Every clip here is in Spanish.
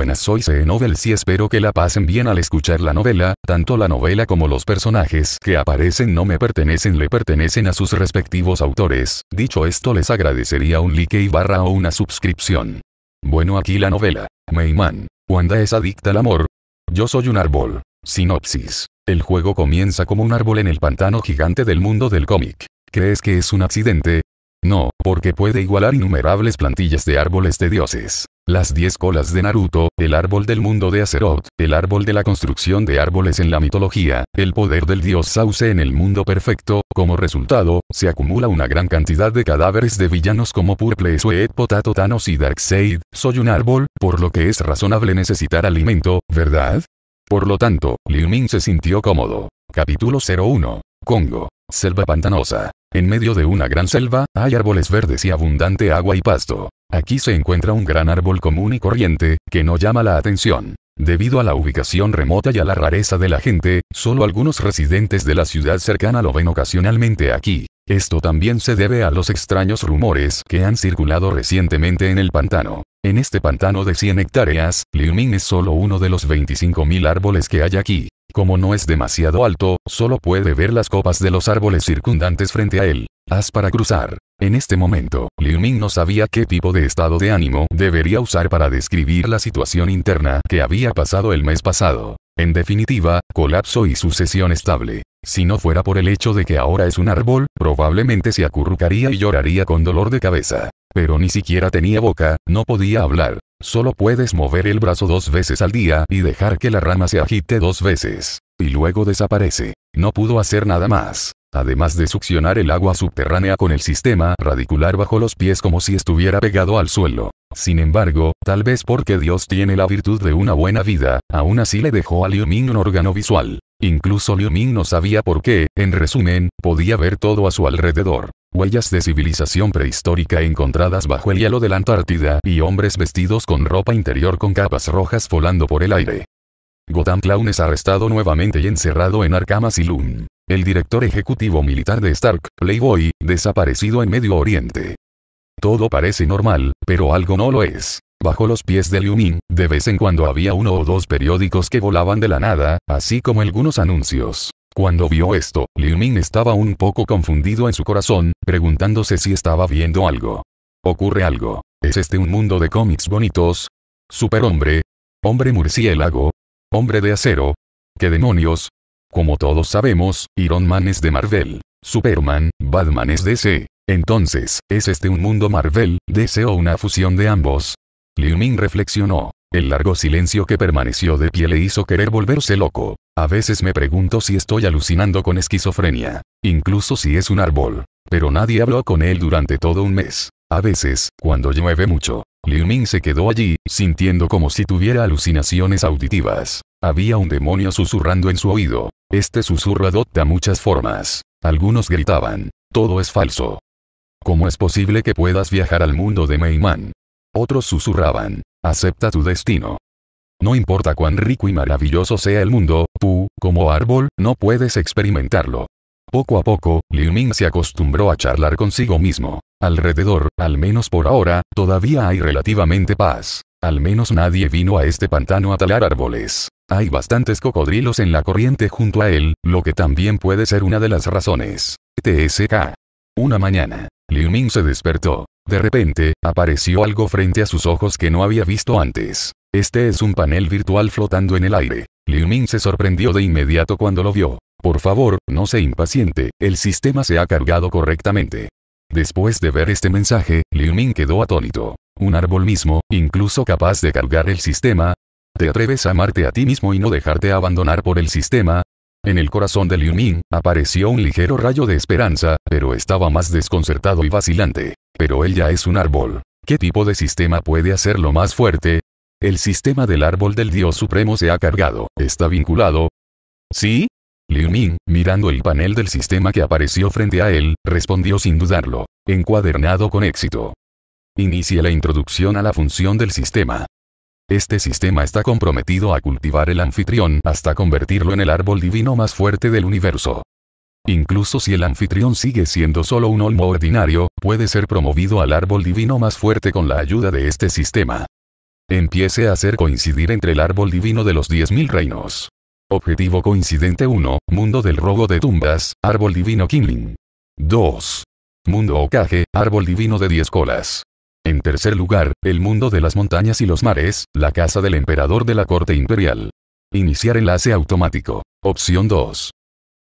buenas. Soy c Novel y espero que la pasen bien al escuchar la novela, tanto la novela como los personajes que aparecen no me pertenecen le pertenecen a sus respectivos autores. Dicho esto les agradecería un like y barra o una suscripción. Bueno aquí la novela. Mayman, Wanda es adicta al amor. Yo soy un árbol. Sinopsis. El juego comienza como un árbol en el pantano gigante del mundo del cómic. ¿Crees que es un accidente? No, porque puede igualar innumerables plantillas de árboles de dioses. Las 10 colas de Naruto, el árbol del mundo de Azeroth, el árbol de la construcción de árboles en la mitología, el poder del dios Sauce en el mundo perfecto, como resultado, se acumula una gran cantidad de cadáveres de villanos como Purple Sweat, Potato Thanos y Darkseid, soy un árbol, por lo que es razonable necesitar alimento, ¿verdad? Por lo tanto, Liu Ming se sintió cómodo. Capítulo 01. Congo. Selva pantanosa. En medio de una gran selva, hay árboles verdes y abundante agua y pasto. Aquí se encuentra un gran árbol común y corriente, que no llama la atención. Debido a la ubicación remota y a la rareza de la gente, solo algunos residentes de la ciudad cercana lo ven ocasionalmente aquí. Esto también se debe a los extraños rumores que han circulado recientemente en el pantano. En este pantano de 100 hectáreas, Liumin es solo uno de los 25.000 árboles que hay aquí. Como no es demasiado alto, solo puede ver las copas de los árboles circundantes frente a él. Haz para cruzar. En este momento, Liu Ming no sabía qué tipo de estado de ánimo debería usar para describir la situación interna que había pasado el mes pasado. En definitiva, colapso y sucesión estable. Si no fuera por el hecho de que ahora es un árbol, probablemente se acurrucaría y lloraría con dolor de cabeza. Pero ni siquiera tenía boca, no podía hablar. Solo puedes mover el brazo dos veces al día y dejar que la rama se agite dos veces. Y luego desaparece. No pudo hacer nada más. Además de succionar el agua subterránea con el sistema radicular bajo los pies como si estuviera pegado al suelo. Sin embargo, tal vez porque Dios tiene la virtud de una buena vida, aún así le dejó a Liu Ming un órgano visual. Incluso Liu Ming no sabía por qué, en resumen, podía ver todo a su alrededor. Huellas de civilización prehistórica encontradas bajo el hielo de la Antártida y hombres vestidos con ropa interior con capas rojas volando por el aire. Gotham Clown es arrestado nuevamente y encerrado en Arkham Asylum. El director ejecutivo militar de Stark, Playboy, desaparecido en Medio Oriente. Todo parece normal, pero algo no lo es. Bajo los pies de Liu Min, de vez en cuando había uno o dos periódicos que volaban de la nada, así como algunos anuncios. Cuando vio esto, Liu Min estaba un poco confundido en su corazón, preguntándose si estaba viendo algo. Ocurre algo. ¿Es este un mundo de cómics bonitos? ¿Superhombre? ¿Hombre murciélago? ¿Hombre de acero? ¿Qué demonios? Como todos sabemos, Iron Man es de Marvel. Superman, Batman es DC. Entonces, ¿es este un mundo Marvel, DC o una fusión de ambos? Liu Ming reflexionó. El largo silencio que permaneció de pie le hizo querer volverse loco. A veces me pregunto si estoy alucinando con esquizofrenia. Incluso si es un árbol. Pero nadie habló con él durante todo un mes. A veces, cuando llueve mucho, Liu Ming se quedó allí, sintiendo como si tuviera alucinaciones auditivas. Había un demonio susurrando en su oído. Este susurro adopta muchas formas. Algunos gritaban, todo es falso. ¿Cómo es posible que puedas viajar al mundo de Meiman? Otros susurraban, acepta tu destino. No importa cuán rico y maravilloso sea el mundo, tú, como árbol, no puedes experimentarlo. Poco a poco, Liu Ming se acostumbró a charlar consigo mismo. Alrededor, al menos por ahora, todavía hay relativamente paz. Al menos nadie vino a este pantano a talar árboles. Hay bastantes cocodrilos en la corriente junto a él, lo que también puede ser una de las razones. TSK. Una mañana, Liu Ming se despertó. De repente, apareció algo frente a sus ojos que no había visto antes. Este es un panel virtual flotando en el aire. Liu Ming se sorprendió de inmediato cuando lo vio. Por favor, no se impaciente, el sistema se ha cargado correctamente. Después de ver este mensaje, Liu Ming quedó atónito. Un árbol mismo, incluso capaz de cargar el sistema. ¿Te atreves a amarte a ti mismo y no dejarte abandonar por el sistema? En el corazón de Liu Ming, apareció un ligero rayo de esperanza, pero estaba más desconcertado y vacilante. Pero él ya es un árbol. ¿Qué tipo de sistema puede hacerlo más fuerte? El sistema del árbol del Dios Supremo se ha cargado. ¿Está vinculado? ¿Sí? Liu Ming, mirando el panel del sistema que apareció frente a él, respondió sin dudarlo. Encuadernado con éxito. Inicie la introducción a la función del sistema. Este sistema está comprometido a cultivar el anfitrión hasta convertirlo en el árbol divino más fuerte del universo. Incluso si el anfitrión sigue siendo solo un olmo ordinario, puede ser promovido al árbol divino más fuerte con la ayuda de este sistema. Empiece a hacer coincidir entre el árbol divino de los 10.000 reinos. Objetivo coincidente 1, Mundo del Robo de Tumbas, Árbol Divino Kinling. 2. Mundo ocaje, Árbol Divino de 10 Colas. En tercer lugar, el mundo de las montañas y los mares, la casa del emperador de la corte imperial. Iniciar enlace automático. Opción 2.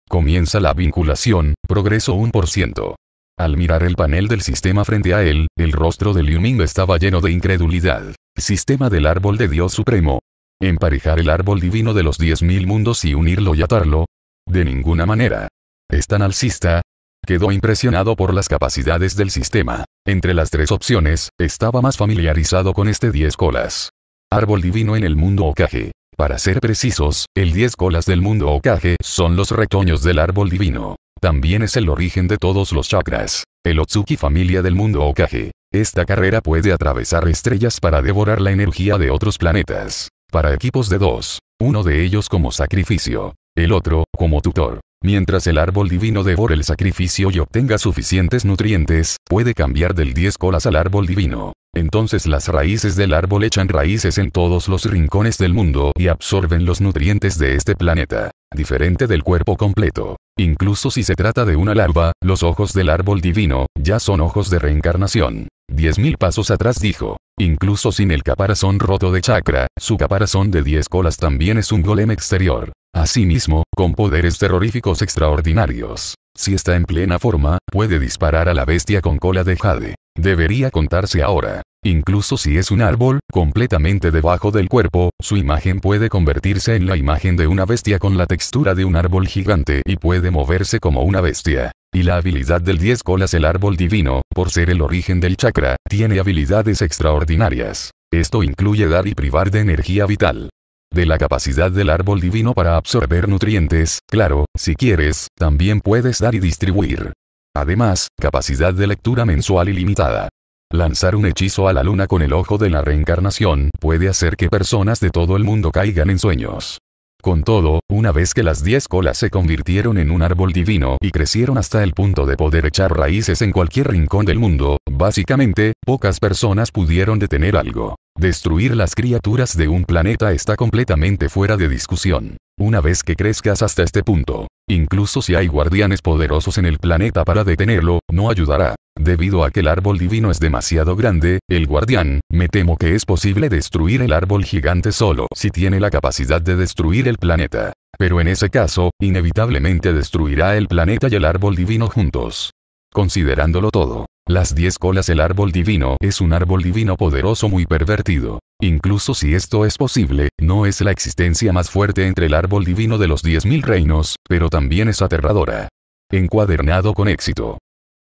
Comienza la vinculación, progreso 1%. Al mirar el panel del sistema frente a él, el rostro de Liu Ming estaba lleno de incredulidad. Sistema del árbol de Dios Supremo. Emparejar el árbol divino de los 10.000 mundos y unirlo y atarlo. De ninguna manera. Es tan alcista, Quedó impresionado por las capacidades del sistema. Entre las tres opciones, estaba más familiarizado con este 10 colas. Árbol divino en el mundo Okage. Para ser precisos, el 10 colas del mundo Okage son los retoños del árbol divino. También es el origen de todos los chakras. El Otsuki familia del mundo Okage. Esta carrera puede atravesar estrellas para devorar la energía de otros planetas. Para equipos de dos, uno de ellos como sacrificio el otro, como tutor. Mientras el árbol divino devore el sacrificio y obtenga suficientes nutrientes, puede cambiar del 10 colas al árbol divino. Entonces las raíces del árbol echan raíces en todos los rincones del mundo y absorben los nutrientes de este planeta. Diferente del cuerpo completo. Incluso si se trata de una larva, los ojos del árbol divino, ya son ojos de reencarnación. Diez mil pasos atrás dijo. Incluso sin el caparazón roto de chakra, su caparazón de 10 colas también es un golem exterior. Asimismo, con poderes terroríficos extraordinarios. Si está en plena forma, puede disparar a la bestia con cola de jade. Debería contarse ahora. Incluso si es un árbol, completamente debajo del cuerpo, su imagen puede convertirse en la imagen de una bestia con la textura de un árbol gigante y puede moverse como una bestia. Y la habilidad del 10 colas el árbol divino, por ser el origen del chakra, tiene habilidades extraordinarias. Esto incluye dar y privar de energía vital de la capacidad del árbol divino para absorber nutrientes, claro, si quieres, también puedes dar y distribuir. Además, capacidad de lectura mensual ilimitada. Lanzar un hechizo a la luna con el ojo de la reencarnación puede hacer que personas de todo el mundo caigan en sueños. Con todo, una vez que las 10 colas se convirtieron en un árbol divino y crecieron hasta el punto de poder echar raíces en cualquier rincón del mundo, básicamente, pocas personas pudieron detener algo. Destruir las criaturas de un planeta está completamente fuera de discusión. Una vez que crezcas hasta este punto, incluso si hay guardianes poderosos en el planeta para detenerlo, no ayudará. Debido a que el árbol divino es demasiado grande, el guardián, me temo que es posible destruir el árbol gigante solo si tiene la capacidad de destruir el planeta. Pero en ese caso, inevitablemente destruirá el planeta y el árbol divino juntos. Considerándolo todo, las diez colas el árbol divino es un árbol divino poderoso muy pervertido. Incluso si esto es posible, no es la existencia más fuerte entre el árbol divino de los diez mil reinos, pero también es aterradora. Encuadernado con éxito.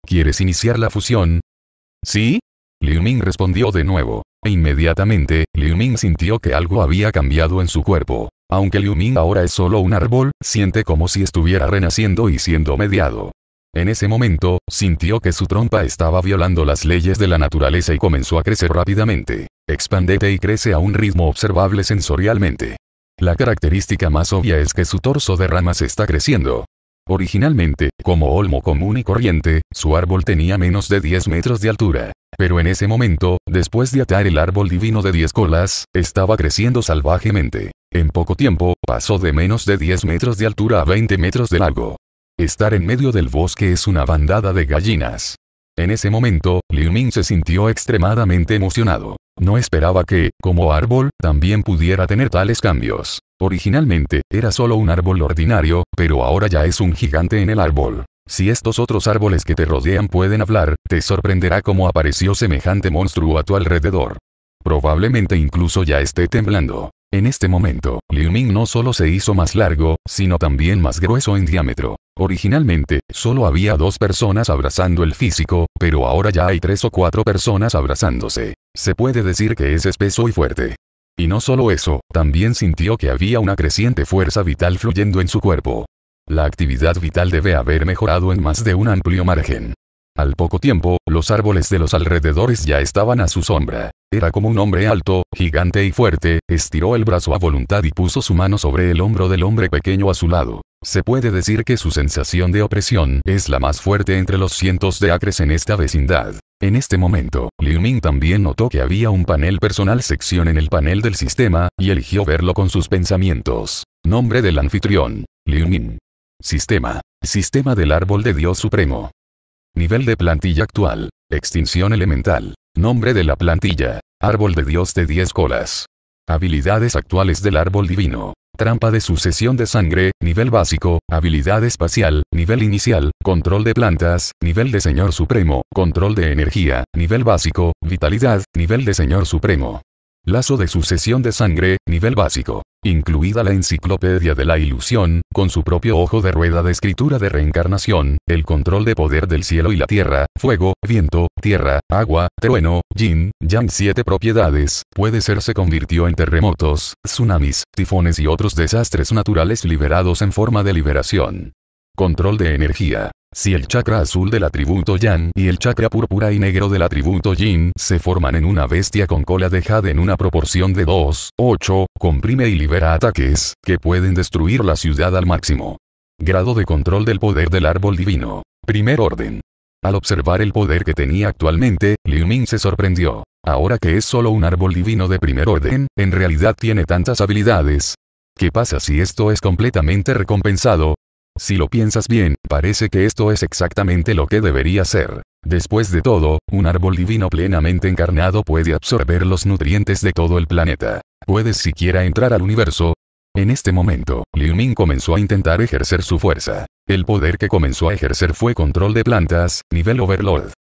¿Quieres iniciar la fusión? ¿Sí? Liu Ming respondió de nuevo. E inmediatamente, Liu Ming sintió que algo había cambiado en su cuerpo. Aunque Liu Ming ahora es solo un árbol, siente como si estuviera renaciendo y siendo mediado. En ese momento, sintió que su trompa estaba violando las leyes de la naturaleza y comenzó a crecer rápidamente. Expandete y crece a un ritmo observable sensorialmente. La característica más obvia es que su torso de ramas está creciendo. Originalmente, como olmo común y corriente, su árbol tenía menos de 10 metros de altura. Pero en ese momento, después de atar el árbol divino de 10 colas, estaba creciendo salvajemente. En poco tiempo, pasó de menos de 10 metros de altura a 20 metros de largo. Estar en medio del bosque es una bandada de gallinas. En ese momento, Liu Ming se sintió extremadamente emocionado. No esperaba que, como árbol, también pudiera tener tales cambios. Originalmente, era solo un árbol ordinario, pero ahora ya es un gigante en el árbol. Si estos otros árboles que te rodean pueden hablar, te sorprenderá cómo apareció semejante monstruo a tu alrededor. Probablemente incluso ya esté temblando. En este momento, Liu Ming no solo se hizo más largo, sino también más grueso en diámetro. Originalmente, solo había dos personas abrazando el físico, pero ahora ya hay tres o cuatro personas abrazándose. Se puede decir que es espeso y fuerte. Y no solo eso, también sintió que había una creciente fuerza vital fluyendo en su cuerpo. La actividad vital debe haber mejorado en más de un amplio margen. Al poco tiempo, los árboles de los alrededores ya estaban a su sombra. Era como un hombre alto, gigante y fuerte, estiró el brazo a voluntad y puso su mano sobre el hombro del hombre pequeño a su lado. Se puede decir que su sensación de opresión es la más fuerte entre los cientos de acres en esta vecindad. En este momento, Liu Ming también notó que había un panel personal sección en el panel del sistema, y eligió verlo con sus pensamientos. Nombre del anfitrión. Liu Ming. Sistema. Sistema del árbol de Dios Supremo. Nivel de plantilla actual. Extinción elemental. Nombre de la plantilla. Árbol de Dios de 10 colas. Habilidades actuales del árbol divino. Trampa de sucesión de sangre, nivel básico, habilidad espacial, nivel inicial, control de plantas, nivel de Señor Supremo, control de energía, nivel básico, vitalidad, nivel de Señor Supremo. Lazo de sucesión de sangre, nivel básico. Incluida la enciclopedia de la ilusión, con su propio ojo de rueda de escritura de reencarnación, el control de poder del cielo y la tierra, fuego, viento, tierra, agua, trueno, yin, yang siete propiedades, puede ser se convirtió en terremotos, tsunamis, tifones y otros desastres naturales liberados en forma de liberación. Control de energía. Si el chakra azul del atributo Yang y el chakra púrpura y negro del atributo Yin se forman en una bestia con cola dejada en una proporción de 2, 8, comprime y libera ataques, que pueden destruir la ciudad al máximo. Grado de control del poder del árbol divino. Primer orden. Al observar el poder que tenía actualmente, Liu Ming se sorprendió. Ahora que es solo un árbol divino de primer orden, en realidad tiene tantas habilidades. ¿Qué pasa si esto es completamente recompensado? Si lo piensas bien, parece que esto es exactamente lo que debería ser. Después de todo, un árbol divino plenamente encarnado puede absorber los nutrientes de todo el planeta. ¿Puedes siquiera entrar al universo? En este momento, Liu Ming comenzó a intentar ejercer su fuerza. El poder que comenzó a ejercer fue control de plantas, nivel Overlord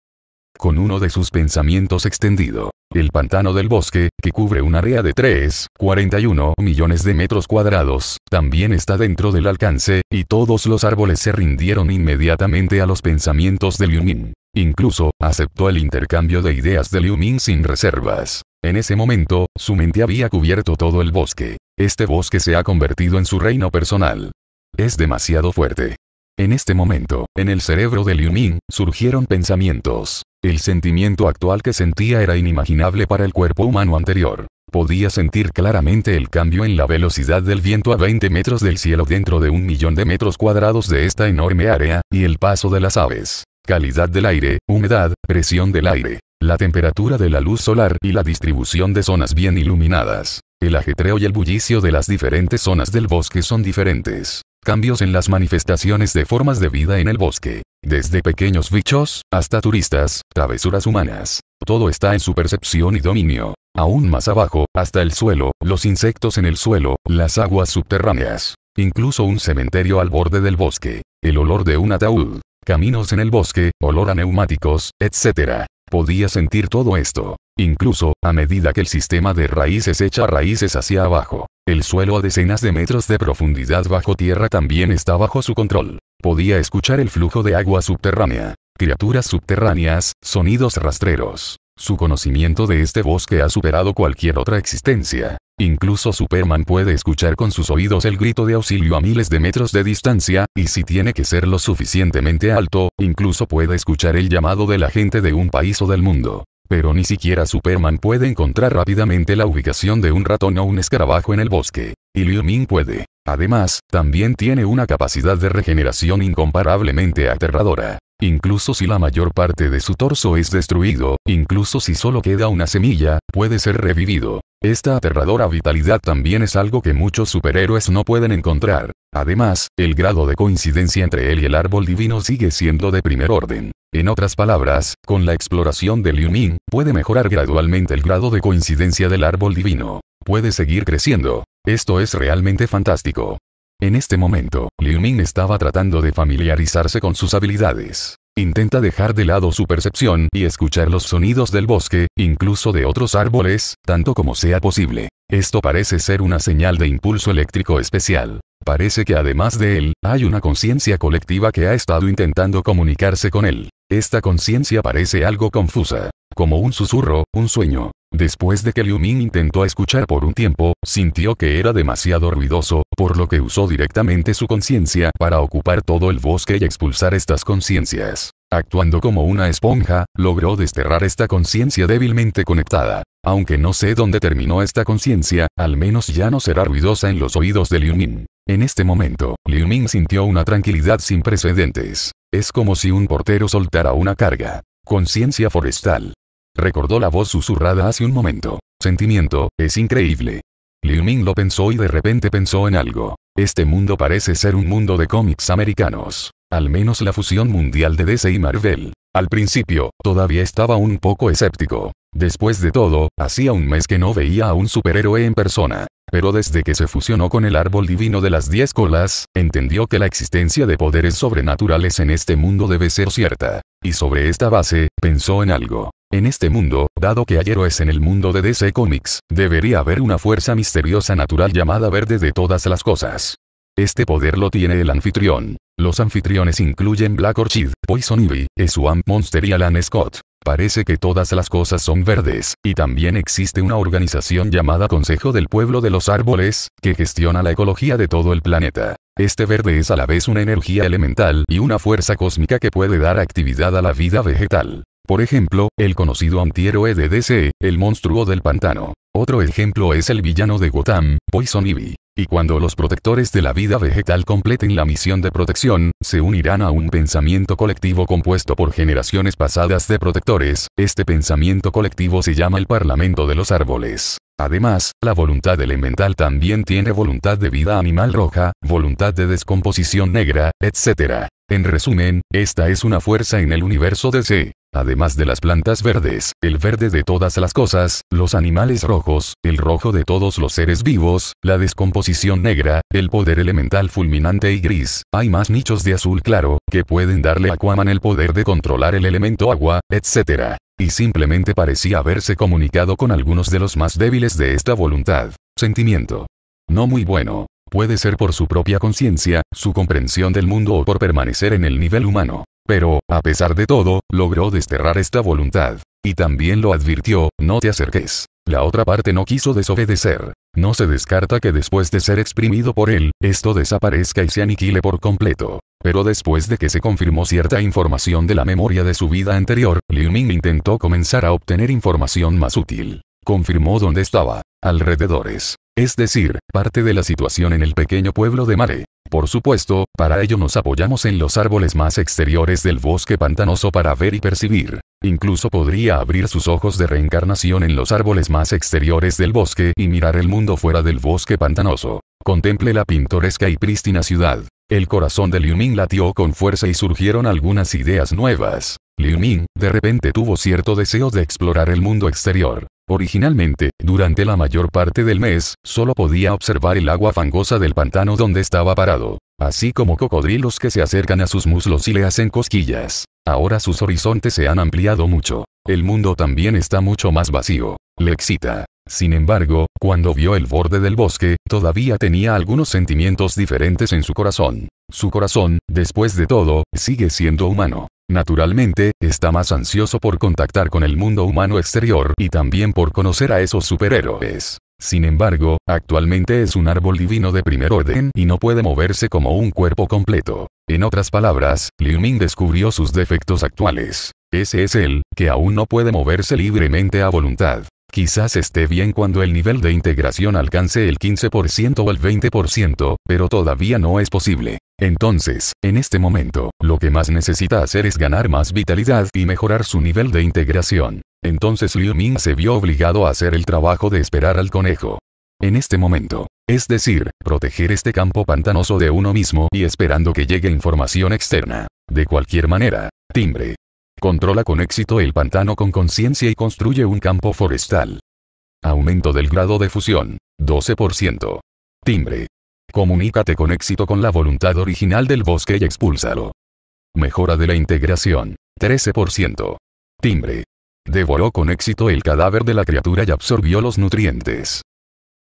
con uno de sus pensamientos extendido. El pantano del bosque, que cubre un área de 3,41 millones de metros cuadrados, también está dentro del alcance, y todos los árboles se rindieron inmediatamente a los pensamientos de Liu Ming. Incluso, aceptó el intercambio de ideas de Liu Min sin reservas. En ese momento, su mente había cubierto todo el bosque. Este bosque se ha convertido en su reino personal. Es demasiado fuerte. En este momento, en el cerebro de Liu Ming, surgieron pensamientos. El sentimiento actual que sentía era inimaginable para el cuerpo humano anterior. Podía sentir claramente el cambio en la velocidad del viento a 20 metros del cielo dentro de un millón de metros cuadrados de esta enorme área, y el paso de las aves. Calidad del aire, humedad, presión del aire, la temperatura de la luz solar y la distribución de zonas bien iluminadas. El ajetreo y el bullicio de las diferentes zonas del bosque son diferentes. Cambios en las manifestaciones de formas de vida en el bosque. Desde pequeños bichos, hasta turistas, travesuras humanas. Todo está en su percepción y dominio. Aún más abajo, hasta el suelo, los insectos en el suelo, las aguas subterráneas. Incluso un cementerio al borde del bosque. El olor de un ataúd. Caminos en el bosque, olor a neumáticos, etc. Podía sentir todo esto. Incluso, a medida que el sistema de raíces echa raíces hacia abajo. El suelo a decenas de metros de profundidad bajo tierra también está bajo su control. Podía escuchar el flujo de agua subterránea, criaturas subterráneas, sonidos rastreros. Su conocimiento de este bosque ha superado cualquier otra existencia. Incluso Superman puede escuchar con sus oídos el grito de auxilio a miles de metros de distancia, y si tiene que ser lo suficientemente alto, incluso puede escuchar el llamado de la gente de un país o del mundo. Pero ni siquiera Superman puede encontrar rápidamente la ubicación de un ratón o un escarabajo en el bosque. Y Liu Ming puede. Además, también tiene una capacidad de regeneración incomparablemente aterradora. Incluso si la mayor parte de su torso es destruido, incluso si solo queda una semilla, puede ser revivido. Esta aterradora vitalidad también es algo que muchos superhéroes no pueden encontrar. Además, el grado de coincidencia entre él y el árbol divino sigue siendo de primer orden. En otras palabras, con la exploración de Liu Ming, puede mejorar gradualmente el grado de coincidencia del árbol divino. Puede seguir creciendo. Esto es realmente fantástico. En este momento, Liu Ming estaba tratando de familiarizarse con sus habilidades. Intenta dejar de lado su percepción y escuchar los sonidos del bosque, incluso de otros árboles, tanto como sea posible. Esto parece ser una señal de impulso eléctrico especial. Parece que además de él, hay una conciencia colectiva que ha estado intentando comunicarse con él. Esta conciencia parece algo confusa como un susurro, un sueño. Después de que Liu Ming intentó escuchar por un tiempo, sintió que era demasiado ruidoso, por lo que usó directamente su conciencia para ocupar todo el bosque y expulsar estas conciencias. Actuando como una esponja, logró desterrar esta conciencia débilmente conectada. Aunque no sé dónde terminó esta conciencia, al menos ya no será ruidosa en los oídos de Liu Ming. En este momento, Liu Ming sintió una tranquilidad sin precedentes. Es como si un portero soltara una carga. Conciencia forestal. Recordó la voz susurrada hace un momento. Sentimiento, es increíble. Liu Ming lo pensó y de repente pensó en algo. Este mundo parece ser un mundo de cómics americanos. Al menos la fusión mundial de DC y Marvel. Al principio, todavía estaba un poco escéptico. Después de todo, hacía un mes que no veía a un superhéroe en persona. Pero desde que se fusionó con el árbol divino de las diez colas, entendió que la existencia de poderes sobrenaturales en este mundo debe ser cierta. Y sobre esta base, pensó en algo. En este mundo, dado que hay héroes en el mundo de DC Comics, debería haber una fuerza misteriosa natural llamada verde de todas las cosas. Este poder lo tiene el anfitrión. Los anfitriones incluyen Black Orchid, Poison Ivy, Swamp Monster y Alan Scott. Parece que todas las cosas son verdes, y también existe una organización llamada Consejo del Pueblo de los Árboles, que gestiona la ecología de todo el planeta. Este verde es a la vez una energía elemental y una fuerza cósmica que puede dar actividad a la vida vegetal. Por ejemplo, el conocido antihéroe de DC, el monstruo del pantano. Otro ejemplo es el villano de Gotham, Poison Ivy. Y cuando los protectores de la vida vegetal completen la misión de protección, se unirán a un pensamiento colectivo compuesto por generaciones pasadas de protectores, este pensamiento colectivo se llama el Parlamento de los Árboles. Además, la voluntad elemental también tiene voluntad de vida animal roja, voluntad de descomposición negra, etc. En resumen, esta es una fuerza en el universo DC. Además de las plantas verdes, el verde de todas las cosas, los animales rojos, el rojo de todos los seres vivos, la descomposición negra, el poder elemental fulminante y gris, hay más nichos de azul claro, que pueden darle a Aquaman el poder de controlar el elemento agua, etc. Y simplemente parecía haberse comunicado con algunos de los más débiles de esta voluntad. Sentimiento. No muy bueno. Puede ser por su propia conciencia, su comprensión del mundo o por permanecer en el nivel humano. Pero, a pesar de todo, logró desterrar esta voluntad. Y también lo advirtió, no te acerques. La otra parte no quiso desobedecer. No se descarta que después de ser exprimido por él, esto desaparezca y se aniquile por completo. Pero después de que se confirmó cierta información de la memoria de su vida anterior, Liu Ming intentó comenzar a obtener información más útil. Confirmó dónde estaba, alrededores, es decir, parte de la situación en el pequeño pueblo de Mare. Por supuesto, para ello nos apoyamos en los árboles más exteriores del bosque pantanoso para ver y percibir. Incluso podría abrir sus ojos de reencarnación en los árboles más exteriores del bosque y mirar el mundo fuera del bosque pantanoso. Contemple la pintoresca y prístina ciudad. El corazón de Liu Ming latió con fuerza y surgieron algunas ideas nuevas. Liu Ming, de repente tuvo cierto deseo de explorar el mundo exterior. Originalmente, durante la mayor parte del mes, solo podía observar el agua fangosa del pantano donde estaba parado, así como cocodrilos que se acercan a sus muslos y le hacen cosquillas. Ahora sus horizontes se han ampliado mucho. El mundo también está mucho más vacío. Le excita. Sin embargo, cuando vio el borde del bosque, todavía tenía algunos sentimientos diferentes en su corazón. Su corazón, después de todo, sigue siendo humano. Naturalmente, está más ansioso por contactar con el mundo humano exterior y también por conocer a esos superhéroes. Sin embargo, actualmente es un árbol divino de primer orden y no puede moverse como un cuerpo completo. En otras palabras, Liu Ming descubrió sus defectos actuales. Ese es el, que aún no puede moverse libremente a voluntad. Quizás esté bien cuando el nivel de integración alcance el 15% o el 20%, pero todavía no es posible. Entonces, en este momento, lo que más necesita hacer es ganar más vitalidad y mejorar su nivel de integración. Entonces Liu Ming se vio obligado a hacer el trabajo de esperar al conejo. En este momento, es decir, proteger este campo pantanoso de uno mismo y esperando que llegue información externa. De cualquier manera, timbre, Controla con éxito el pantano con conciencia y construye un campo forestal. Aumento del grado de fusión. 12%. Timbre. Comunícate con éxito con la voluntad original del bosque y expúlsalo. Mejora de la integración. 13%. Timbre. Devoró con éxito el cadáver de la criatura y absorbió los nutrientes.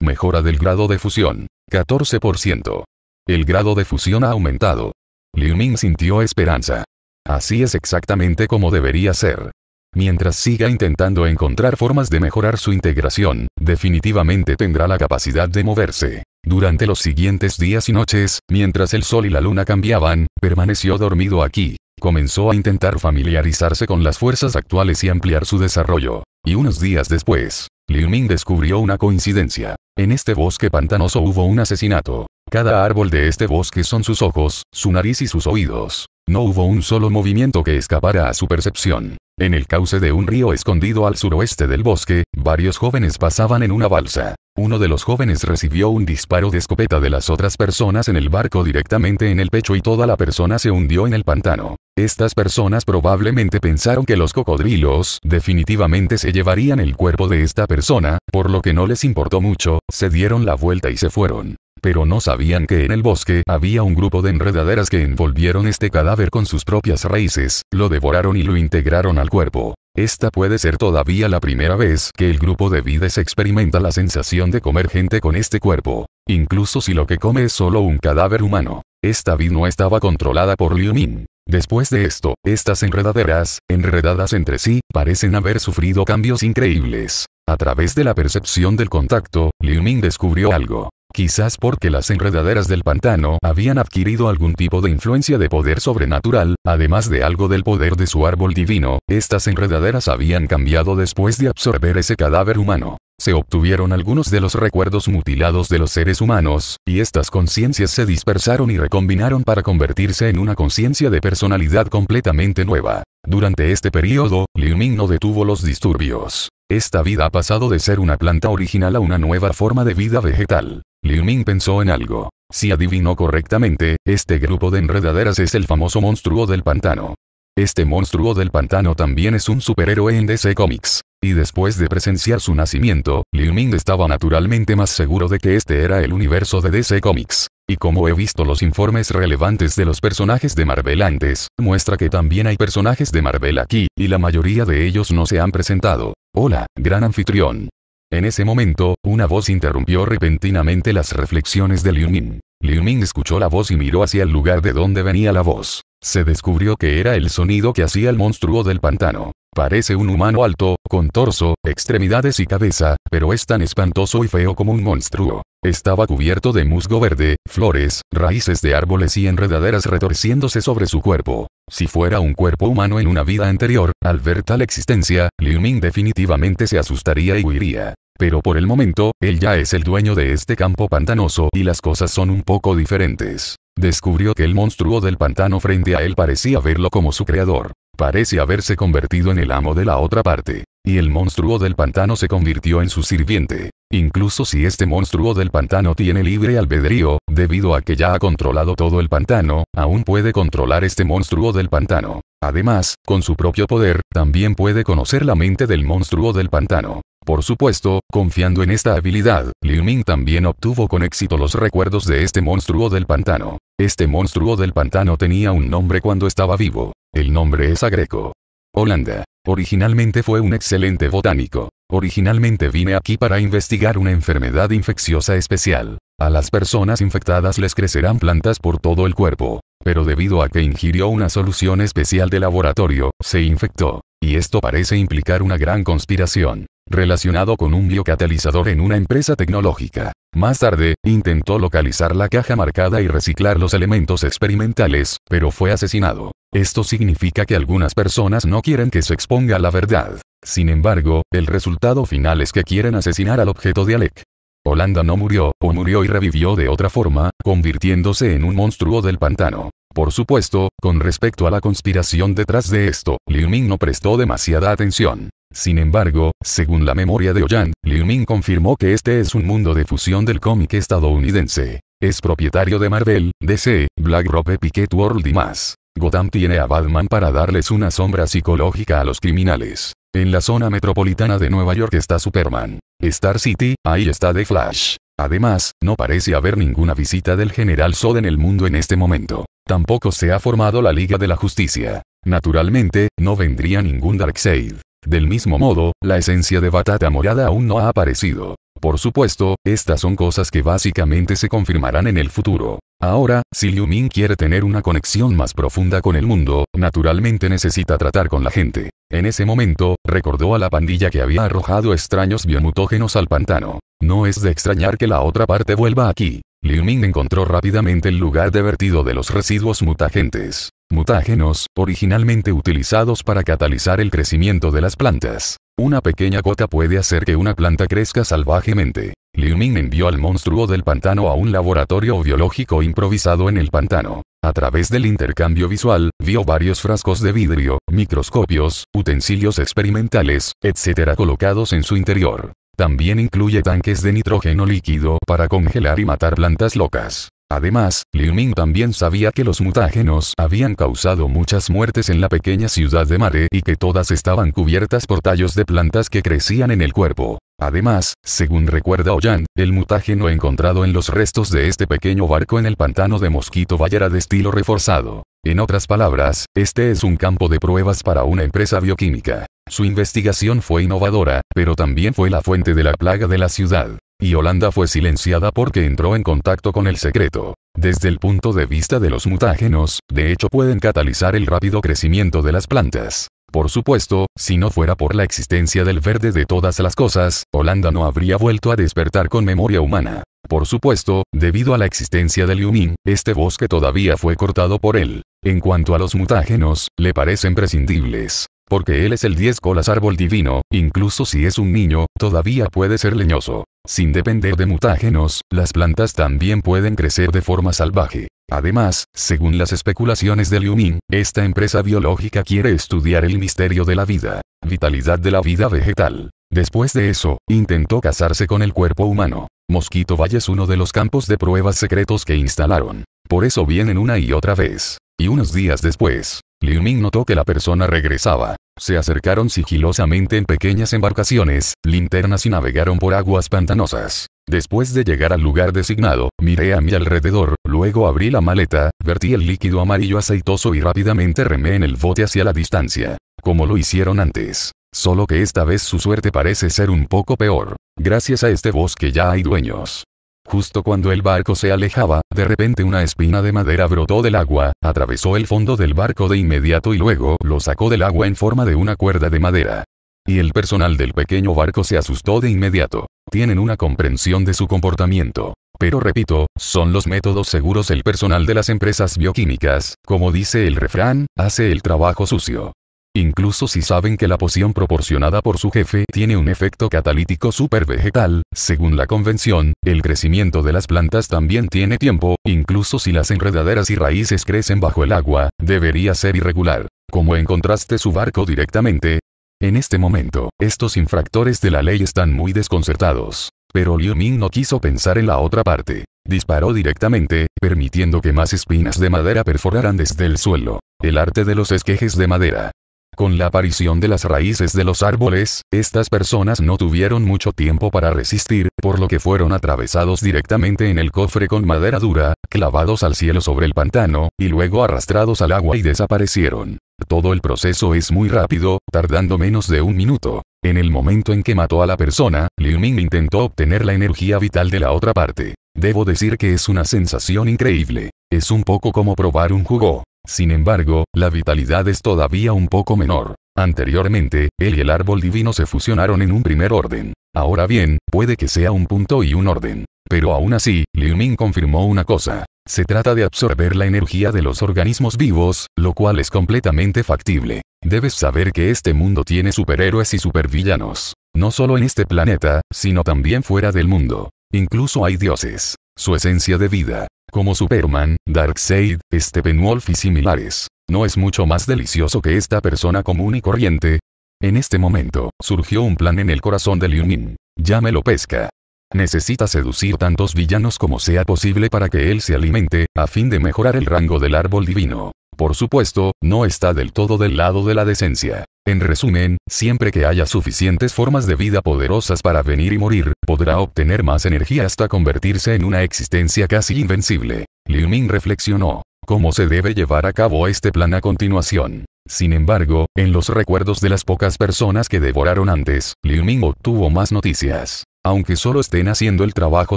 Mejora del grado de fusión. 14%. El grado de fusión ha aumentado. Liu Ming sintió esperanza. Así es exactamente como debería ser. Mientras siga intentando encontrar formas de mejorar su integración, definitivamente tendrá la capacidad de moverse. Durante los siguientes días y noches, mientras el sol y la luna cambiaban, permaneció dormido aquí. Comenzó a intentar familiarizarse con las fuerzas actuales y ampliar su desarrollo. Y unos días después, Liu Ming descubrió una coincidencia. En este bosque pantanoso hubo un asesinato. Cada árbol de este bosque son sus ojos, su nariz y sus oídos. No hubo un solo movimiento que escapara a su percepción. En el cauce de un río escondido al suroeste del bosque, varios jóvenes pasaban en una balsa. Uno de los jóvenes recibió un disparo de escopeta de las otras personas en el barco directamente en el pecho y toda la persona se hundió en el pantano. Estas personas probablemente pensaron que los cocodrilos definitivamente se llevarían el cuerpo de esta persona, por lo que no les importó mucho, se dieron la vuelta y se fueron pero no sabían que en el bosque había un grupo de enredaderas que envolvieron este cadáver con sus propias raíces, lo devoraron y lo integraron al cuerpo. Esta puede ser todavía la primera vez que el grupo de vides experimenta la sensación de comer gente con este cuerpo, incluso si lo que come es solo un cadáver humano. Esta vid no estaba controlada por Liu Min. Después de esto, estas enredaderas, enredadas entre sí, parecen haber sufrido cambios increíbles. A través de la percepción del contacto, Liu Min descubrió algo quizás porque las enredaderas del pantano habían adquirido algún tipo de influencia de poder sobrenatural, además de algo del poder de su árbol divino, estas enredaderas habían cambiado después de absorber ese cadáver humano. Se obtuvieron algunos de los recuerdos mutilados de los seres humanos, y estas conciencias se dispersaron y recombinaron para convertirse en una conciencia de personalidad completamente nueva. Durante este periodo, Liu Ming no detuvo los disturbios. Esta vida ha pasado de ser una planta original a una nueva forma de vida vegetal. Liu Ming pensó en algo. Si adivinó correctamente, este grupo de enredaderas es el famoso monstruo del pantano. Este monstruo del pantano también es un superhéroe en DC Comics. Y después de presenciar su nacimiento, Liu Ming estaba naturalmente más seguro de que este era el universo de DC Comics. Y como he visto los informes relevantes de los personajes de Marvel antes, muestra que también hay personajes de Marvel aquí, y la mayoría de ellos no se han presentado. Hola, gran anfitrión. En ese momento, una voz interrumpió repentinamente las reflexiones de Liu Ming. Liu Ming escuchó la voz y miró hacia el lugar de donde venía la voz. Se descubrió que era el sonido que hacía el monstruo del pantano. Parece un humano alto, con torso, extremidades y cabeza, pero es tan espantoso y feo como un monstruo. Estaba cubierto de musgo verde, flores, raíces de árboles y enredaderas retorciéndose sobre su cuerpo. Si fuera un cuerpo humano en una vida anterior, al ver tal existencia, Liu Ming definitivamente se asustaría y huiría pero por el momento, él ya es el dueño de este campo pantanoso y las cosas son un poco diferentes. Descubrió que el monstruo del pantano frente a él parecía verlo como su creador. Parece haberse convertido en el amo de la otra parte y el monstruo del pantano se convirtió en su sirviente. Incluso si este monstruo del pantano tiene libre albedrío, debido a que ya ha controlado todo el pantano, aún puede controlar este monstruo del pantano. Además, con su propio poder, también puede conocer la mente del monstruo del pantano. Por supuesto, confiando en esta habilidad, Liu Ming también obtuvo con éxito los recuerdos de este monstruo del pantano. Este monstruo del pantano tenía un nombre cuando estaba vivo. El nombre es Agreco. Holanda. Originalmente fue un excelente botánico. Originalmente vine aquí para investigar una enfermedad infecciosa especial. A las personas infectadas les crecerán plantas por todo el cuerpo. Pero debido a que ingirió una solución especial de laboratorio, se infectó. Y esto parece implicar una gran conspiración relacionado con un biocatalizador en una empresa tecnológica. Más tarde, intentó localizar la caja marcada y reciclar los elementos experimentales, pero fue asesinado. Esto significa que algunas personas no quieren que se exponga la verdad. Sin embargo, el resultado final es que quieren asesinar al objeto de Alec. Holanda no murió, o murió y revivió de otra forma, convirtiéndose en un monstruo del pantano. Por supuesto, con respecto a la conspiración detrás de esto, Liu Ming no prestó demasiada atención. Sin embargo, según la memoria de Oyan, Liu Ming confirmó que este es un mundo de fusión del cómic estadounidense. Es propietario de Marvel, DC, BlackRock, Epic World y más. Gotham tiene a Batman para darles una sombra psicológica a los criminales. En la zona metropolitana de Nueva York está Superman. Star City, ahí está The Flash. Además, no parece haber ninguna visita del general Zod en el mundo en este momento. Tampoco se ha formado la Liga de la Justicia. Naturalmente, no vendría ningún Darkseid. Del mismo modo, la esencia de Batata Morada aún no ha aparecido. Por supuesto, estas son cosas que básicamente se confirmarán en el futuro. Ahora, si Liu Ming quiere tener una conexión más profunda con el mundo, naturalmente necesita tratar con la gente. En ese momento, recordó a la pandilla que había arrojado extraños biomutógenos al pantano. No es de extrañar que la otra parte vuelva aquí. Liu Ming encontró rápidamente el lugar de vertido de los residuos mutagentes. Mutágenos, originalmente utilizados para catalizar el crecimiento de las plantas. Una pequeña gota puede hacer que una planta crezca salvajemente. Liu Ming envió al monstruo del pantano a un laboratorio biológico improvisado en el pantano. A través del intercambio visual, vio varios frascos de vidrio, microscopios, utensilios experimentales, etc. colocados en su interior. También incluye tanques de nitrógeno líquido para congelar y matar plantas locas. Además, Liu Ming también sabía que los mutágenos habían causado muchas muertes en la pequeña ciudad de Mare y que todas estaban cubiertas por tallos de plantas que crecían en el cuerpo. Además, según recuerda Oyan, el mutágeno encontrado en los restos de este pequeño barco en el pantano de Mosquito Valle era de estilo reforzado. En otras palabras, este es un campo de pruebas para una empresa bioquímica. Su investigación fue innovadora, pero también fue la fuente de la plaga de la ciudad y Holanda fue silenciada porque entró en contacto con el secreto. Desde el punto de vista de los mutágenos, de hecho pueden catalizar el rápido crecimiento de las plantas. Por supuesto, si no fuera por la existencia del verde de todas las cosas, Holanda no habría vuelto a despertar con memoria humana. Por supuesto, debido a la existencia del Yumin, este bosque todavía fue cortado por él. En cuanto a los mutágenos, le parecen prescindibles. Porque él es el 10 colas árbol divino, incluso si es un niño, todavía puede ser leñoso. Sin depender de mutágenos, las plantas también pueden crecer de forma salvaje. Además, según las especulaciones de Liu Ming, esta empresa biológica quiere estudiar el misterio de la vida, vitalidad de la vida vegetal. Después de eso, intentó casarse con el cuerpo humano. Mosquito Valle es uno de los campos de pruebas secretos que instalaron. Por eso vienen una y otra vez. Y unos días después, Liu Ming notó que la persona regresaba. Se acercaron sigilosamente en pequeñas embarcaciones, linternas y navegaron por aguas pantanosas. Después de llegar al lugar designado, miré a mi alrededor, luego abrí la maleta, vertí el líquido amarillo aceitoso y rápidamente remé en el bote hacia la distancia, como lo hicieron antes. Solo que esta vez su suerte parece ser un poco peor. Gracias a este bosque ya hay dueños. Justo cuando el barco se alejaba, de repente una espina de madera brotó del agua, atravesó el fondo del barco de inmediato y luego lo sacó del agua en forma de una cuerda de madera. Y el personal del pequeño barco se asustó de inmediato. Tienen una comprensión de su comportamiento. Pero repito, son los métodos seguros el personal de las empresas bioquímicas, como dice el refrán, hace el trabajo sucio. Incluso si saben que la poción proporcionada por su jefe tiene un efecto catalítico vegetal, según la convención, el crecimiento de las plantas también tiene tiempo, incluso si las enredaderas y raíces crecen bajo el agua, debería ser irregular. Como encontraste su barco directamente, en este momento, estos infractores de la ley están muy desconcertados. Pero Liu Ming no quiso pensar en la otra parte. Disparó directamente, permitiendo que más espinas de madera perforaran desde el suelo. El arte de los esquejes de madera. Con la aparición de las raíces de los árboles, estas personas no tuvieron mucho tiempo para resistir, por lo que fueron atravesados directamente en el cofre con madera dura, clavados al cielo sobre el pantano, y luego arrastrados al agua y desaparecieron. Todo el proceso es muy rápido, tardando menos de un minuto. En el momento en que mató a la persona, Liu Ming intentó obtener la energía vital de la otra parte. Debo decir que es una sensación increíble. Es un poco como probar un jugo. Sin embargo, la vitalidad es todavía un poco menor. Anteriormente, él y el árbol divino se fusionaron en un primer orden. Ahora bien, puede que sea un punto y un orden. Pero aún así, Liu Ming confirmó una cosa. Se trata de absorber la energía de los organismos vivos, lo cual es completamente factible. Debes saber que este mundo tiene superhéroes y supervillanos. No solo en este planeta, sino también fuera del mundo. Incluso hay dioses. Su esencia de vida, como Superman, Darkseid, Steppenwolf y similares. ¿No es mucho más delicioso que esta persona común y corriente? En este momento, surgió un plan en el corazón de Liu Min. Llámelo pesca. Necesita seducir tantos villanos como sea posible para que él se alimente, a fin de mejorar el rango del árbol divino. Por supuesto, no está del todo del lado de la decencia. En resumen, siempre que haya suficientes formas de vida poderosas para venir y morir, podrá obtener más energía hasta convertirse en una existencia casi invencible. Liu Ming reflexionó. ¿Cómo se debe llevar a cabo este plan a continuación? Sin embargo, en los recuerdos de las pocas personas que devoraron antes, Liu Ming obtuvo más noticias. Aunque solo estén haciendo el trabajo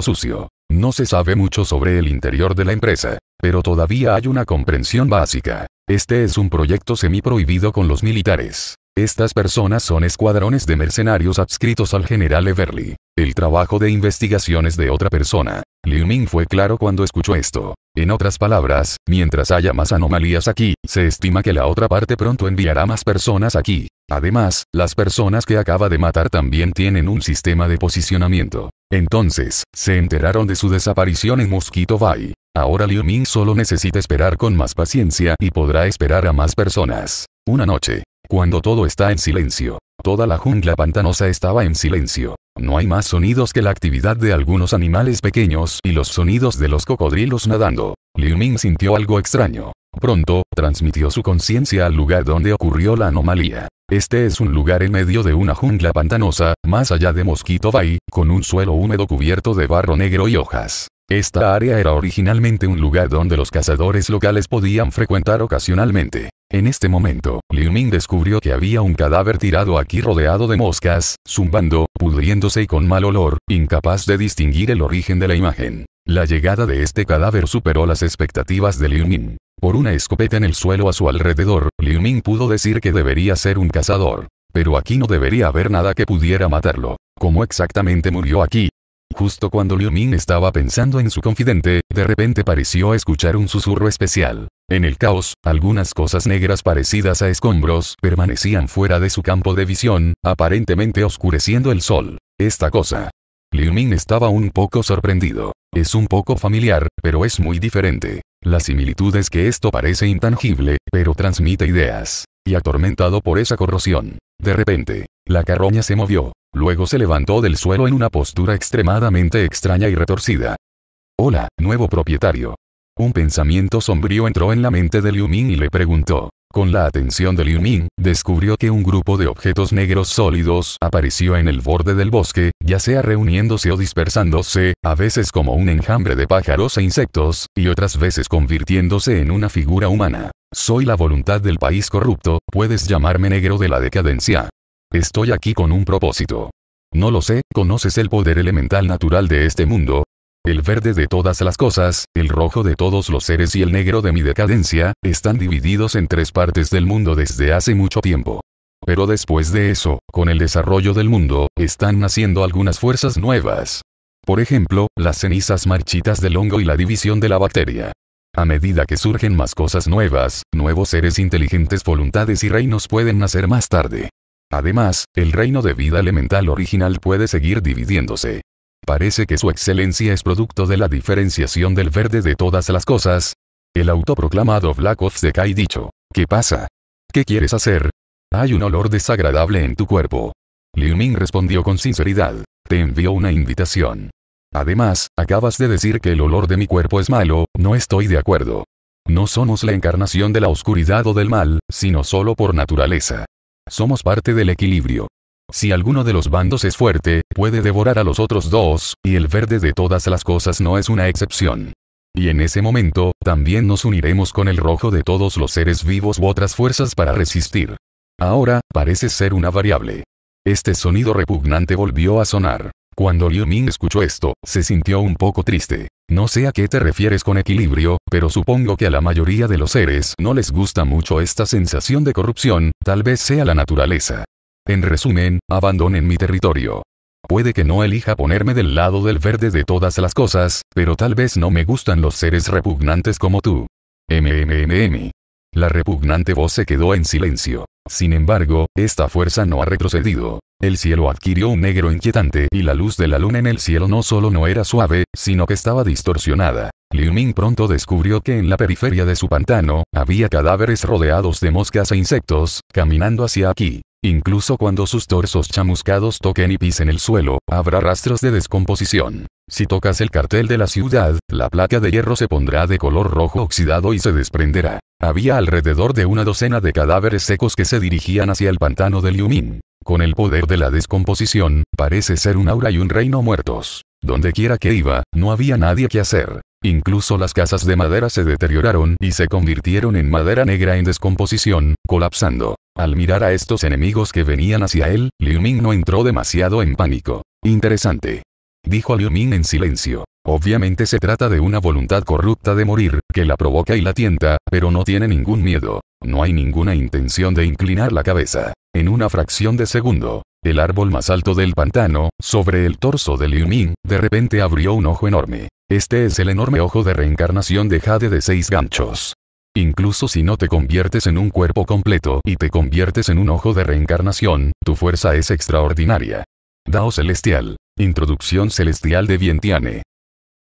sucio. No se sabe mucho sobre el interior de la empresa, pero todavía hay una comprensión básica. Este es un proyecto semi-prohibido con los militares. Estas personas son escuadrones de mercenarios adscritos al general Everly. El trabajo de investigación es de otra persona. Liu Ming fue claro cuando escuchó esto. En otras palabras, mientras haya más anomalías aquí, se estima que la otra parte pronto enviará más personas aquí. Además, las personas que acaba de matar también tienen un sistema de posicionamiento. Entonces, se enteraron de su desaparición en Mosquito Bay. Ahora Liu Ming solo necesita esperar con más paciencia y podrá esperar a más personas. Una noche, cuando todo está en silencio, toda la jungla pantanosa estaba en silencio. No hay más sonidos que la actividad de algunos animales pequeños y los sonidos de los cocodrilos nadando. Liu Ming sintió algo extraño. Pronto, transmitió su conciencia al lugar donde ocurrió la anomalía. Este es un lugar en medio de una jungla pantanosa, más allá de Mosquito Bay, con un suelo húmedo cubierto de barro negro y hojas. Esta área era originalmente un lugar donde los cazadores locales podían frecuentar ocasionalmente. En este momento, Liu Ming descubrió que había un cadáver tirado aquí rodeado de moscas, zumbando, pudriéndose y con mal olor, incapaz de distinguir el origen de la imagen. La llegada de este cadáver superó las expectativas de Liu Ming. Por una escopeta en el suelo a su alrededor, Liu Ming pudo decir que debería ser un cazador. Pero aquí no debería haber nada que pudiera matarlo. ¿Cómo exactamente murió aquí? Justo cuando Liu Min estaba pensando en su confidente, de repente pareció escuchar un susurro especial. En el caos, algunas cosas negras parecidas a escombros permanecían fuera de su campo de visión, aparentemente oscureciendo el sol. Esta cosa. Liu Min estaba un poco sorprendido. Es un poco familiar, pero es muy diferente. La similitud es que esto parece intangible, pero transmite ideas. Y atormentado por esa corrosión. De repente, la carroña se movió. Luego se levantó del suelo en una postura extremadamente extraña y retorcida. Hola, nuevo propietario. Un pensamiento sombrío entró en la mente de Liu Ming y le preguntó. Con la atención de Liu Ming, descubrió que un grupo de objetos negros sólidos apareció en el borde del bosque, ya sea reuniéndose o dispersándose, a veces como un enjambre de pájaros e insectos, y otras veces convirtiéndose en una figura humana. Soy la voluntad del país corrupto, puedes llamarme negro de la decadencia. Estoy aquí con un propósito. No lo sé, ¿conoces el poder elemental natural de este mundo? El verde de todas las cosas, el rojo de todos los seres y el negro de mi decadencia, están divididos en tres partes del mundo desde hace mucho tiempo. Pero después de eso, con el desarrollo del mundo, están naciendo algunas fuerzas nuevas. Por ejemplo, las cenizas marchitas del hongo y la división de la bacteria. A medida que surgen más cosas nuevas, nuevos seres inteligentes, voluntades y reinos pueden nacer más tarde. Además, el reino de vida elemental original puede seguir dividiéndose. Parece que su excelencia es producto de la diferenciación del verde de todas las cosas. El autoproclamado Black Ops de Kai dicho. ¿Qué pasa? ¿Qué quieres hacer? Hay un olor desagradable en tu cuerpo. Liu Ming respondió con sinceridad. Te envío una invitación. Además, acabas de decir que el olor de mi cuerpo es malo, no estoy de acuerdo. No somos la encarnación de la oscuridad o del mal, sino solo por naturaleza. Somos parte del equilibrio. Si alguno de los bandos es fuerte, puede devorar a los otros dos, y el verde de todas las cosas no es una excepción. Y en ese momento, también nos uniremos con el rojo de todos los seres vivos u otras fuerzas para resistir. Ahora, parece ser una variable. Este sonido repugnante volvió a sonar. Cuando Liu Ming escuchó esto, se sintió un poco triste. No sé a qué te refieres con equilibrio, pero supongo que a la mayoría de los seres no les gusta mucho esta sensación de corrupción, tal vez sea la naturaleza. En resumen, abandonen mi territorio. Puede que no elija ponerme del lado del verde de todas las cosas, pero tal vez no me gustan los seres repugnantes como tú. MMMM. La repugnante voz se quedó en silencio. Sin embargo, esta fuerza no ha retrocedido. El cielo adquirió un negro inquietante y la luz de la luna en el cielo no solo no era suave, sino que estaba distorsionada. Liu Ming pronto descubrió que en la periferia de su pantano, había cadáveres rodeados de moscas e insectos, caminando hacia aquí. Incluso cuando sus torsos chamuscados toquen y pisen el suelo, habrá rastros de descomposición. Si tocas el cartel de la ciudad, la placa de hierro se pondrá de color rojo oxidado y se desprenderá. Había alrededor de una docena de cadáveres secos que se dirigían hacia el pantano de Yumin. Con el poder de la descomposición, parece ser un aura y un reino muertos. Donde quiera que iba, no había nadie que hacer. Incluso las casas de madera se deterioraron y se convirtieron en madera negra en descomposición, colapsando. Al mirar a estos enemigos que venían hacia él, Liu Ming no entró demasiado en pánico. Interesante. Dijo a Liu Ming en silencio. Obviamente se trata de una voluntad corrupta de morir, que la provoca y la tienta, pero no tiene ningún miedo. No hay ninguna intención de inclinar la cabeza. En una fracción de segundo, el árbol más alto del pantano, sobre el torso de Liu Ming, de repente abrió un ojo enorme. Este es el enorme ojo de reencarnación de Jade de seis ganchos. Incluso si no te conviertes en un cuerpo completo y te conviertes en un ojo de reencarnación, tu fuerza es extraordinaria. Dao Celestial. Introducción Celestial de Vientiane.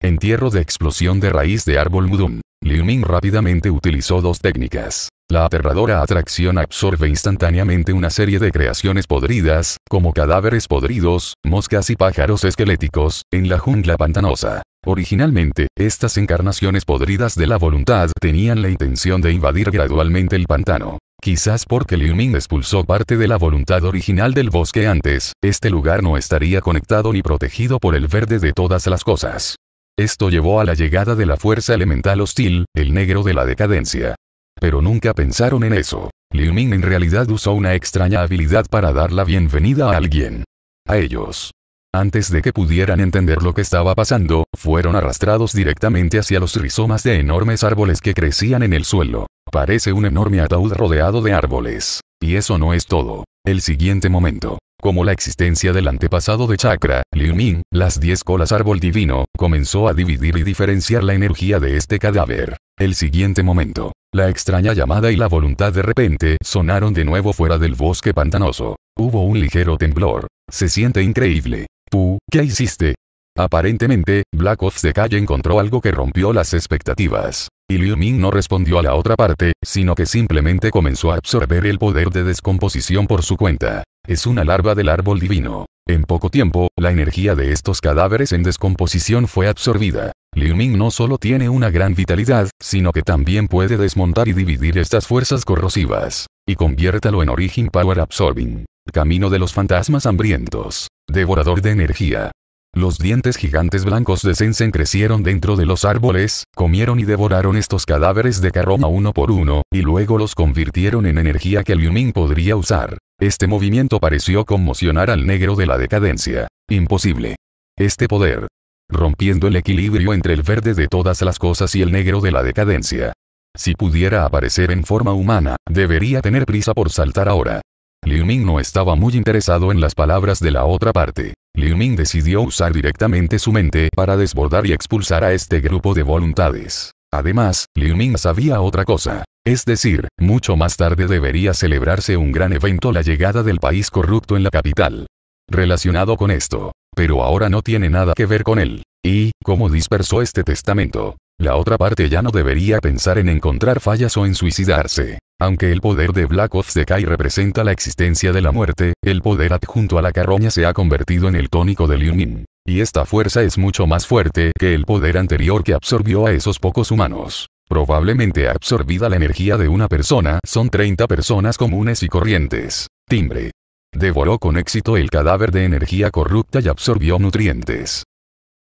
Entierro de explosión de raíz de árbol Mudum. Liu Ming rápidamente utilizó dos técnicas. La aterradora atracción absorbe instantáneamente una serie de creaciones podridas, como cadáveres podridos, moscas y pájaros esqueléticos, en la jungla pantanosa. Originalmente, estas encarnaciones podridas de la voluntad tenían la intención de invadir gradualmente el pantano. Quizás porque Liu Ming expulsó parte de la voluntad original del bosque antes, este lugar no estaría conectado ni protegido por el verde de todas las cosas. Esto llevó a la llegada de la fuerza elemental hostil, el negro de la decadencia pero nunca pensaron en eso. Liu Ming en realidad usó una extraña habilidad para dar la bienvenida a alguien. A ellos. Antes de que pudieran entender lo que estaba pasando, fueron arrastrados directamente hacia los rizomas de enormes árboles que crecían en el suelo. Parece un enorme ataúd rodeado de árboles. Y eso no es todo. El siguiente momento. Como la existencia del antepasado de Chakra, Liu Ming, las diez colas árbol divino, comenzó a dividir y diferenciar la energía de este cadáver. El siguiente momento. La extraña llamada y la voluntad de repente sonaron de nuevo fuera del bosque pantanoso. Hubo un ligero temblor. Se siente increíble. Pu, ¿qué hiciste? Aparentemente, Black Ops de Calle encontró algo que rompió las expectativas. Y Liu Ming no respondió a la otra parte, sino que simplemente comenzó a absorber el poder de descomposición por su cuenta. Es una larva del árbol divino. En poco tiempo, la energía de estos cadáveres en descomposición fue absorbida. Liu Ming no solo tiene una gran vitalidad, sino que también puede desmontar y dividir estas fuerzas corrosivas. Y conviértalo en Origin Power Absorbing. Camino de los fantasmas hambrientos. Devorador de energía. Los dientes gigantes blancos de Sensen crecieron dentro de los árboles, comieron y devoraron estos cadáveres de Karoma uno por uno, y luego los convirtieron en energía que Liu Ming podría usar. Este movimiento pareció conmocionar al negro de la decadencia. Imposible. Este poder. Rompiendo el equilibrio entre el verde de todas las cosas y el negro de la decadencia. Si pudiera aparecer en forma humana, debería tener prisa por saltar ahora. Liu Ming no estaba muy interesado en las palabras de la otra parte. Liu Ming decidió usar directamente su mente para desbordar y expulsar a este grupo de voluntades. Además, Liu Ming sabía otra cosa. Es decir, mucho más tarde debería celebrarse un gran evento la llegada del país corrupto en la capital. Relacionado con esto. Pero ahora no tiene nada que ver con él. Y, como dispersó este testamento? La otra parte ya no debería pensar en encontrar fallas o en suicidarse. Aunque el poder de Black Ops de representa la existencia de la muerte, el poder adjunto a la carroña se ha convertido en el tónico de Liu Ming. Y esta fuerza es mucho más fuerte que el poder anterior que absorbió a esos pocos humanos. Probablemente absorbida la energía de una persona, son 30 personas comunes y corrientes. Timbre. Devoró con éxito el cadáver de energía corrupta y absorbió nutrientes.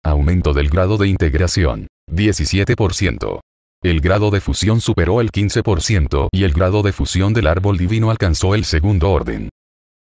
Aumento del grado de integración. 17%. El grado de fusión superó el 15% y el grado de fusión del árbol divino alcanzó el segundo orden.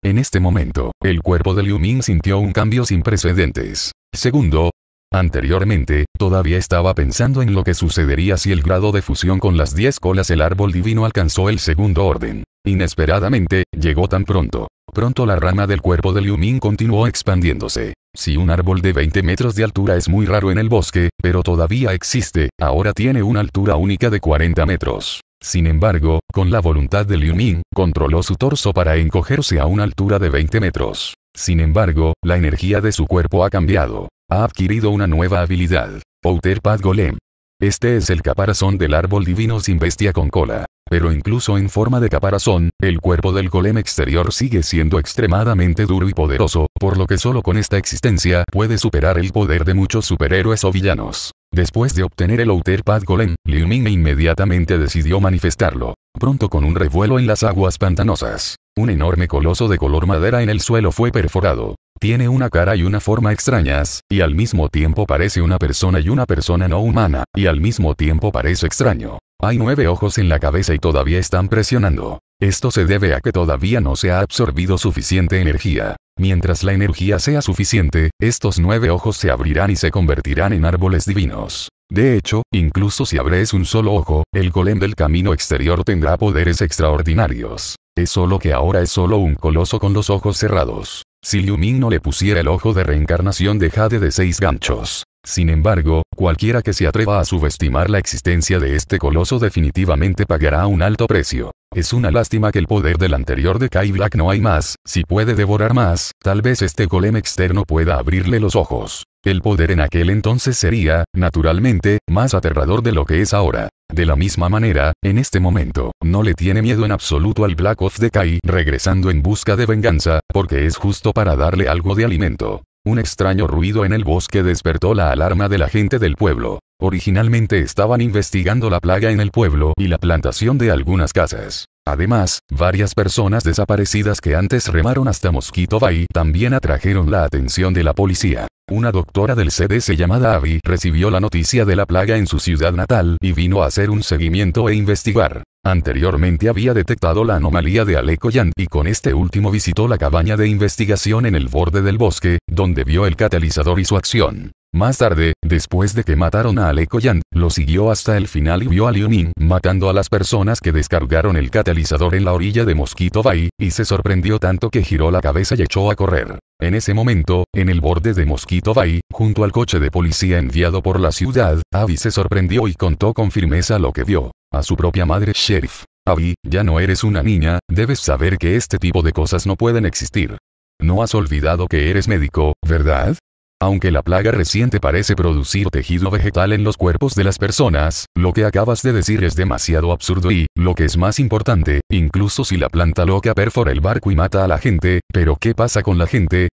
En este momento, el cuerpo de Liu Ming sintió un cambio sin precedentes. Segundo, Anteriormente, todavía estaba pensando en lo que sucedería si el grado de fusión con las 10 colas el árbol divino alcanzó el segundo orden. Inesperadamente, llegó tan pronto. Pronto la rama del cuerpo de Liu Ming continuó expandiéndose. Si un árbol de 20 metros de altura es muy raro en el bosque, pero todavía existe, ahora tiene una altura única de 40 metros. Sin embargo, con la voluntad de Liu Ming, controló su torso para encogerse a una altura de 20 metros. Sin embargo, la energía de su cuerpo ha cambiado. Ha adquirido una nueva habilidad. Outer Pad Golem. Este es el caparazón del árbol divino sin bestia con cola. Pero incluso en forma de caparazón, el cuerpo del golem exterior sigue siendo extremadamente duro y poderoso, por lo que solo con esta existencia puede superar el poder de muchos superhéroes o villanos. Después de obtener el Outer Path Golem, Liu Ming inmediatamente decidió manifestarlo. Pronto con un revuelo en las aguas pantanosas. Un enorme coloso de color madera en el suelo fue perforado. Tiene una cara y una forma extrañas, y al mismo tiempo parece una persona y una persona no humana, y al mismo tiempo parece extraño. Hay nueve ojos en la cabeza y todavía están presionando. Esto se debe a que todavía no se ha absorbido suficiente energía. Mientras la energía sea suficiente, estos nueve ojos se abrirán y se convertirán en árboles divinos. De hecho, incluso si abres un solo ojo, el golem del camino exterior tendrá poderes extraordinarios. Es solo que ahora es solo un coloso con los ojos cerrados. Si Liu Ming no le pusiera el ojo de reencarnación de Jade de seis ganchos, sin embargo, cualquiera que se atreva a subestimar la existencia de este coloso definitivamente pagará un alto precio. Es una lástima que el poder del anterior de Kai Black no hay más, si puede devorar más, tal vez este golem externo pueda abrirle los ojos. El poder en aquel entonces sería, naturalmente, más aterrador de lo que es ahora. De la misma manera, en este momento, no le tiene miedo en absoluto al Black of de Kai regresando en busca de venganza, porque es justo para darle algo de alimento. Un extraño ruido en el bosque despertó la alarma de la gente del pueblo. Originalmente estaban investigando la plaga en el pueblo y la plantación de algunas casas. Además, varias personas desaparecidas que antes remaron hasta Mosquito Bay también atrajeron la atención de la policía. Una doctora del CDC llamada Abby recibió la noticia de la plaga en su ciudad natal y vino a hacer un seguimiento e investigar. Anteriormente había detectado la anomalía de Alekoyan y con este último visitó la cabaña de investigación en el borde del bosque, donde vio el catalizador y su acción. Más tarde, después de que mataron a Alekoyan, lo siguió hasta el final y vio a Ming matando a las personas que descargaron el catalizador en la orilla de Mosquito Bay, y se sorprendió tanto que giró la cabeza y echó a correr. En ese momento, en el borde de Mosquito Bay, junto al coche de policía enviado por la ciudad, Abby se sorprendió y contó con firmeza lo que vio. A su propia madre sheriff. Abby, ya no eres una niña, debes saber que este tipo de cosas no pueden existir. No has olvidado que eres médico, ¿verdad? Aunque la plaga reciente parece producir tejido vegetal en los cuerpos de las personas, lo que acabas de decir es demasiado absurdo y, lo que es más importante, incluso si la planta loca perfora el barco y mata a la gente, pero ¿qué pasa con la gente?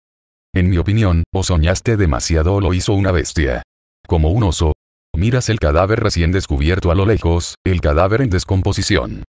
En mi opinión, o soñaste demasiado o lo hizo una bestia. Como un oso. Miras el cadáver recién descubierto a lo lejos, el cadáver en descomposición.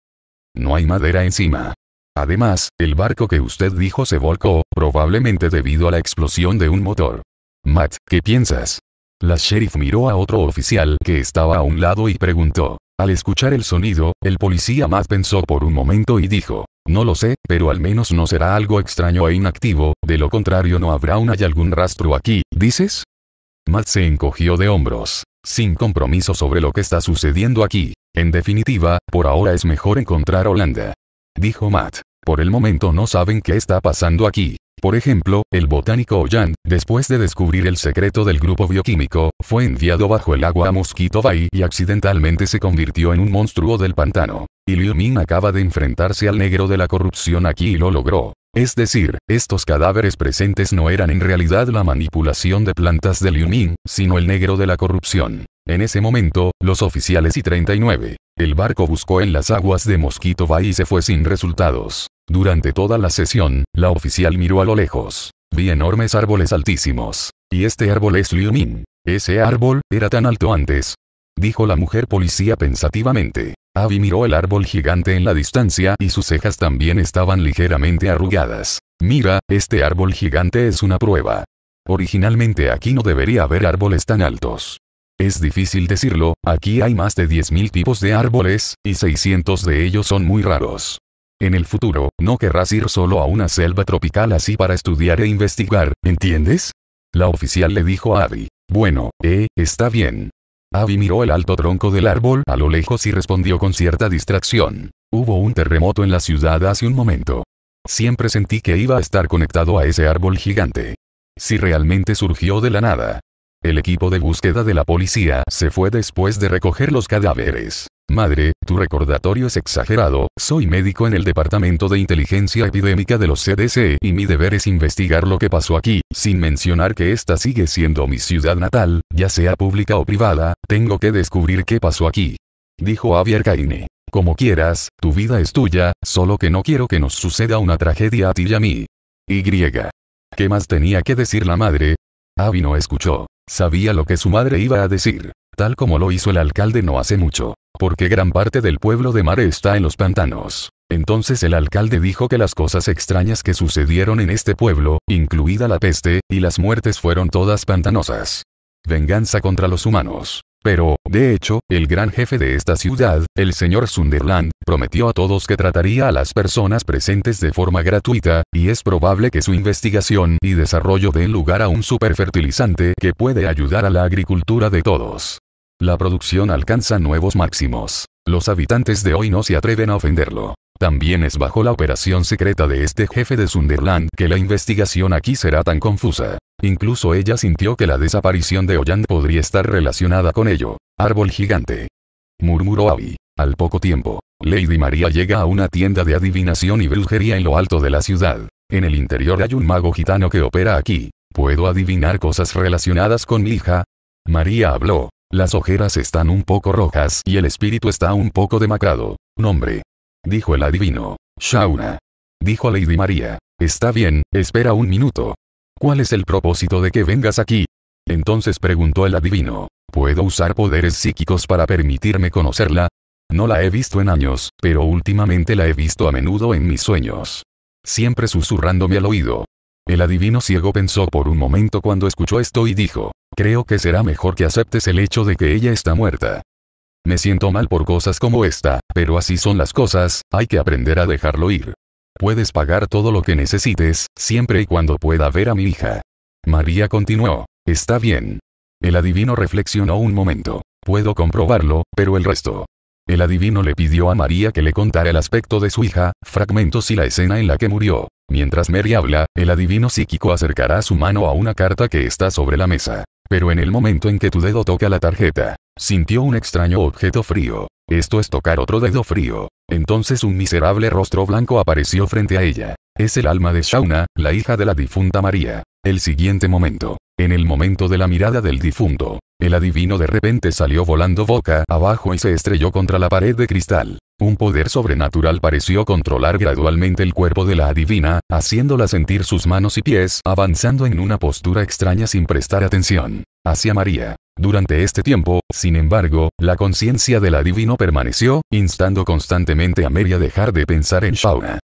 No hay madera encima. Además, el barco que usted dijo se volcó, probablemente debido a la explosión de un motor. Matt, ¿qué piensas? La sheriff miró a otro oficial que estaba a un lado y preguntó. Al escuchar el sonido, el policía Matt pensó por un momento y dijo, no lo sé, pero al menos no será algo extraño e inactivo, de lo contrario no habrá una hay algún rastro aquí, ¿dices? Matt se encogió de hombros, sin compromiso sobre lo que está sucediendo aquí. En definitiva, por ahora es mejor encontrar Holanda. Dijo Matt, por el momento no saben qué está pasando aquí. Por ejemplo, el botánico Oyan, después de descubrir el secreto del grupo bioquímico, fue enviado bajo el agua a Mosquito Bay y accidentalmente se convirtió en un monstruo del pantano. Y Liu Ming acaba de enfrentarse al negro de la corrupción aquí y lo logró. Es decir, estos cadáveres presentes no eran en realidad la manipulación de plantas de Liu Ming, sino el negro de la corrupción. En ese momento, los oficiales y 39. El barco buscó en las aguas de Mosquito Bay y se fue sin resultados. Durante toda la sesión, la oficial miró a lo lejos. Vi enormes árboles altísimos. Y este árbol es Liu Min. Ese árbol, era tan alto antes. Dijo la mujer policía pensativamente. Abby miró el árbol gigante en la distancia y sus cejas también estaban ligeramente arrugadas. Mira, este árbol gigante es una prueba. Originalmente aquí no debería haber árboles tan altos. Es difícil decirlo, aquí hay más de 10.000 tipos de árboles, y 600 de ellos son muy raros. En el futuro, no querrás ir solo a una selva tropical así para estudiar e investigar, ¿entiendes? La oficial le dijo a Abby. Bueno, eh, está bien. Abby miró el alto tronco del árbol a lo lejos y respondió con cierta distracción. Hubo un terremoto en la ciudad hace un momento. Siempre sentí que iba a estar conectado a ese árbol gigante. Si realmente surgió de la nada. El equipo de búsqueda de la policía se fue después de recoger los cadáveres. Madre, tu recordatorio es exagerado, soy médico en el Departamento de Inteligencia Epidémica de los CDC y mi deber es investigar lo que pasó aquí, sin mencionar que esta sigue siendo mi ciudad natal, ya sea pública o privada, tengo que descubrir qué pasó aquí. Dijo Javier Arcaine. Como quieras, tu vida es tuya, solo que no quiero que nos suceda una tragedia a ti y a mí. Y. ¿Qué más tenía que decir la madre? Avi no escuchó. Sabía lo que su madre iba a decir, tal como lo hizo el alcalde no hace mucho porque gran parte del pueblo de Mare está en los pantanos. Entonces el alcalde dijo que las cosas extrañas que sucedieron en este pueblo, incluida la peste, y las muertes fueron todas pantanosas. Venganza contra los humanos. Pero, de hecho, el gran jefe de esta ciudad, el señor Sunderland, prometió a todos que trataría a las personas presentes de forma gratuita, y es probable que su investigación y desarrollo den lugar a un superfertilizante que puede ayudar a la agricultura de todos. La producción alcanza nuevos máximos. Los habitantes de hoy no se atreven a ofenderlo. También es bajo la operación secreta de este jefe de Sunderland que la investigación aquí será tan confusa. Incluso ella sintió que la desaparición de Oyan podría estar relacionada con ello. Árbol gigante. Murmuró Abby. Al poco tiempo, Lady María llega a una tienda de adivinación y brujería en lo alto de la ciudad. En el interior hay un mago gitano que opera aquí. Puedo adivinar cosas relacionadas con mi hija. María habló, las ojeras están un poco rojas y el espíritu está un poco demacrado. Nombre. Dijo el adivino. Shauna. Dijo Lady María. Está bien, espera un minuto. ¿Cuál es el propósito de que vengas aquí? Entonces preguntó el adivino. ¿Puedo usar poderes psíquicos para permitirme conocerla? No la he visto en años, pero últimamente la he visto a menudo en mis sueños. Siempre susurrándome al oído. El adivino ciego pensó por un momento cuando escuchó esto y dijo, creo que será mejor que aceptes el hecho de que ella está muerta. Me siento mal por cosas como esta, pero así son las cosas, hay que aprender a dejarlo ir. Puedes pagar todo lo que necesites, siempre y cuando pueda ver a mi hija. María continuó, está bien. El adivino reflexionó un momento. Puedo comprobarlo, pero el resto. El adivino le pidió a María que le contara el aspecto de su hija, fragmentos y la escena en la que murió. Mientras Mary habla, el adivino psíquico acercará su mano a una carta que está sobre la mesa. Pero en el momento en que tu dedo toca la tarjeta, sintió un extraño objeto frío. Esto es tocar otro dedo frío. Entonces un miserable rostro blanco apareció frente a ella. Es el alma de Shauna, la hija de la difunta María. El siguiente momento. En el momento de la mirada del difunto, el adivino de repente salió volando boca abajo y se estrelló contra la pared de cristal. Un poder sobrenatural pareció controlar gradualmente el cuerpo de la adivina, haciéndola sentir sus manos y pies avanzando en una postura extraña sin prestar atención. Hacia María. Durante este tiempo, sin embargo, la conciencia del adivino permaneció, instando constantemente a Mary a dejar de pensar en Shauna.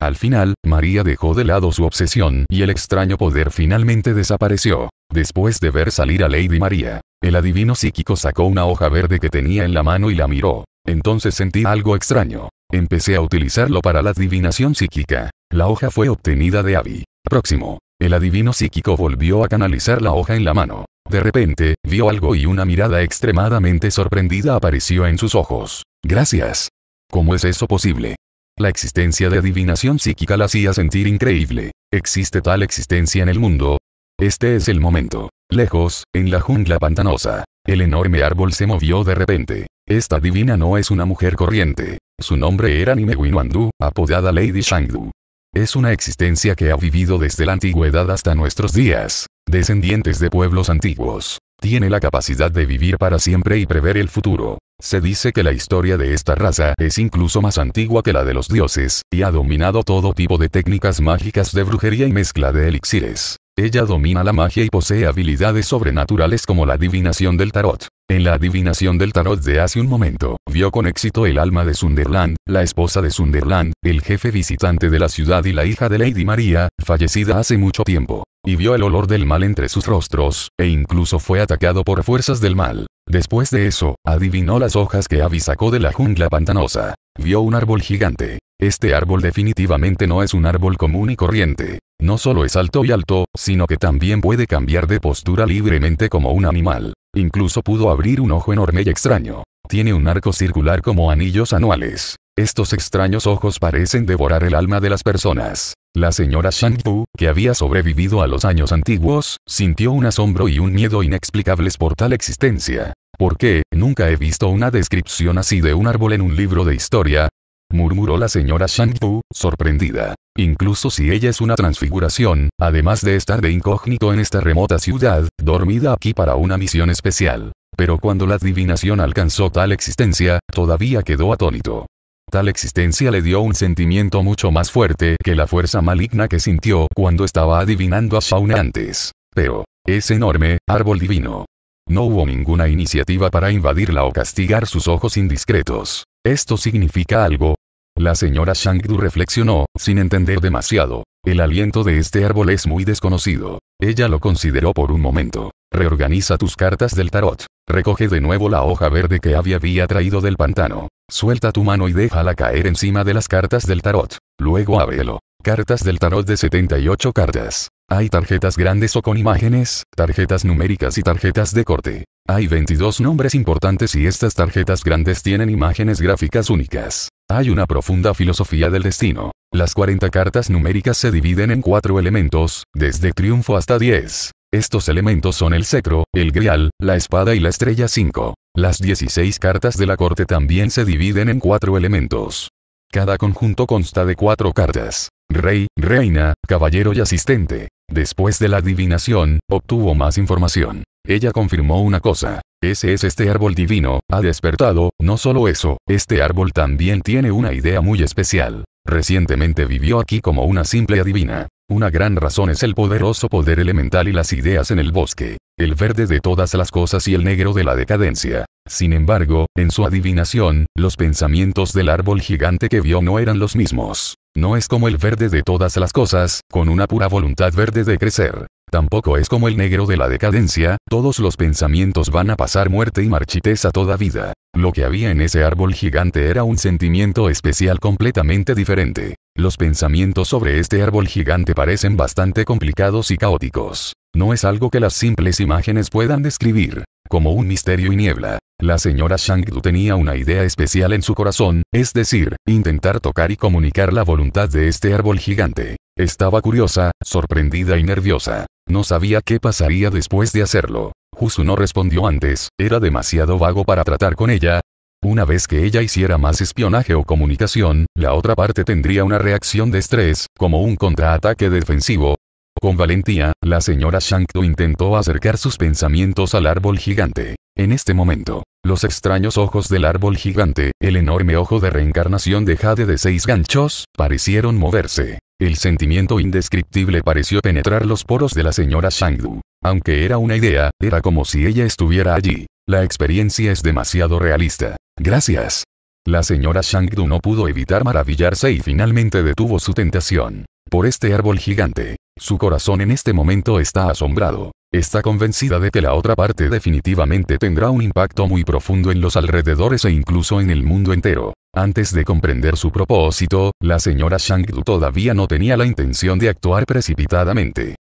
Al final, María dejó de lado su obsesión y el extraño poder finalmente desapareció, después de ver salir a Lady María. El adivino psíquico sacó una hoja verde que tenía en la mano y la miró. Entonces sentí algo extraño. Empecé a utilizarlo para la adivinación psíquica. La hoja fue obtenida de Abby. Próximo. El adivino psíquico volvió a canalizar la hoja en la mano. De repente, vio algo y una mirada extremadamente sorprendida apareció en sus ojos. Gracias. ¿Cómo es eso posible? La existencia de adivinación psíquica la hacía sentir increíble. Existe tal existencia en el mundo, este es el momento. Lejos, en la jungla pantanosa. El enorme árbol se movió de repente. Esta divina no es una mujer corriente. Su nombre era Nimeguinwandu, apodada Lady Shangdu. Es una existencia que ha vivido desde la antigüedad hasta nuestros días. Descendientes de pueblos antiguos. Tiene la capacidad de vivir para siempre y prever el futuro. Se dice que la historia de esta raza es incluso más antigua que la de los dioses, y ha dominado todo tipo de técnicas mágicas de brujería y mezcla de elixires. Ella domina la magia y posee habilidades sobrenaturales como la adivinación del tarot. En la adivinación del tarot de hace un momento, vio con éxito el alma de Sunderland, la esposa de Sunderland, el jefe visitante de la ciudad y la hija de Lady María, fallecida hace mucho tiempo. Y vio el olor del mal entre sus rostros, e incluso fue atacado por fuerzas del mal. Después de eso, adivinó las hojas que Abby sacó de la jungla pantanosa. Vio un árbol gigante. Este árbol definitivamente no es un árbol común y corriente. No solo es alto y alto, sino que también puede cambiar de postura libremente como un animal. Incluso pudo abrir un ojo enorme y extraño. Tiene un arco circular como anillos anuales. Estos extraños ojos parecen devorar el alma de las personas. La señora Shang que había sobrevivido a los años antiguos, sintió un asombro y un miedo inexplicables por tal existencia. Porque, nunca he visto una descripción así de un árbol en un libro de historia, murmuró la señora shang Fu, sorprendida. Incluso si ella es una transfiguración, además de estar de incógnito en esta remota ciudad, dormida aquí para una misión especial. Pero cuando la adivinación alcanzó tal existencia, todavía quedó atónito. Tal existencia le dio un sentimiento mucho más fuerte que la fuerza maligna que sintió cuando estaba adivinando a Shauna antes. Pero, es enorme, árbol divino. No hubo ninguna iniciativa para invadirla o castigar sus ojos indiscretos. Esto significa algo, la señora Shangdu reflexionó, sin entender demasiado. El aliento de este árbol es muy desconocido. Ella lo consideró por un momento. Reorganiza tus cartas del tarot. Recoge de nuevo la hoja verde que había, había traído del pantano. Suelta tu mano y déjala caer encima de las cartas del tarot. Luego ábrelo. Cartas del tarot de 78 cartas. Hay tarjetas grandes o con imágenes, tarjetas numéricas y tarjetas de corte. Hay 22 nombres importantes y estas tarjetas grandes tienen imágenes gráficas únicas. Hay una profunda filosofía del destino. Las 40 cartas numéricas se dividen en cuatro elementos, desde triunfo hasta 10. Estos elementos son el cetro, el grial, la espada y la estrella 5. Las 16 cartas de la corte también se dividen en cuatro elementos. Cada conjunto consta de cuatro cartas. Rey, reina, caballero y asistente. Después de la adivinación, obtuvo más información. Ella confirmó una cosa. Ese es este árbol divino, ha despertado, no solo eso, este árbol también tiene una idea muy especial. Recientemente vivió aquí como una simple adivina. Una gran razón es el poderoso poder elemental y las ideas en el bosque, el verde de todas las cosas y el negro de la decadencia. Sin embargo, en su adivinación, los pensamientos del árbol gigante que vio no eran los mismos. No es como el verde de todas las cosas, con una pura voluntad verde de crecer. Tampoco es como el negro de la decadencia, todos los pensamientos van a pasar muerte y a toda vida. Lo que había en ese árbol gigante era un sentimiento especial completamente diferente. Los pensamientos sobre este árbol gigante parecen bastante complicados y caóticos. No es algo que las simples imágenes puedan describir, como un misterio y niebla. La señora Shangdu tenía una idea especial en su corazón, es decir, intentar tocar y comunicar la voluntad de este árbol gigante. Estaba curiosa, sorprendida y nerviosa. No sabía qué pasaría después de hacerlo. Jusu no respondió antes, era demasiado vago para tratar con ella. Una vez que ella hiciera más espionaje o comunicación, la otra parte tendría una reacción de estrés, como un contraataque defensivo. Con valentía, la señora Shangdu intentó acercar sus pensamientos al árbol gigante. En este momento, los extraños ojos del árbol gigante, el enorme ojo de reencarnación de Jade de seis ganchos, parecieron moverse. El sentimiento indescriptible pareció penetrar los poros de la señora Shangdu. Aunque era una idea, era como si ella estuviera allí. La experiencia es demasiado realista. Gracias. La señora Shangdu no pudo evitar maravillarse y finalmente detuvo su tentación. Por este árbol gigante. Su corazón en este momento está asombrado. Está convencida de que la otra parte definitivamente tendrá un impacto muy profundo en los alrededores e incluso en el mundo entero. Antes de comprender su propósito, la señora Shangdu todavía no tenía la intención de actuar precipitadamente.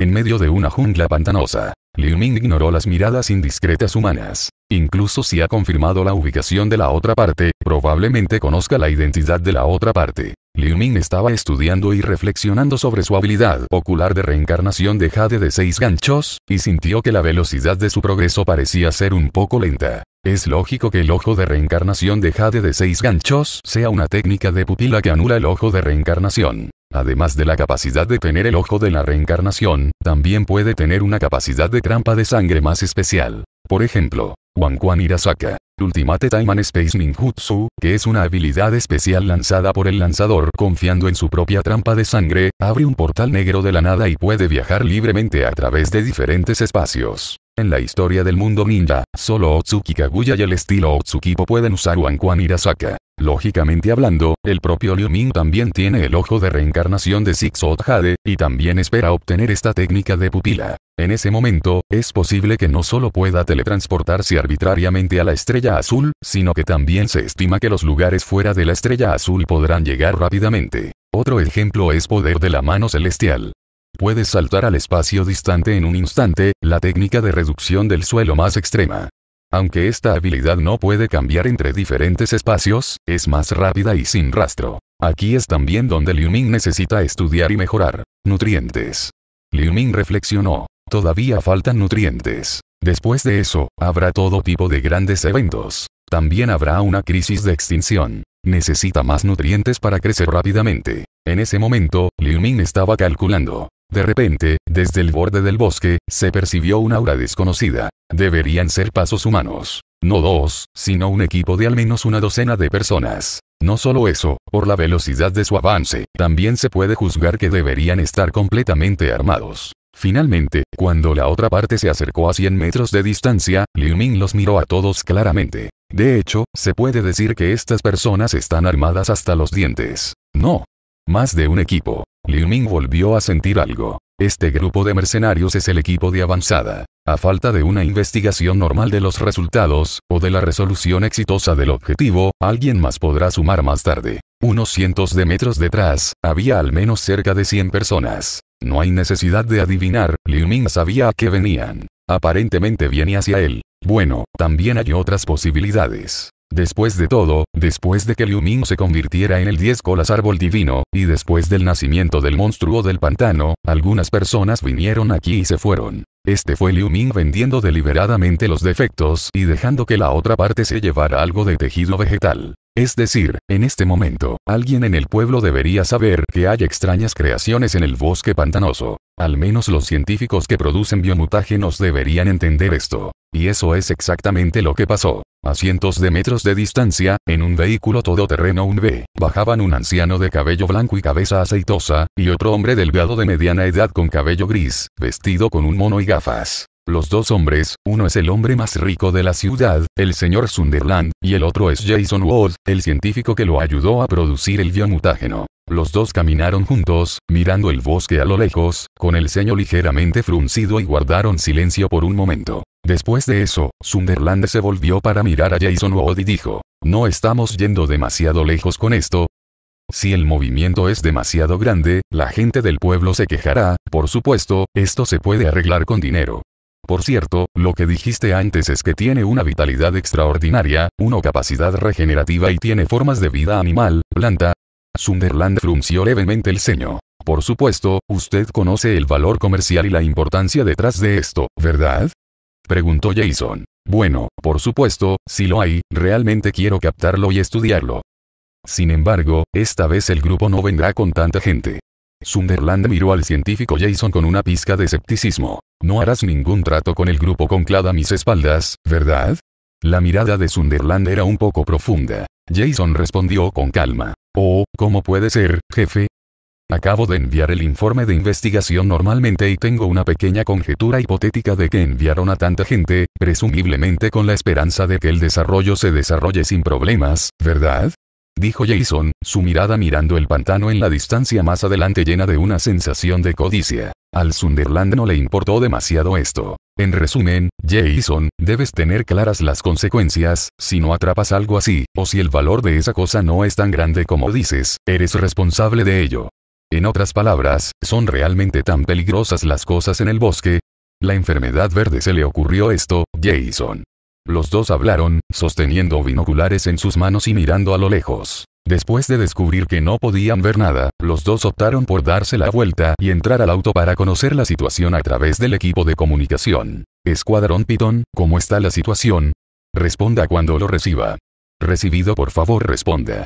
En medio de una jungla pantanosa, Liu Ming ignoró las miradas indiscretas humanas. Incluso si ha confirmado la ubicación de la otra parte, probablemente conozca la identidad de la otra parte. Liu Ming estaba estudiando y reflexionando sobre su habilidad ocular de reencarnación de Jade de seis ganchos, y sintió que la velocidad de su progreso parecía ser un poco lenta. Es lógico que el ojo de reencarnación de Jade de seis ganchos sea una técnica de pupila que anula el ojo de reencarnación. Además de la capacidad de tener el ojo de la reencarnación, también puede tener una capacidad de trampa de sangre más especial. Por ejemplo, Quan irasaka, Ultimate Time and Space Ninjutsu, que es una habilidad especial lanzada por el lanzador confiando en su propia trampa de sangre, abre un portal negro de la nada y puede viajar libremente a través de diferentes espacios. En la historia del mundo ninja, solo Otsuki Kaguya y el estilo Otsukipo pueden usar Wankuan Irasaka. Lógicamente hablando, el propio Liu Ming también tiene el ojo de reencarnación de Six Jade, y también espera obtener esta técnica de pupila. En ese momento, es posible que no solo pueda teletransportarse arbitrariamente a la estrella azul, sino que también se estima que los lugares fuera de la estrella azul podrán llegar rápidamente. Otro ejemplo es poder de la mano celestial. Puedes saltar al espacio distante en un instante, la técnica de reducción del suelo más extrema. Aunque esta habilidad no puede cambiar entre diferentes espacios, es más rápida y sin rastro. Aquí es también donde Liu Ming necesita estudiar y mejorar. Nutrientes. Liu Ming reflexionó. Todavía faltan nutrientes. Después de eso, habrá todo tipo de grandes eventos. También habrá una crisis de extinción. Necesita más nutrientes para crecer rápidamente. En ese momento, Liu Ming estaba calculando. De repente, desde el borde del bosque, se percibió una aura desconocida. Deberían ser pasos humanos. No dos, sino un equipo de al menos una docena de personas. No solo eso, por la velocidad de su avance, también se puede juzgar que deberían estar completamente armados. Finalmente, cuando la otra parte se acercó a 100 metros de distancia, Liu Ming los miró a todos claramente. De hecho, se puede decir que estas personas están armadas hasta los dientes. No, más de un equipo. Liu Ming volvió a sentir algo. Este grupo de mercenarios es el equipo de avanzada. A falta de una investigación normal de los resultados, o de la resolución exitosa del objetivo, alguien más podrá sumar más tarde. Unos cientos de metros detrás, había al menos cerca de 100 personas. No hay necesidad de adivinar, Liu Ming sabía a qué venían. Aparentemente viene hacia él. Bueno, también hay otras posibilidades. Después de todo, después de que Liu Ming se convirtiera en el 10 colas árbol divino, y después del nacimiento del monstruo del pantano, algunas personas vinieron aquí y se fueron. Este fue Liu Ming vendiendo deliberadamente los defectos y dejando que la otra parte se llevara algo de tejido vegetal. Es decir, en este momento, alguien en el pueblo debería saber que hay extrañas creaciones en el bosque pantanoso. Al menos los científicos que producen biomutágenos deberían entender esto. Y eso es exactamente lo que pasó. A cientos de metros de distancia, en un vehículo todoterreno un b bajaban un anciano de cabello blanco y cabeza aceitosa, y otro hombre delgado de mediana edad con cabello gris, vestido con un mono y gafas. Los dos hombres, uno es el hombre más rico de la ciudad, el señor Sunderland, y el otro es Jason Ward, el científico que lo ayudó a producir el biomutágeno. Los dos caminaron juntos, mirando el bosque a lo lejos, con el ceño ligeramente fruncido y guardaron silencio por un momento. Después de eso, Sunderland se volvió para mirar a Jason Wood y dijo, ¿no estamos yendo demasiado lejos con esto? Si el movimiento es demasiado grande, la gente del pueblo se quejará, por supuesto, esto se puede arreglar con dinero. Por cierto, lo que dijiste antes es que tiene una vitalidad extraordinaria, una capacidad regenerativa y tiene formas de vida animal, planta, Sunderland frunció levemente el ceño. Por supuesto, usted conoce el valor comercial y la importancia detrás de esto, ¿verdad? Preguntó Jason. Bueno, por supuesto, si lo hay, realmente quiero captarlo y estudiarlo. Sin embargo, esta vez el grupo no vendrá con tanta gente. Sunderland miró al científico Jason con una pizca de escepticismo. No harás ningún trato con el grupo con a mis espaldas, ¿verdad? La mirada de Sunderland era un poco profunda. Jason respondió con calma. Oh, ¿cómo puede ser, jefe? Acabo de enviar el informe de investigación normalmente y tengo una pequeña conjetura hipotética de que enviaron a tanta gente, presumiblemente con la esperanza de que el desarrollo se desarrolle sin problemas, ¿verdad? dijo Jason, su mirada mirando el pantano en la distancia más adelante llena de una sensación de codicia. Al Sunderland no le importó demasiado esto. En resumen, Jason, debes tener claras las consecuencias, si no atrapas algo así, o si el valor de esa cosa no es tan grande como dices, eres responsable de ello. En otras palabras, ¿son realmente tan peligrosas las cosas en el bosque? La enfermedad verde se le ocurrió esto, Jason. Los dos hablaron, sosteniendo binoculares en sus manos y mirando a lo lejos. Después de descubrir que no podían ver nada, los dos optaron por darse la vuelta y entrar al auto para conocer la situación a través del equipo de comunicación. Escuadrón Pitón, ¿cómo está la situación? Responda cuando lo reciba. Recibido por favor responda.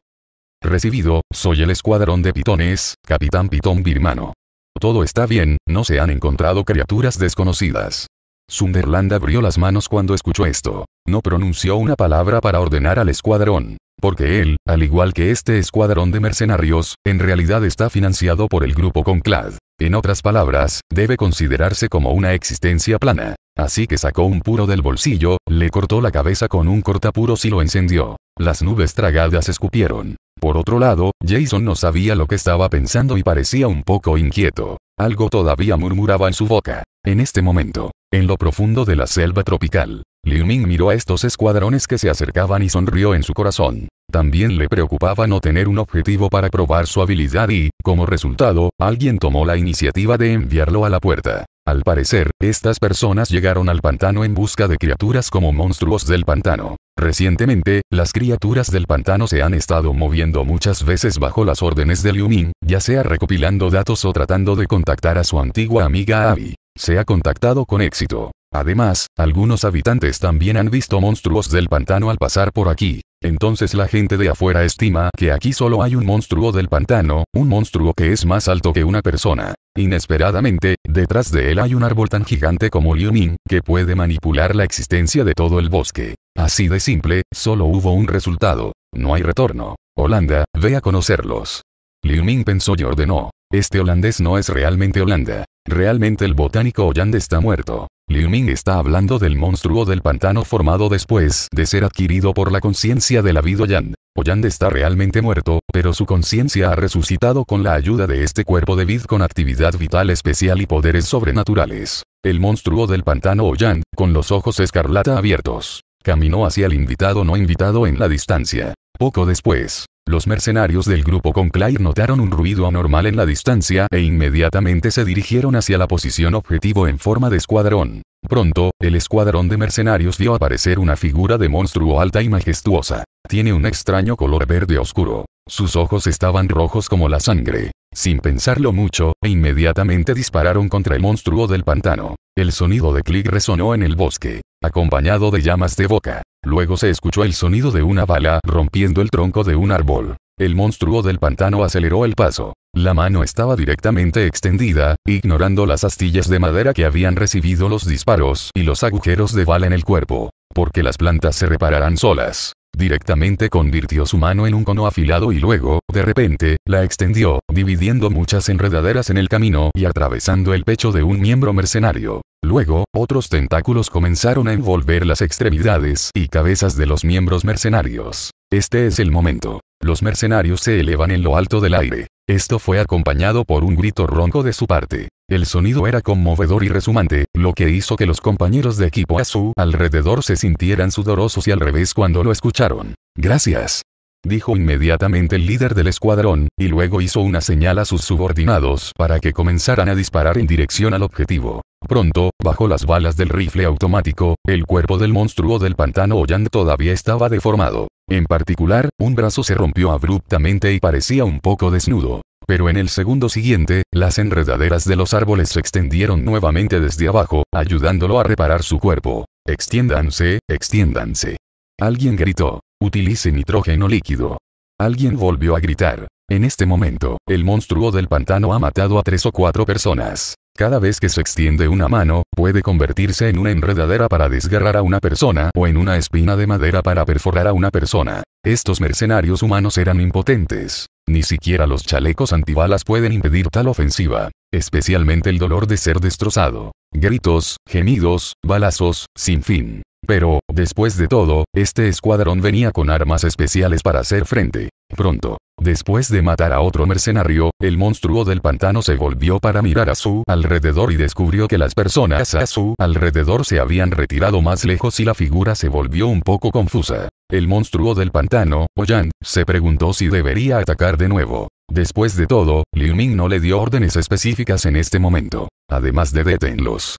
Recibido, soy el escuadrón de pitones, capitán pitón birmano. Todo está bien, no se han encontrado criaturas desconocidas. Sunderland abrió las manos cuando escuchó esto. No pronunció una palabra para ordenar al escuadrón. Porque él, al igual que este escuadrón de mercenarios, en realidad está financiado por el grupo Conclad. En otras palabras, debe considerarse como una existencia plana. Así que sacó un puro del bolsillo, le cortó la cabeza con un cortapuros y lo encendió. Las nubes tragadas escupieron. Por otro lado, Jason no sabía lo que estaba pensando y parecía un poco inquieto. Algo todavía murmuraba en su boca. En este momento, en lo profundo de la selva tropical, Liu Ming miró a estos escuadrones que se acercaban y sonrió en su corazón. También le preocupaba no tener un objetivo para probar su habilidad y, como resultado, alguien tomó la iniciativa de enviarlo a la puerta. Al parecer, estas personas llegaron al pantano en busca de criaturas como monstruos del pantano. Recientemente, las criaturas del pantano se han estado moviendo muchas veces bajo las órdenes de Liu Ming, ya sea recopilando datos o tratando de contactar a su antigua amiga Abby se ha contactado con éxito. Además, algunos habitantes también han visto monstruos del pantano al pasar por aquí. Entonces la gente de afuera estima que aquí solo hay un monstruo del pantano, un monstruo que es más alto que una persona. Inesperadamente, detrás de él hay un árbol tan gigante como Ming, que puede manipular la existencia de todo el bosque. Así de simple, solo hubo un resultado. No hay retorno. Holanda, ve a conocerlos. Liu Ming pensó y ordenó. Este holandés no es realmente Holanda. Realmente el botánico Yand está muerto. Liu Ming está hablando del monstruo del pantano formado después de ser adquirido por la conciencia de la vida Oyan Yand está realmente muerto, pero su conciencia ha resucitado con la ayuda de este cuerpo de vid con actividad vital especial y poderes sobrenaturales. El monstruo del pantano Oyan, con los ojos escarlata abiertos, caminó hacia el invitado no invitado en la distancia. Poco después, los mercenarios del grupo Conclair notaron un ruido anormal en la distancia e inmediatamente se dirigieron hacia la posición objetivo en forma de escuadrón. Pronto, el escuadrón de mercenarios vio aparecer una figura de monstruo alta y majestuosa. Tiene un extraño color verde oscuro. Sus ojos estaban rojos como la sangre. Sin pensarlo mucho, e inmediatamente dispararon contra el monstruo del pantano. El sonido de clic resonó en el bosque acompañado de llamas de boca. Luego se escuchó el sonido de una bala rompiendo el tronco de un árbol. El monstruo del pantano aceleró el paso. La mano estaba directamente extendida, ignorando las astillas de madera que habían recibido los disparos y los agujeros de bala en el cuerpo. Porque las plantas se repararán solas. Directamente convirtió su mano en un cono afilado y luego, de repente, la extendió, dividiendo muchas enredaderas en el camino y atravesando el pecho de un miembro mercenario. Luego, otros tentáculos comenzaron a envolver las extremidades y cabezas de los miembros mercenarios. Este es el momento. Los mercenarios se elevan en lo alto del aire. Esto fue acompañado por un grito ronco de su parte. El sonido era conmovedor y resumante, lo que hizo que los compañeros de equipo a su alrededor se sintieran sudorosos y al revés cuando lo escucharon. Gracias dijo inmediatamente el líder del escuadrón, y luego hizo una señal a sus subordinados para que comenzaran a disparar en dirección al objetivo. Pronto, bajo las balas del rifle automático, el cuerpo del monstruo del pantano Oyan todavía estaba deformado. En particular, un brazo se rompió abruptamente y parecía un poco desnudo. Pero en el segundo siguiente, las enredaderas de los árboles se extendieron nuevamente desde abajo, ayudándolo a reparar su cuerpo. Extiéndanse, extiéndanse. Alguien gritó. Utilice nitrógeno líquido. Alguien volvió a gritar. En este momento, el monstruo del pantano ha matado a tres o cuatro personas. Cada vez que se extiende una mano, puede convertirse en una enredadera para desgarrar a una persona o en una espina de madera para perforar a una persona. Estos mercenarios humanos eran impotentes. Ni siquiera los chalecos antibalas pueden impedir tal ofensiva. Especialmente el dolor de ser destrozado. Gritos, gemidos, balazos, sin fin. Pero, después de todo, este escuadrón venía con armas especiales para hacer frente. Pronto, después de matar a otro mercenario, el monstruo del pantano se volvió para mirar a su alrededor y descubrió que las personas a su alrededor se habían retirado más lejos y la figura se volvió un poco confusa. El monstruo del pantano, Oyan, se preguntó si debería atacar de nuevo. Después de todo, Liu Ming no le dio órdenes específicas en este momento. Además de detenlos.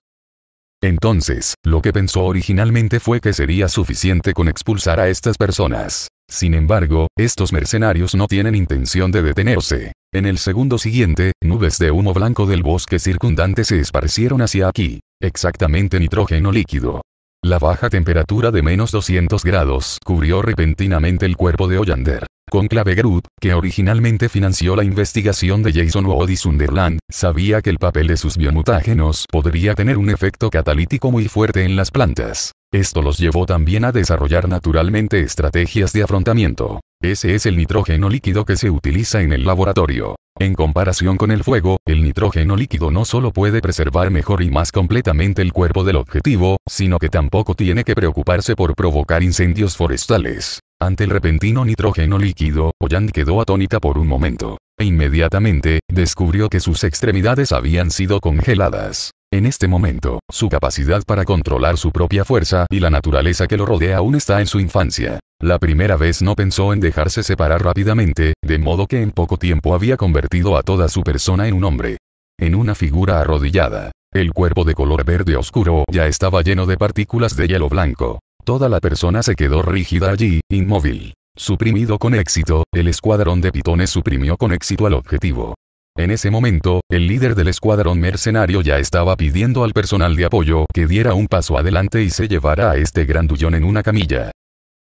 Entonces, lo que pensó originalmente fue que sería suficiente con expulsar a estas personas. Sin embargo, estos mercenarios no tienen intención de detenerse. En el segundo siguiente, nubes de humo blanco del bosque circundante se esparcieron hacia aquí. Exactamente nitrógeno líquido. La baja temperatura de menos 200 grados cubrió repentinamente el cuerpo de Ollander. Conclave Groot, que originalmente financió la investigación de Jason Woody Sunderland, sabía que el papel de sus biomutágenos podría tener un efecto catalítico muy fuerte en las plantas. Esto los llevó también a desarrollar naturalmente estrategias de afrontamiento. Ese es el nitrógeno líquido que se utiliza en el laboratorio. En comparación con el fuego, el nitrógeno líquido no solo puede preservar mejor y más completamente el cuerpo del objetivo, sino que tampoco tiene que preocuparse por provocar incendios forestales. Ante el repentino nitrógeno líquido, Oyan quedó atónita por un momento, e inmediatamente, descubrió que sus extremidades habían sido congeladas. En este momento, su capacidad para controlar su propia fuerza y la naturaleza que lo rodea aún está en su infancia. La primera vez no pensó en dejarse separar rápidamente, de modo que en poco tiempo había convertido a toda su persona en un hombre. En una figura arrodillada. El cuerpo de color verde oscuro ya estaba lleno de partículas de hielo blanco. Toda la persona se quedó rígida allí, inmóvil. Suprimido con éxito, el escuadrón de pitones suprimió con éxito al objetivo. En ese momento, el líder del escuadrón mercenario ya estaba pidiendo al personal de apoyo que diera un paso adelante y se llevara a este grandullón en una camilla.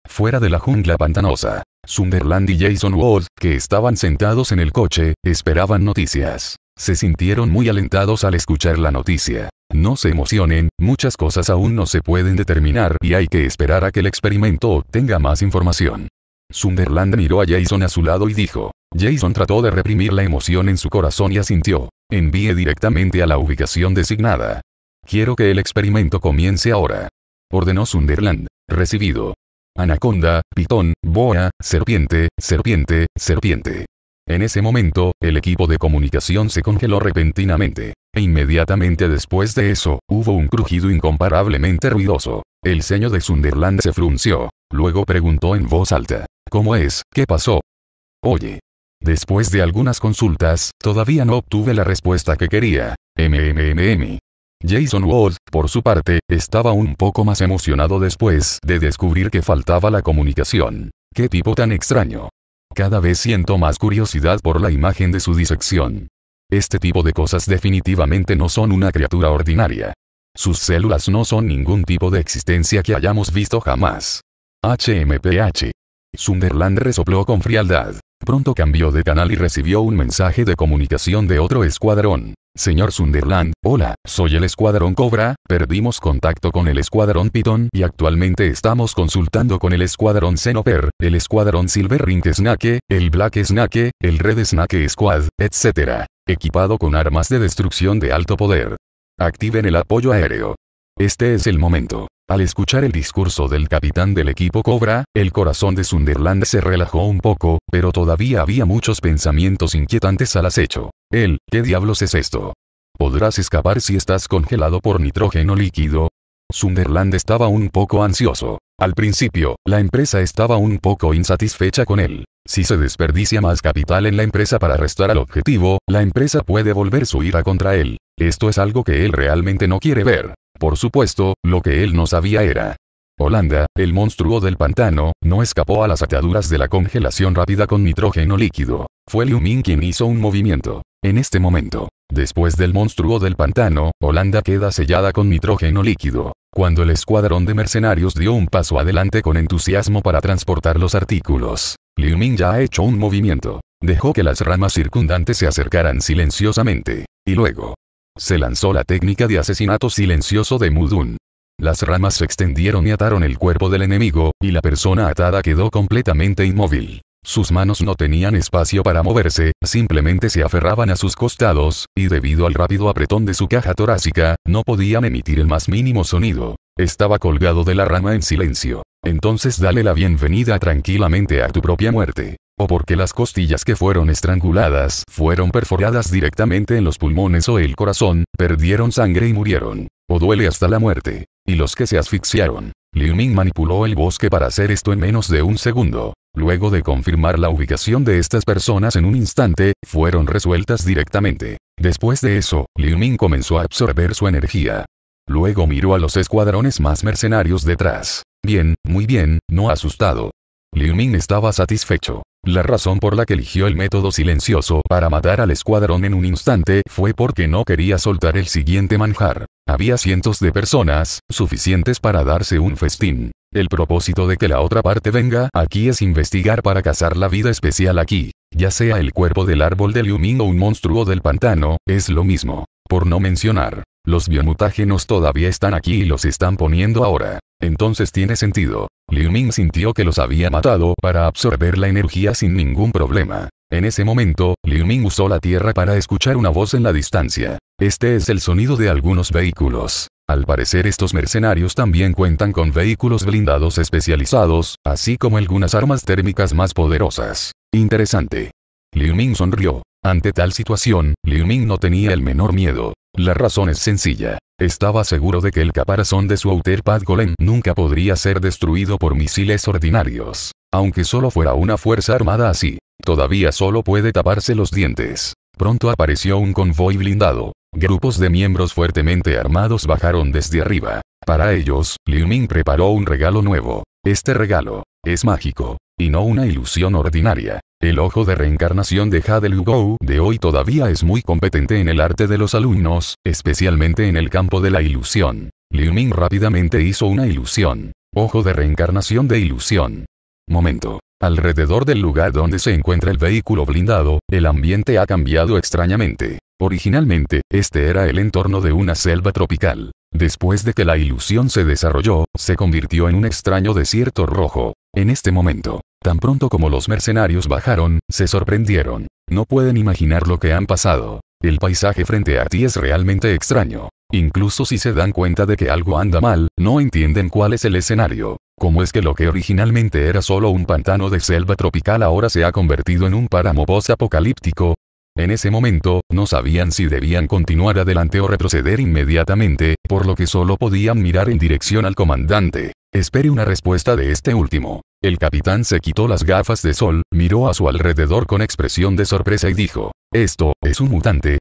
Fuera de la jungla pantanosa, Sunderland y Jason Ward, que estaban sentados en el coche, esperaban noticias. Se sintieron muy alentados al escuchar la noticia. No se emocionen, muchas cosas aún no se pueden determinar y hay que esperar a que el experimento obtenga más información. Sunderland miró a Jason a su lado y dijo. Jason trató de reprimir la emoción en su corazón y asintió. Envíe directamente a la ubicación designada. Quiero que el experimento comience ahora. Ordenó Sunderland. Recibido. Anaconda, pitón, boa, serpiente, serpiente, serpiente. En ese momento, el equipo de comunicación se congeló repentinamente. E inmediatamente después de eso, hubo un crujido incomparablemente ruidoso. El ceño de Sunderland se frunció. Luego preguntó en voz alta. ¿Cómo es? ¿Qué pasó? Oye. Después de algunas consultas, todavía no obtuve la respuesta que quería. MMMM. Jason Ward, por su parte, estaba un poco más emocionado después de descubrir que faltaba la comunicación. ¡Qué tipo tan extraño! Cada vez siento más curiosidad por la imagen de su disección. Este tipo de cosas definitivamente no son una criatura ordinaria. Sus células no son ningún tipo de existencia que hayamos visto jamás. HMPH. Sunderland resopló con frialdad. Pronto cambió de canal y recibió un mensaje de comunicación de otro escuadrón. Señor Sunderland, hola, soy el Escuadrón Cobra, perdimos contacto con el Escuadrón Pitón y actualmente estamos consultando con el Escuadrón Xenoper, el Escuadrón Silver Ring Snake, el Black Snake, el Red Snake Squad, etc. Equipado con armas de destrucción de alto poder. Activen el apoyo aéreo. Este es el momento. Al escuchar el discurso del capitán del equipo Cobra, el corazón de Sunderland se relajó un poco, pero todavía había muchos pensamientos inquietantes al acecho. Él, ¿qué diablos es esto? ¿Podrás escapar si estás congelado por nitrógeno líquido? Sunderland estaba un poco ansioso. Al principio, la empresa estaba un poco insatisfecha con él. Si se desperdicia más capital en la empresa para restar al objetivo, la empresa puede volver su ira contra él. Esto es algo que él realmente no quiere ver. Por supuesto, lo que él no sabía era. Holanda, el monstruo del pantano, no escapó a las ataduras de la congelación rápida con nitrógeno líquido. Fue Liu Ming quien hizo un movimiento. En este momento, después del monstruo del pantano, Holanda queda sellada con nitrógeno líquido. Cuando el escuadrón de mercenarios dio un paso adelante con entusiasmo para transportar los artículos, Liu Ming ya ha hecho un movimiento. Dejó que las ramas circundantes se acercaran silenciosamente. Y luego, se lanzó la técnica de asesinato silencioso de Mudun. Las ramas se extendieron y ataron el cuerpo del enemigo, y la persona atada quedó completamente inmóvil. Sus manos no tenían espacio para moverse, simplemente se aferraban a sus costados, y debido al rápido apretón de su caja torácica, no podían emitir el más mínimo sonido. Estaba colgado de la rama en silencio. Entonces dale la bienvenida tranquilamente a tu propia muerte o porque las costillas que fueron estranguladas fueron perforadas directamente en los pulmones o el corazón, perdieron sangre y murieron, o duele hasta la muerte, y los que se asfixiaron. Liu Ming manipuló el bosque para hacer esto en menos de un segundo. Luego de confirmar la ubicación de estas personas en un instante, fueron resueltas directamente. Después de eso, Liu Ming comenzó a absorber su energía. Luego miró a los escuadrones más mercenarios detrás. Bien, muy bien, no asustado. Liu Ming estaba satisfecho. La razón por la que eligió el método silencioso para matar al escuadrón en un instante fue porque no quería soltar el siguiente manjar. Había cientos de personas, suficientes para darse un festín. El propósito de que la otra parte venga aquí es investigar para cazar la vida especial aquí. Ya sea el cuerpo del árbol de Ming o un monstruo del pantano, es lo mismo. Por no mencionar, los biomutágenos todavía están aquí y los están poniendo ahora. Entonces tiene sentido. Liu Ming sintió que los había matado para absorber la energía sin ningún problema. En ese momento, Liu Ming usó la tierra para escuchar una voz en la distancia. Este es el sonido de algunos vehículos. Al parecer estos mercenarios también cuentan con vehículos blindados especializados, así como algunas armas térmicas más poderosas. Interesante. Liu Ming sonrió. Ante tal situación, Liu Ming no tenía el menor miedo. La razón es sencilla. Estaba seguro de que el caparazón de su Pad Golem nunca podría ser destruido por misiles ordinarios. Aunque solo fuera una fuerza armada así, todavía solo puede taparse los dientes. Pronto apareció un convoy blindado. Grupos de miembros fuertemente armados bajaron desde arriba. Para ellos, Liu Ming preparó un regalo nuevo. Este regalo, es mágico. Y no una ilusión ordinaria. El ojo de reencarnación de Hadel de hoy todavía es muy competente en el arte de los alumnos, especialmente en el campo de la ilusión. Liu Ming rápidamente hizo una ilusión. Ojo de reencarnación de ilusión. Momento. Alrededor del lugar donde se encuentra el vehículo blindado, el ambiente ha cambiado extrañamente. Originalmente, este era el entorno de una selva tropical. Después de que la ilusión se desarrolló, se convirtió en un extraño desierto rojo. En este momento, tan pronto como los mercenarios bajaron, se sorprendieron. No pueden imaginar lo que han pasado. El paisaje frente a ti es realmente extraño. Incluso si se dan cuenta de que algo anda mal, no entienden cuál es el escenario. ¿Cómo es que lo que originalmente era solo un pantano de selva tropical ahora se ha convertido en un páramo post-apocalíptico? En ese momento, no sabían si debían continuar adelante o retroceder inmediatamente, por lo que solo podían mirar en dirección al comandante. Espere una respuesta de este último. El capitán se quitó las gafas de sol, miró a su alrededor con expresión de sorpresa y dijo, ¿esto es un mutante?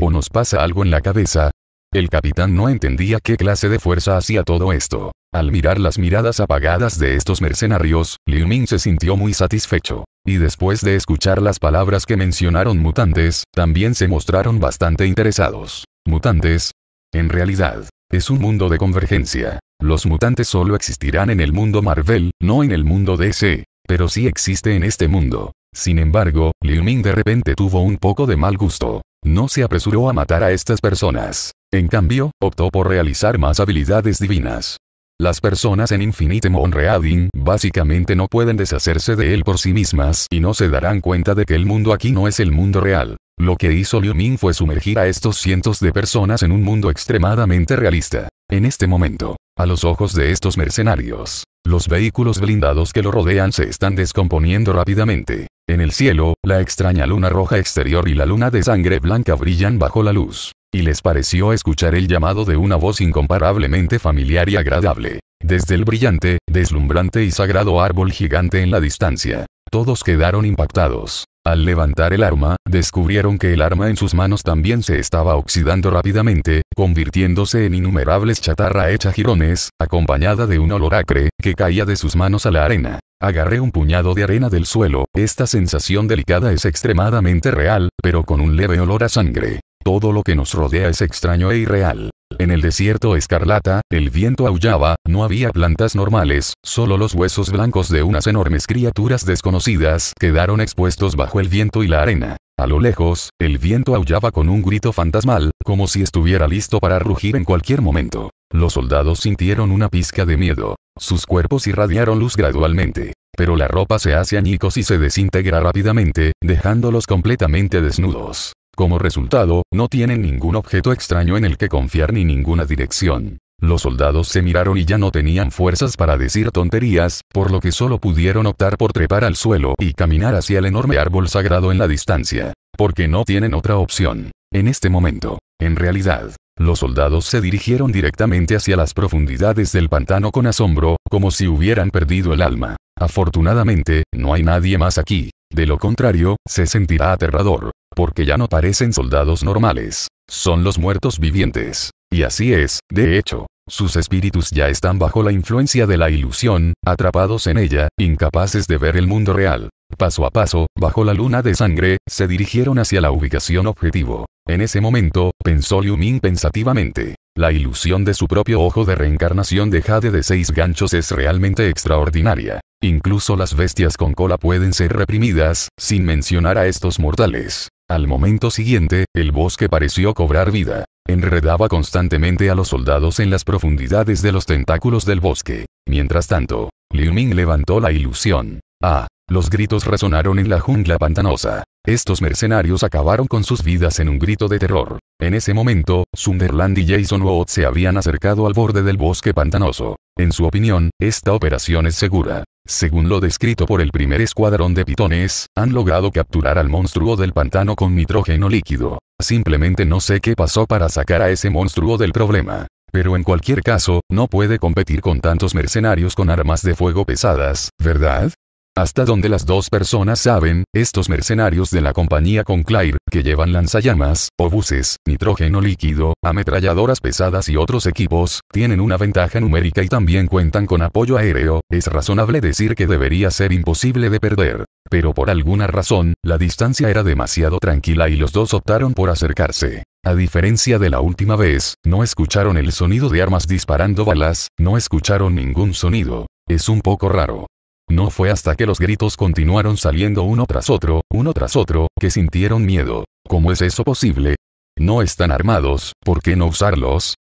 ¿O nos pasa algo en la cabeza? El capitán no entendía qué clase de fuerza hacía todo esto. Al mirar las miradas apagadas de estos mercenarios, Liu Ming se sintió muy satisfecho. Y después de escuchar las palabras que mencionaron mutantes, también se mostraron bastante interesados. ¿Mutantes? En realidad, es un mundo de convergencia. Los mutantes solo existirán en el mundo Marvel, no en el mundo DC. Pero sí existe en este mundo. Sin embargo, Liu Ming de repente tuvo un poco de mal gusto. No se apresuró a matar a estas personas. En cambio, optó por realizar más habilidades divinas. Las personas en Infinite Monreading básicamente no pueden deshacerse de él por sí mismas y no se darán cuenta de que el mundo aquí no es el mundo real. Lo que hizo Liu Ming fue sumergir a estos cientos de personas en un mundo extremadamente realista. En este momento, a los ojos de estos mercenarios, los vehículos blindados que lo rodean se están descomponiendo rápidamente. En el cielo, la extraña luna roja exterior y la luna de sangre blanca brillan bajo la luz. Y les pareció escuchar el llamado de una voz incomparablemente familiar y agradable. Desde el brillante, deslumbrante y sagrado árbol gigante en la distancia, todos quedaron impactados. Al levantar el arma, descubrieron que el arma en sus manos también se estaba oxidando rápidamente, convirtiéndose en innumerables chatarra hecha jirones, acompañada de un olor acre, que caía de sus manos a la arena. Agarré un puñado de arena del suelo, esta sensación delicada es extremadamente real, pero con un leve olor a sangre. Todo lo que nos rodea es extraño e irreal. En el desierto escarlata, el viento aullaba, no había plantas normales, solo los huesos blancos de unas enormes criaturas desconocidas quedaron expuestos bajo el viento y la arena. A lo lejos, el viento aullaba con un grito fantasmal, como si estuviera listo para rugir en cualquier momento. Los soldados sintieron una pizca de miedo. Sus cuerpos irradiaron luz gradualmente. Pero la ropa se hace añicos y se desintegra rápidamente, dejándolos completamente desnudos. Como resultado, no tienen ningún objeto extraño en el que confiar ni ninguna dirección. Los soldados se miraron y ya no tenían fuerzas para decir tonterías, por lo que solo pudieron optar por trepar al suelo y caminar hacia el enorme árbol sagrado en la distancia. Porque no tienen otra opción. En este momento, en realidad, los soldados se dirigieron directamente hacia las profundidades del pantano con asombro, como si hubieran perdido el alma. Afortunadamente, no hay nadie más aquí. De lo contrario, se sentirá aterrador, porque ya no parecen soldados normales, son los muertos vivientes. Y así es, de hecho, sus espíritus ya están bajo la influencia de la ilusión, atrapados en ella, incapaces de ver el mundo real. Paso a paso, bajo la luna de sangre, se dirigieron hacia la ubicación objetivo. En ese momento, pensó Liu Ming pensativamente. La ilusión de su propio ojo de reencarnación de Jade de seis ganchos es realmente extraordinaria. Incluso las bestias con cola pueden ser reprimidas, sin mencionar a estos mortales. Al momento siguiente, el bosque pareció cobrar vida. Enredaba constantemente a los soldados en las profundidades de los tentáculos del bosque. Mientras tanto, Liu Ming levantó la ilusión. Ah, los gritos resonaron en la jungla pantanosa. Estos mercenarios acabaron con sus vidas en un grito de terror. En ese momento, Sunderland y Jason Watt se habían acercado al borde del bosque pantanoso. En su opinión, esta operación es segura. Según lo descrito por el primer escuadrón de pitones, han logrado capturar al monstruo del pantano con nitrógeno líquido. Simplemente no sé qué pasó para sacar a ese monstruo del problema. Pero en cualquier caso, no puede competir con tantos mercenarios con armas de fuego pesadas, ¿verdad? Hasta donde las dos personas saben, estos mercenarios de la compañía Conclair, que llevan lanzallamas, obuses, nitrógeno líquido, ametralladoras pesadas y otros equipos, tienen una ventaja numérica y también cuentan con apoyo aéreo, es razonable decir que debería ser imposible de perder. Pero por alguna razón, la distancia era demasiado tranquila y los dos optaron por acercarse. A diferencia de la última vez, no escucharon el sonido de armas disparando balas, no escucharon ningún sonido. Es un poco raro. No fue hasta que los gritos continuaron saliendo uno tras otro, uno tras otro, que sintieron miedo. ¿Cómo es eso posible? No están armados, ¿por qué no usarlos?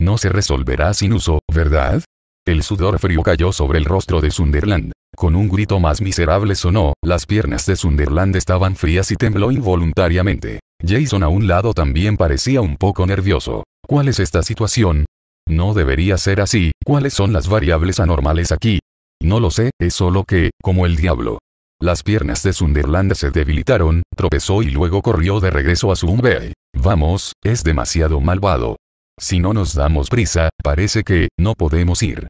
No se resolverá sin uso, ¿verdad? El sudor frío cayó sobre el rostro de Sunderland. Con un grito más miserable sonó, las piernas de Sunderland estaban frías y tembló involuntariamente. Jason a un lado también parecía un poco nervioso. ¿Cuál es esta situación? No debería ser así, ¿cuáles son las variables anormales aquí? No lo sé, es solo que, como el diablo. Las piernas de Sunderland se debilitaron, tropezó y luego corrió de regreso a su Vamos, es demasiado malvado. Si no nos damos prisa, parece que, no podemos ir.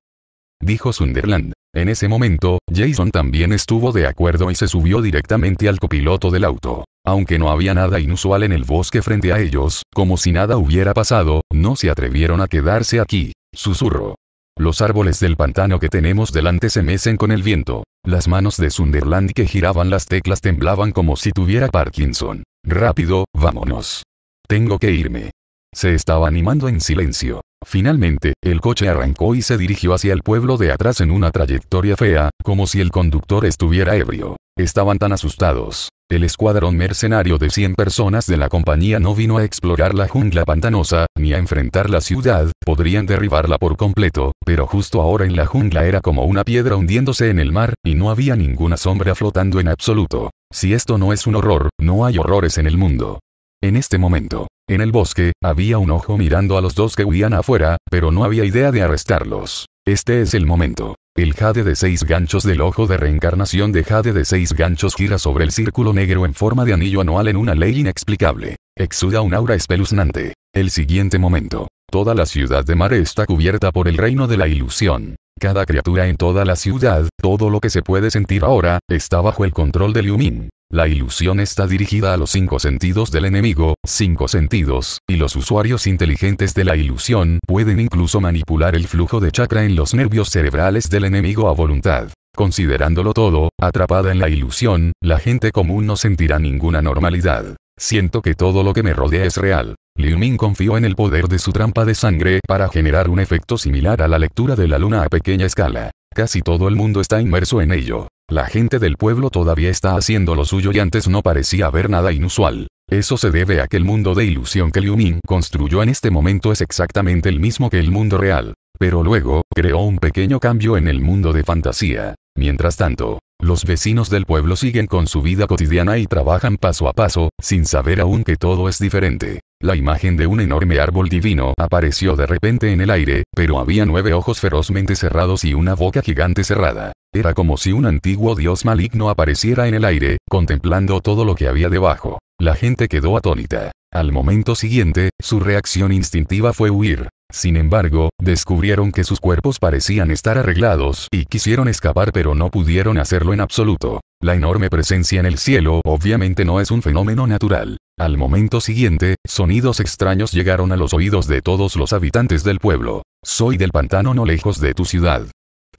Dijo Sunderland. En ese momento, Jason también estuvo de acuerdo y se subió directamente al copiloto del auto. Aunque no había nada inusual en el bosque frente a ellos, como si nada hubiera pasado, no se atrevieron a quedarse aquí. Susurro. Los árboles del pantano que tenemos delante se mecen con el viento. Las manos de Sunderland que giraban las teclas temblaban como si tuviera Parkinson. Rápido, vámonos. Tengo que irme. Se estaba animando en silencio. Finalmente, el coche arrancó y se dirigió hacia el pueblo de atrás en una trayectoria fea, como si el conductor estuviera ebrio. Estaban tan asustados. El escuadrón mercenario de 100 personas de la compañía no vino a explorar la jungla pantanosa, ni a enfrentar la ciudad, podrían derribarla por completo, pero justo ahora en la jungla era como una piedra hundiéndose en el mar, y no había ninguna sombra flotando en absoluto. Si esto no es un horror, no hay horrores en el mundo. En este momento, en el bosque, había un ojo mirando a los dos que huían afuera, pero no había idea de arrestarlos. Este es el momento. El jade de seis ganchos del ojo de reencarnación de jade de seis ganchos gira sobre el círculo negro en forma de anillo anual en una ley inexplicable. Exuda un aura espeluznante. El siguiente momento. Toda la ciudad de Mare está cubierta por el reino de la ilusión. Cada criatura en toda la ciudad, todo lo que se puede sentir ahora, está bajo el control de Liumin. La ilusión está dirigida a los cinco sentidos del enemigo, cinco sentidos, y los usuarios inteligentes de la ilusión pueden incluso manipular el flujo de chakra en los nervios cerebrales del enemigo a voluntad. Considerándolo todo, atrapada en la ilusión, la gente común no sentirá ninguna normalidad. Siento que todo lo que me rodea es real. Liu Ming confió en el poder de su trampa de sangre para generar un efecto similar a la lectura de la luna a pequeña escala. Casi todo el mundo está inmerso en ello. La gente del pueblo todavía está haciendo lo suyo y antes no parecía haber nada inusual. Eso se debe a que el mundo de ilusión que Liu Ming construyó en este momento es exactamente el mismo que el mundo real. Pero luego, creó un pequeño cambio en el mundo de fantasía. Mientras tanto, los vecinos del pueblo siguen con su vida cotidiana y trabajan paso a paso, sin saber aún que todo es diferente. La imagen de un enorme árbol divino apareció de repente en el aire, pero había nueve ojos ferozmente cerrados y una boca gigante cerrada. Era como si un antiguo dios maligno apareciera en el aire, contemplando todo lo que había debajo. La gente quedó atónita. Al momento siguiente, su reacción instintiva fue huir. Sin embargo, descubrieron que sus cuerpos parecían estar arreglados y quisieron escapar pero no pudieron hacerlo en absoluto. La enorme presencia en el cielo obviamente no es un fenómeno natural. Al momento siguiente, sonidos extraños llegaron a los oídos de todos los habitantes del pueblo. Soy del pantano no lejos de tu ciudad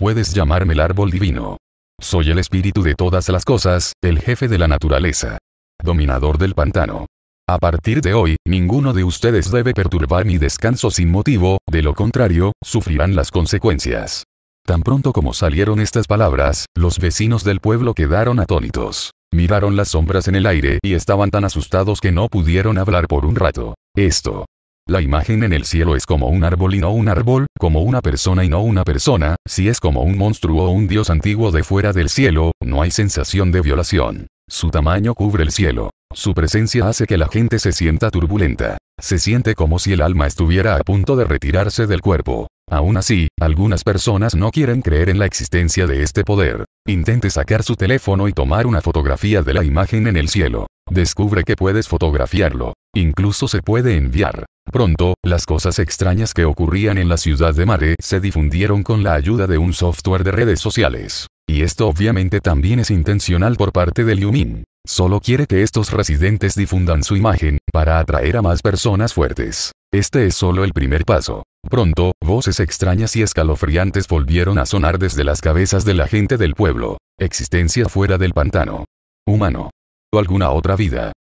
puedes llamarme el árbol divino. Soy el espíritu de todas las cosas, el jefe de la naturaleza. Dominador del pantano. A partir de hoy, ninguno de ustedes debe perturbar mi descanso sin motivo, de lo contrario, sufrirán las consecuencias. Tan pronto como salieron estas palabras, los vecinos del pueblo quedaron atónitos. Miraron las sombras en el aire y estaban tan asustados que no pudieron hablar por un rato. Esto la imagen en el cielo es como un árbol y no un árbol, como una persona y no una persona, si es como un monstruo o un dios antiguo de fuera del cielo, no hay sensación de violación. Su tamaño cubre el cielo. Su presencia hace que la gente se sienta turbulenta. Se siente como si el alma estuviera a punto de retirarse del cuerpo. Aún así, algunas personas no quieren creer en la existencia de este poder. Intente sacar su teléfono y tomar una fotografía de la imagen en el cielo. Descubre que puedes fotografiarlo. Incluso se puede enviar. Pronto, las cosas extrañas que ocurrían en la ciudad de Mare se difundieron con la ayuda de un software de redes sociales. Y esto obviamente también es intencional por parte de Liu Solo quiere que estos residentes difundan su imagen, para atraer a más personas fuertes. Este es solo el primer paso. Pronto, voces extrañas y escalofriantes volvieron a sonar desde las cabezas de la gente del pueblo. Existencia fuera del pantano. Humano. O alguna otra vida.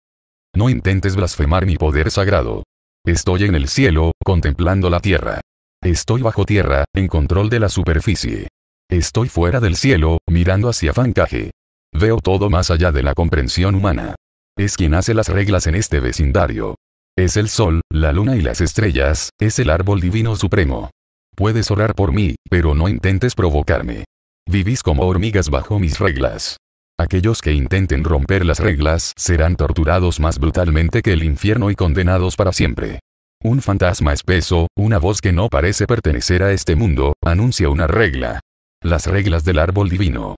No intentes blasfemar mi poder sagrado. Estoy en el cielo, contemplando la tierra. Estoy bajo tierra, en control de la superficie. Estoy fuera del cielo, mirando hacia Fancaje. Veo todo más allá de la comprensión humana. Es quien hace las reglas en este vecindario. Es el sol, la luna y las estrellas, es el árbol divino supremo. Puedes orar por mí, pero no intentes provocarme. Vivís como hormigas bajo mis reglas. Aquellos que intenten romper las reglas serán torturados más brutalmente que el infierno y condenados para siempre. Un fantasma espeso, una voz que no parece pertenecer a este mundo, anuncia una regla. Las reglas del árbol divino.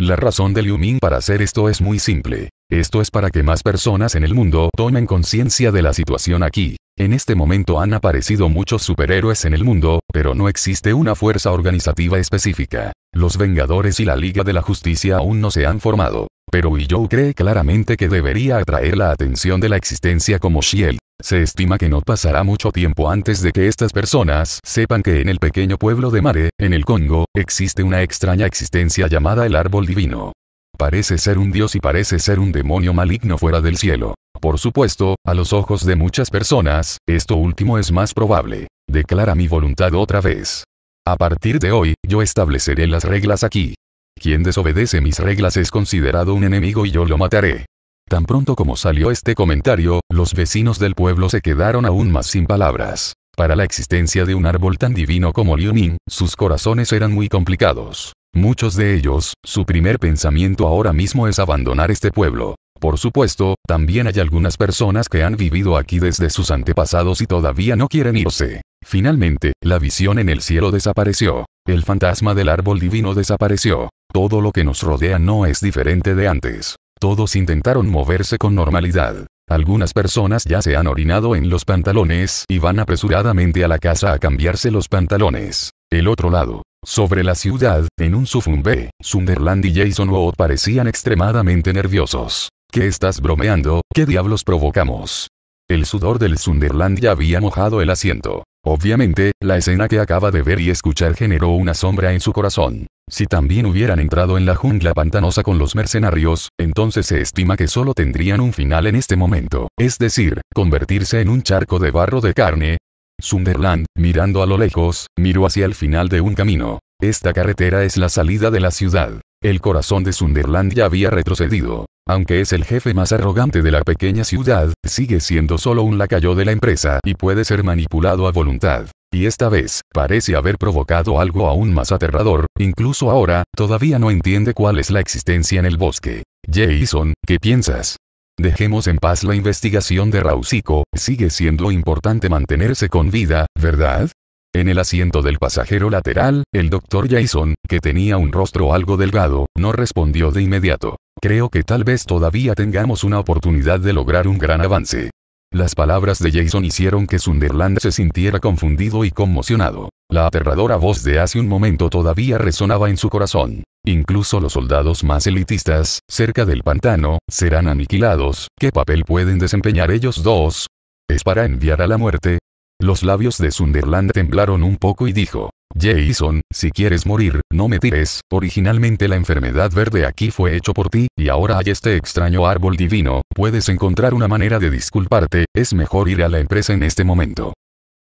La razón de Liu Ming para hacer esto es muy simple. Esto es para que más personas en el mundo tomen conciencia de la situación aquí. En este momento han aparecido muchos superhéroes en el mundo, pero no existe una fuerza organizativa específica. Los Vengadores y la Liga de la Justicia aún no se han formado. Pero Willow cree claramente que debería atraer la atención de la existencia como Shield. Se estima que no pasará mucho tiempo antes de que estas personas sepan que en el pequeño pueblo de Mare, en el Congo, existe una extraña existencia llamada el Árbol Divino. Parece ser un dios y parece ser un demonio maligno fuera del cielo. Por supuesto, a los ojos de muchas personas, esto último es más probable. Declara mi voluntad otra vez. A partir de hoy, yo estableceré las reglas aquí. Quien desobedece mis reglas es considerado un enemigo y yo lo mataré. Tan pronto como salió este comentario, los vecinos del pueblo se quedaron aún más sin palabras. Para la existencia de un árbol tan divino como Liunin, sus corazones eran muy complicados. Muchos de ellos, su primer pensamiento ahora mismo es abandonar este pueblo. Por supuesto, también hay algunas personas que han vivido aquí desde sus antepasados y todavía no quieren irse. Finalmente, la visión en el cielo desapareció. El fantasma del árbol divino desapareció. Todo lo que nos rodea no es diferente de antes. Todos intentaron moverse con normalidad. Algunas personas ya se han orinado en los pantalones y van apresuradamente a la casa a cambiarse los pantalones. El otro lado. Sobre la ciudad, en un sufumbe, Sunderland y Jason Wood parecían extremadamente nerviosos. ¿Qué estás bromeando? ¿Qué diablos provocamos? El sudor del Sunderland ya había mojado el asiento. Obviamente, la escena que acaba de ver y escuchar generó una sombra en su corazón. Si también hubieran entrado en la jungla pantanosa con los mercenarios, entonces se estima que solo tendrían un final en este momento, es decir, convertirse en un charco de barro de carne. Sunderland, mirando a lo lejos, miró hacia el final de un camino. Esta carretera es la salida de la ciudad. El corazón de Sunderland ya había retrocedido. Aunque es el jefe más arrogante de la pequeña ciudad, sigue siendo solo un lacayo de la empresa y puede ser manipulado a voluntad. Y esta vez, parece haber provocado algo aún más aterrador, incluso ahora, todavía no entiende cuál es la existencia en el bosque. Jason, ¿qué piensas? Dejemos en paz la investigación de Rausico, sigue siendo importante mantenerse con vida, ¿verdad? En el asiento del pasajero lateral, el doctor Jason, que tenía un rostro algo delgado, no respondió de inmediato. Creo que tal vez todavía tengamos una oportunidad de lograr un gran avance. Las palabras de Jason hicieron que Sunderland se sintiera confundido y conmocionado. La aterradora voz de hace un momento todavía resonaba en su corazón. Incluso los soldados más elitistas, cerca del pantano, serán aniquilados. ¿Qué papel pueden desempeñar ellos dos? ¿Es para enviar a la muerte? Los labios de Sunderland temblaron un poco y dijo, Jason, si quieres morir, no me tires, originalmente la enfermedad verde aquí fue hecho por ti, y ahora hay este extraño árbol divino, puedes encontrar una manera de disculparte, es mejor ir a la empresa en este momento.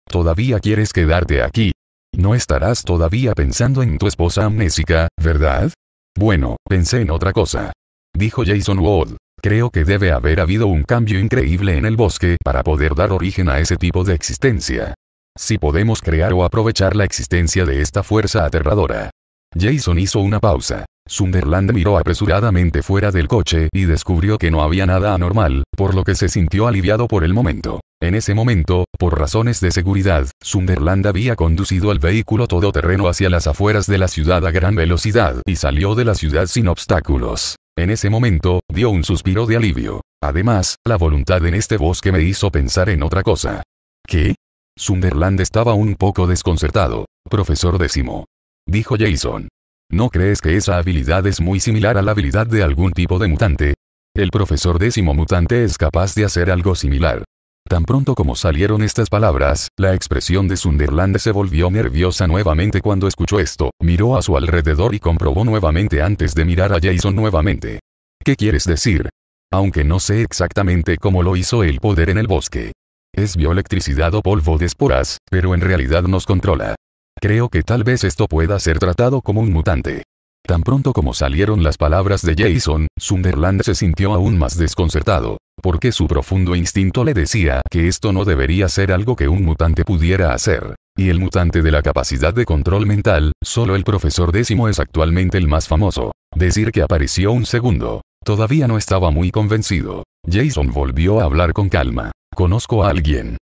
¿Todavía quieres quedarte aquí? No estarás todavía pensando en tu esposa amnésica, ¿verdad? Bueno, pensé en otra cosa. Dijo Jason Wood. Creo que debe haber habido un cambio increíble en el bosque para poder dar origen a ese tipo de existencia. Si podemos crear o aprovechar la existencia de esta fuerza aterradora. Jason hizo una pausa. Sunderland miró apresuradamente fuera del coche y descubrió que no había nada anormal, por lo que se sintió aliviado por el momento. En ese momento, por razones de seguridad, Sunderland había conducido el vehículo todoterreno hacia las afueras de la ciudad a gran velocidad y salió de la ciudad sin obstáculos. En ese momento, dio un suspiro de alivio. Además, la voluntad en este bosque me hizo pensar en otra cosa. ¿Qué? Sunderland estaba un poco desconcertado. Profesor décimo. Dijo Jason. ¿No crees que esa habilidad es muy similar a la habilidad de algún tipo de mutante? El profesor décimo mutante es capaz de hacer algo similar. Tan pronto como salieron estas palabras, la expresión de Sunderland se volvió nerviosa nuevamente cuando escuchó esto, miró a su alrededor y comprobó nuevamente antes de mirar a Jason nuevamente. ¿Qué quieres decir? Aunque no sé exactamente cómo lo hizo el poder en el bosque. Es bioelectricidad o polvo de esporas, pero en realidad nos controla. Creo que tal vez esto pueda ser tratado como un mutante. Tan pronto como salieron las palabras de Jason, Sunderland se sintió aún más desconcertado, porque su profundo instinto le decía que esto no debería ser algo que un mutante pudiera hacer. Y el mutante de la capacidad de control mental, solo el profesor décimo es actualmente el más famoso. Decir que apareció un segundo. Todavía no estaba muy convencido. Jason volvió a hablar con calma. Conozco a alguien.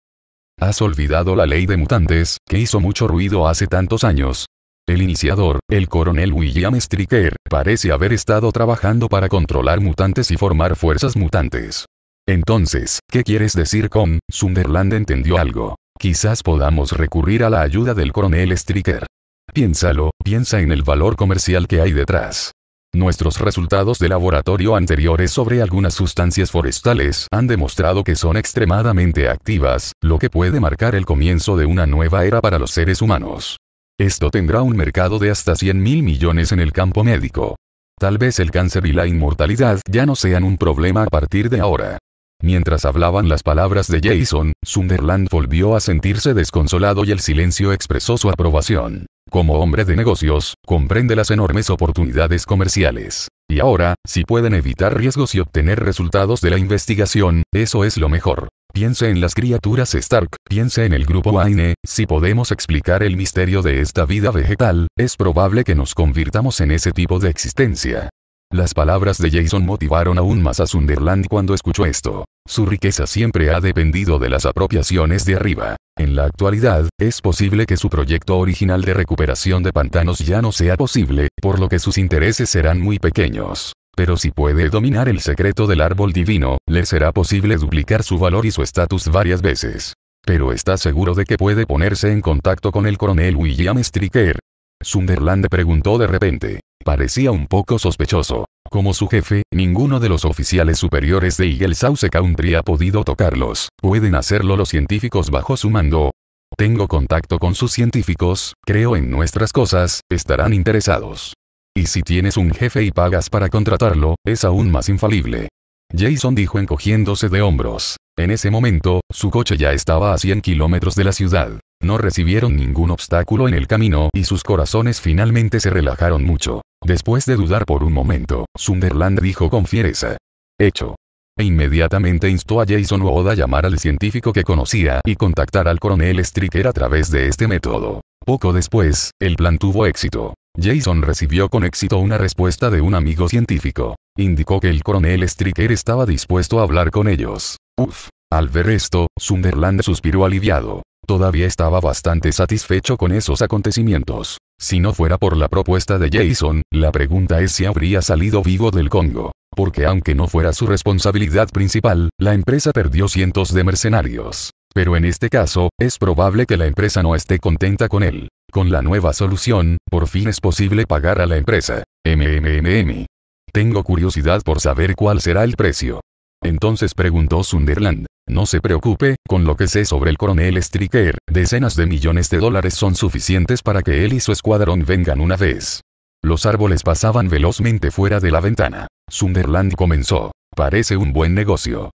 Has olvidado la ley de mutantes, que hizo mucho ruido hace tantos años, el iniciador, el coronel William Stricker, parece haber estado trabajando para controlar mutantes y formar fuerzas mutantes. Entonces, ¿qué quieres decir con, Sunderland entendió algo? Quizás podamos recurrir a la ayuda del coronel Stricker. Piénsalo, piensa en el valor comercial que hay detrás. Nuestros resultados de laboratorio anteriores sobre algunas sustancias forestales han demostrado que son extremadamente activas, lo que puede marcar el comienzo de una nueva era para los seres humanos. Esto tendrá un mercado de hasta 100 mil millones en el campo médico. Tal vez el cáncer y la inmortalidad ya no sean un problema a partir de ahora. Mientras hablaban las palabras de Jason, Sunderland volvió a sentirse desconsolado y el silencio expresó su aprobación. Como hombre de negocios, comprende las enormes oportunidades comerciales. Y ahora, si pueden evitar riesgos y obtener resultados de la investigación, eso es lo mejor. Piense en las criaturas Stark, piense en el grupo Aine, si podemos explicar el misterio de esta vida vegetal, es probable que nos convirtamos en ese tipo de existencia. Las palabras de Jason motivaron aún más a Sunderland cuando escuchó esto. Su riqueza siempre ha dependido de las apropiaciones de arriba. En la actualidad, es posible que su proyecto original de recuperación de pantanos ya no sea posible, por lo que sus intereses serán muy pequeños. Pero si puede dominar el secreto del árbol divino, le será posible duplicar su valor y su estatus varias veces pero está seguro de que puede ponerse en contacto con el coronel William Stricker, Sunderland preguntó de repente. Parecía un poco sospechoso. Como su jefe, ninguno de los oficiales superiores de Eagle Sauce Country ha podido tocarlos. Pueden hacerlo los científicos bajo su mando. Tengo contacto con sus científicos, creo en nuestras cosas, estarán interesados. Y si tienes un jefe y pagas para contratarlo, es aún más infalible. Jason dijo encogiéndose de hombros. En ese momento, su coche ya estaba a 100 kilómetros de la ciudad. No recibieron ningún obstáculo en el camino y sus corazones finalmente se relajaron mucho. Después de dudar por un momento, Sunderland dijo con fiereza. Hecho. E inmediatamente instó a Jason Wood a llamar al científico que conocía y contactar al coronel Stricker a través de este método. Poco después, el plan tuvo éxito. Jason recibió con éxito una respuesta de un amigo científico. Indicó que el coronel Stricker estaba dispuesto a hablar con ellos. Uf. Al ver esto, Sunderland suspiró aliviado. Todavía estaba bastante satisfecho con esos acontecimientos. Si no fuera por la propuesta de Jason, la pregunta es si habría salido vivo del Congo. Porque aunque no fuera su responsabilidad principal, la empresa perdió cientos de mercenarios. Pero en este caso, es probable que la empresa no esté contenta con él. Con la nueva solución, por fin es posible pagar a la empresa. MMMM. Tengo curiosidad por saber cuál será el precio. Entonces preguntó Sunderland. No se preocupe, con lo que sé sobre el coronel Stricker, decenas de millones de dólares son suficientes para que él y su escuadrón vengan una vez. Los árboles pasaban velozmente fuera de la ventana. Sunderland comenzó. Parece un buen negocio.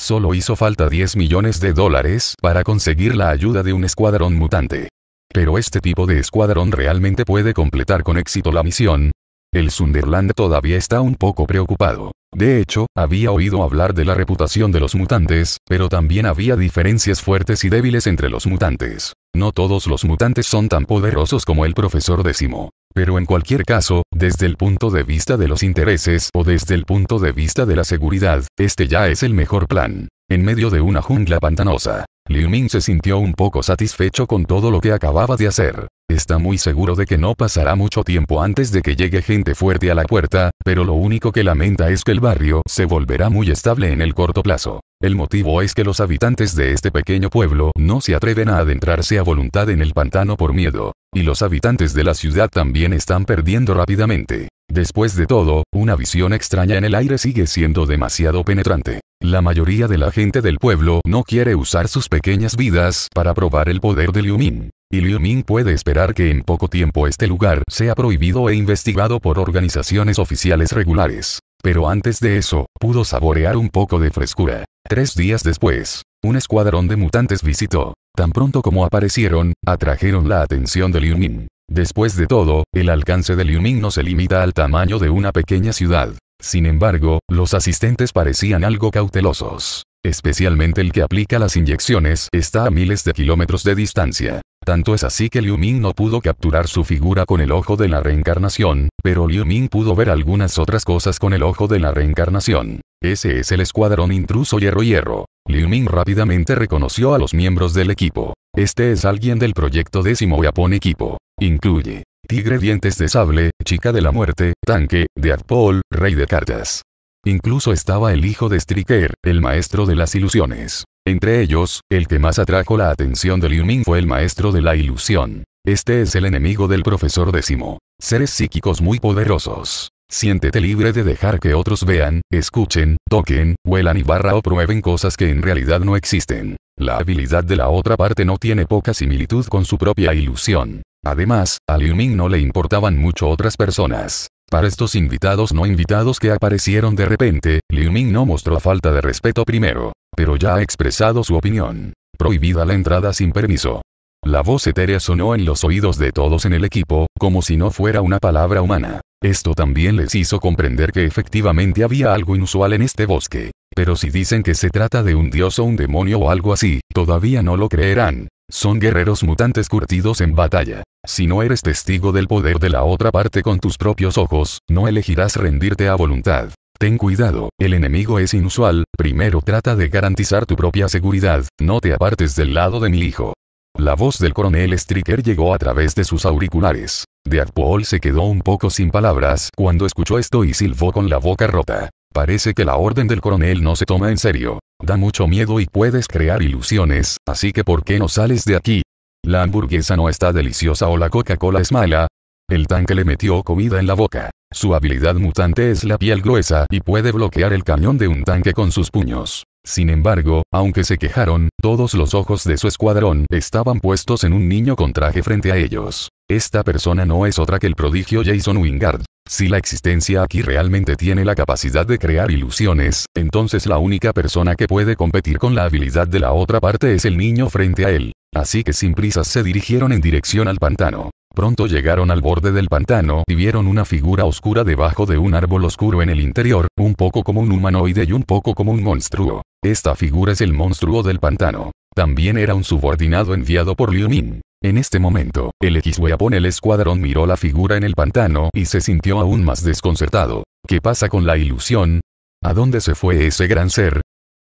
Solo hizo falta 10 millones de dólares para conseguir la ayuda de un escuadrón mutante. Pero este tipo de escuadrón realmente puede completar con éxito la misión. El Sunderland todavía está un poco preocupado. De hecho, había oído hablar de la reputación de los mutantes, pero también había diferencias fuertes y débiles entre los mutantes. No todos los mutantes son tan poderosos como el profesor décimo. Pero en cualquier caso, desde el punto de vista de los intereses o desde el punto de vista de la seguridad, este ya es el mejor plan. En medio de una jungla pantanosa, Liu Ming se sintió un poco satisfecho con todo lo que acababa de hacer. Está muy seguro de que no pasará mucho tiempo antes de que llegue gente fuerte a la puerta, pero lo único que lamenta es que el barrio se volverá muy estable en el corto plazo. El motivo es que los habitantes de este pequeño pueblo no se atreven a adentrarse a voluntad en el pantano por miedo. Y los habitantes de la ciudad también están perdiendo rápidamente. Después de todo, una visión extraña en el aire sigue siendo demasiado penetrante. La mayoría de la gente del pueblo no quiere usar sus pequeñas vidas para probar el poder de Liu Min. Y Liu Min puede esperar que en poco tiempo este lugar sea prohibido e investigado por organizaciones oficiales regulares. Pero antes de eso, pudo saborear un poco de frescura. Tres días después, un escuadrón de mutantes visitó. Tan pronto como aparecieron, atrajeron la atención de Liu Min. Después de todo, el alcance de Liu Min no se limita al tamaño de una pequeña ciudad. Sin embargo, los asistentes parecían algo cautelosos. Especialmente el que aplica las inyecciones está a miles de kilómetros de distancia. Tanto es así que Liu Ming no pudo capturar su figura con el ojo de la reencarnación, pero Liu Ming pudo ver algunas otras cosas con el ojo de la reencarnación. Ese es el escuadrón intruso hierro-hierro. Liu Ming rápidamente reconoció a los miembros del equipo. Este es alguien del proyecto décimo Japón equipo. Incluye. Tigre Dientes de Sable, Chica de la Muerte, Tanque, Deadpool, Rey de Cartas. Incluso estaba el hijo de Striker, el maestro de las ilusiones. Entre ellos, el que más atrajo la atención de Liu Ming fue el maestro de la ilusión. Este es el enemigo del profesor décimo. Seres psíquicos muy poderosos. Siéntete libre de dejar que otros vean, escuchen, toquen, huelan y barra o prueben cosas que en realidad no existen. La habilidad de la otra parte no tiene poca similitud con su propia ilusión. Además, a Liu Ming no le importaban mucho otras personas. Para estos invitados no invitados que aparecieron de repente, Liu Ming no mostró falta de respeto primero, pero ya ha expresado su opinión. Prohibida la entrada sin permiso. La voz etérea sonó en los oídos de todos en el equipo, como si no fuera una palabra humana. Esto también les hizo comprender que efectivamente había algo inusual en este bosque. Pero si dicen que se trata de un dios o un demonio o algo así, todavía no lo creerán. Son guerreros mutantes curtidos en batalla. Si no eres testigo del poder de la otra parte con tus propios ojos, no elegirás rendirte a voluntad. Ten cuidado, el enemigo es inusual, primero trata de garantizar tu propia seguridad, no te apartes del lado de mi hijo. La voz del coronel Stricker llegó a través de sus auriculares. Deadpool se quedó un poco sin palabras cuando escuchó esto y silbó con la boca rota. Parece que la orden del coronel no se toma en serio. Da mucho miedo y puedes crear ilusiones, así que ¿por qué no sales de aquí? La hamburguesa no está deliciosa o la Coca-Cola es mala. El tanque le metió comida en la boca. Su habilidad mutante es la piel gruesa y puede bloquear el cañón de un tanque con sus puños. Sin embargo, aunque se quejaron, todos los ojos de su escuadrón estaban puestos en un niño con traje frente a ellos. Esta persona no es otra que el prodigio Jason Wingard. Si la existencia aquí realmente tiene la capacidad de crear ilusiones, entonces la única persona que puede competir con la habilidad de la otra parte es el niño frente a él. Así que sin prisas se dirigieron en dirección al pantano. Pronto llegaron al borde del pantano y vieron una figura oscura debajo de un árbol oscuro en el interior, un poco como un humanoide y un poco como un monstruo. Esta figura es el monstruo del pantano. También era un subordinado enviado por Liu Min. En este momento, el x weapon el escuadrón miró la figura en el pantano y se sintió aún más desconcertado. ¿Qué pasa con la ilusión? ¿A dónde se fue ese gran ser?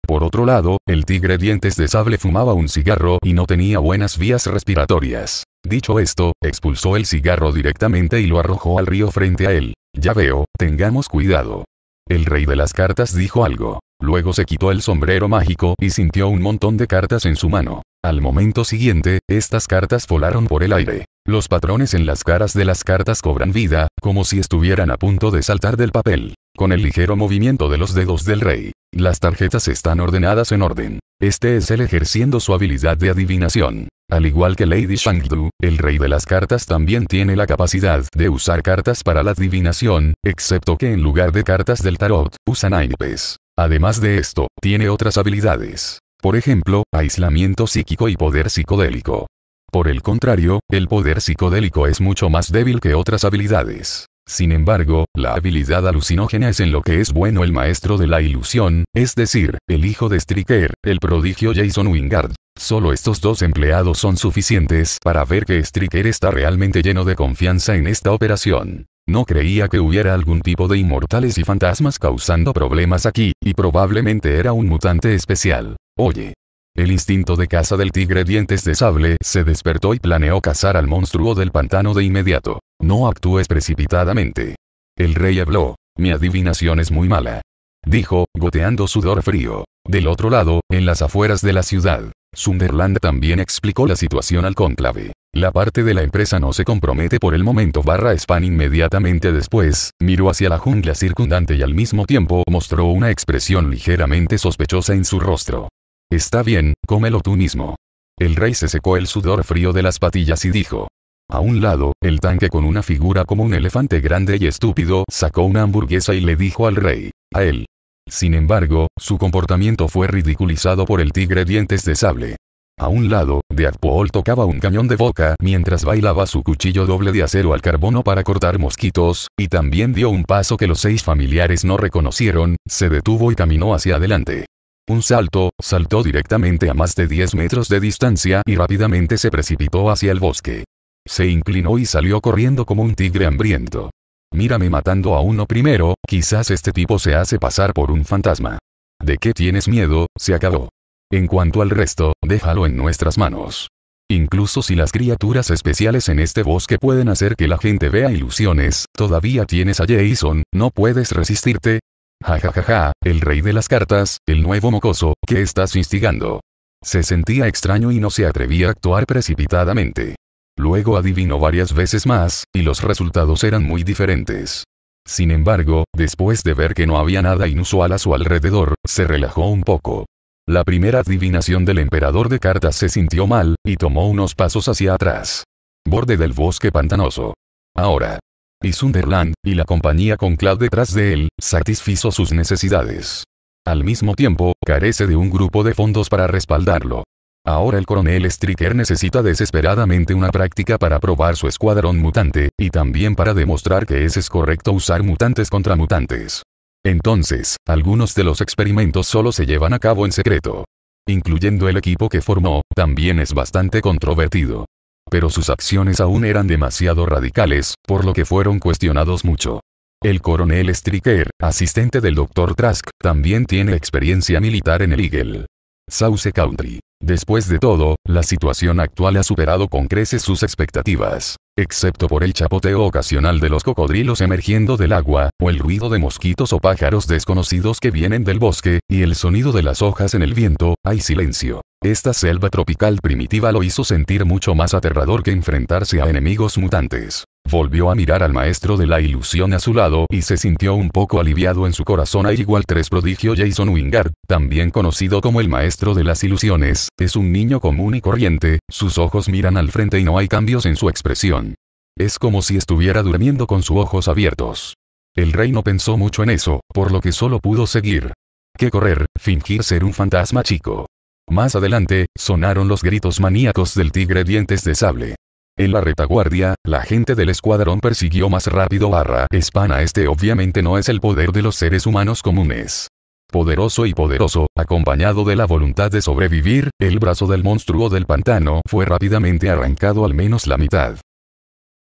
Por otro lado, el tigre dientes de sable fumaba un cigarro y no tenía buenas vías respiratorias. Dicho esto, expulsó el cigarro directamente y lo arrojó al río frente a él. Ya veo, tengamos cuidado. El rey de las cartas dijo algo. Luego se quitó el sombrero mágico y sintió un montón de cartas en su mano. Al momento siguiente, estas cartas volaron por el aire. Los patrones en las caras de las cartas cobran vida, como si estuvieran a punto de saltar del papel. Con el ligero movimiento de los dedos del rey, las tarjetas están ordenadas en orden. Este es el ejerciendo su habilidad de adivinación. Al igual que Lady Shangdu, el rey de las cartas también tiene la capacidad de usar cartas para la adivinación, excepto que en lugar de cartas del tarot, usa naipes. Además de esto, tiene otras habilidades. Por ejemplo, aislamiento psíquico y poder psicodélico. Por el contrario, el poder psicodélico es mucho más débil que otras habilidades. Sin embargo, la habilidad alucinógena es en lo que es bueno el maestro de la ilusión, es decir, el hijo de Stricker, el prodigio Jason Wingard. Solo estos dos empleados son suficientes para ver que Stricker está realmente lleno de confianza en esta operación. No creía que hubiera algún tipo de inmortales y fantasmas causando problemas aquí, y probablemente era un mutante especial. Oye. El instinto de caza del tigre dientes de sable se despertó y planeó cazar al monstruo del pantano de inmediato. No actúes precipitadamente. El rey habló. Mi adivinación es muy mala dijo, goteando sudor frío. Del otro lado, en las afueras de la ciudad, Sunderland también explicó la situación al cónclave. La parte de la empresa no se compromete por el momento barra Span inmediatamente después, miró hacia la jungla circundante y al mismo tiempo mostró una expresión ligeramente sospechosa en su rostro. Está bien, cómelo tú mismo. El rey se secó el sudor frío de las patillas y dijo. A un lado, el tanque con una figura como un elefante grande y estúpido sacó una hamburguesa y le dijo al rey. A él. Sin embargo, su comportamiento fue ridiculizado por el tigre dientes de sable. A un lado, Deadpool tocaba un cañón de boca mientras bailaba su cuchillo doble de acero al carbono para cortar mosquitos, y también dio un paso que los seis familiares no reconocieron, se detuvo y caminó hacia adelante. Un salto, saltó directamente a más de 10 metros de distancia y rápidamente se precipitó hacia el bosque. Se inclinó y salió corriendo como un tigre hambriento. Mírame matando a uno primero, quizás este tipo se hace pasar por un fantasma. ¿De qué tienes miedo? Se acabó. En cuanto al resto, déjalo en nuestras manos. Incluso si las criaturas especiales en este bosque pueden hacer que la gente vea ilusiones, todavía tienes a Jason, no puedes resistirte. Ja ja ja ja, el rey de las cartas, el nuevo mocoso, ¿qué estás instigando. Se sentía extraño y no se atrevía a actuar precipitadamente. Luego adivinó varias veces más, y los resultados eran muy diferentes. Sin embargo, después de ver que no había nada inusual a su alrededor, se relajó un poco. La primera adivinación del emperador de cartas se sintió mal, y tomó unos pasos hacia atrás. Borde del bosque pantanoso. Ahora. Y Sunderland, y la compañía con Cloud detrás de él, satisfizo sus necesidades. Al mismo tiempo, carece de un grupo de fondos para respaldarlo. Ahora el coronel Stricker necesita desesperadamente una práctica para probar su escuadrón mutante, y también para demostrar que es, correcto usar mutantes contra mutantes. Entonces, algunos de los experimentos solo se llevan a cabo en secreto. Incluyendo el equipo que formó, también es bastante controvertido. Pero sus acciones aún eran demasiado radicales, por lo que fueron cuestionados mucho. El coronel Striker, asistente del Dr. Trask, también tiene experiencia militar en el Eagle. Sauce Country. Después de todo, la situación actual ha superado con creces sus expectativas. Excepto por el chapoteo ocasional de los cocodrilos emergiendo del agua, o el ruido de mosquitos o pájaros desconocidos que vienen del bosque, y el sonido de las hojas en el viento, hay silencio. Esta selva tropical primitiva lo hizo sentir mucho más aterrador que enfrentarse a enemigos mutantes. Volvió a mirar al maestro de la ilusión a su lado y se sintió un poco aliviado en su corazón. A igual tres prodigio Jason Wingard, también conocido como el maestro de las ilusiones, es un niño común y corriente, sus ojos miran al frente y no hay cambios en su expresión. Es como si estuviera durmiendo con sus ojos abiertos. El rey no pensó mucho en eso, por lo que solo pudo seguir. ¿Qué correr, fingir ser un fantasma chico. Más adelante, sonaron los gritos maníacos del tigre dientes de sable. En la retaguardia, la gente del escuadrón persiguió más rápido barra Espana Este obviamente no es el poder de los seres humanos comunes. Poderoso y poderoso, acompañado de la voluntad de sobrevivir, el brazo del monstruo del pantano fue rápidamente arrancado al menos la mitad.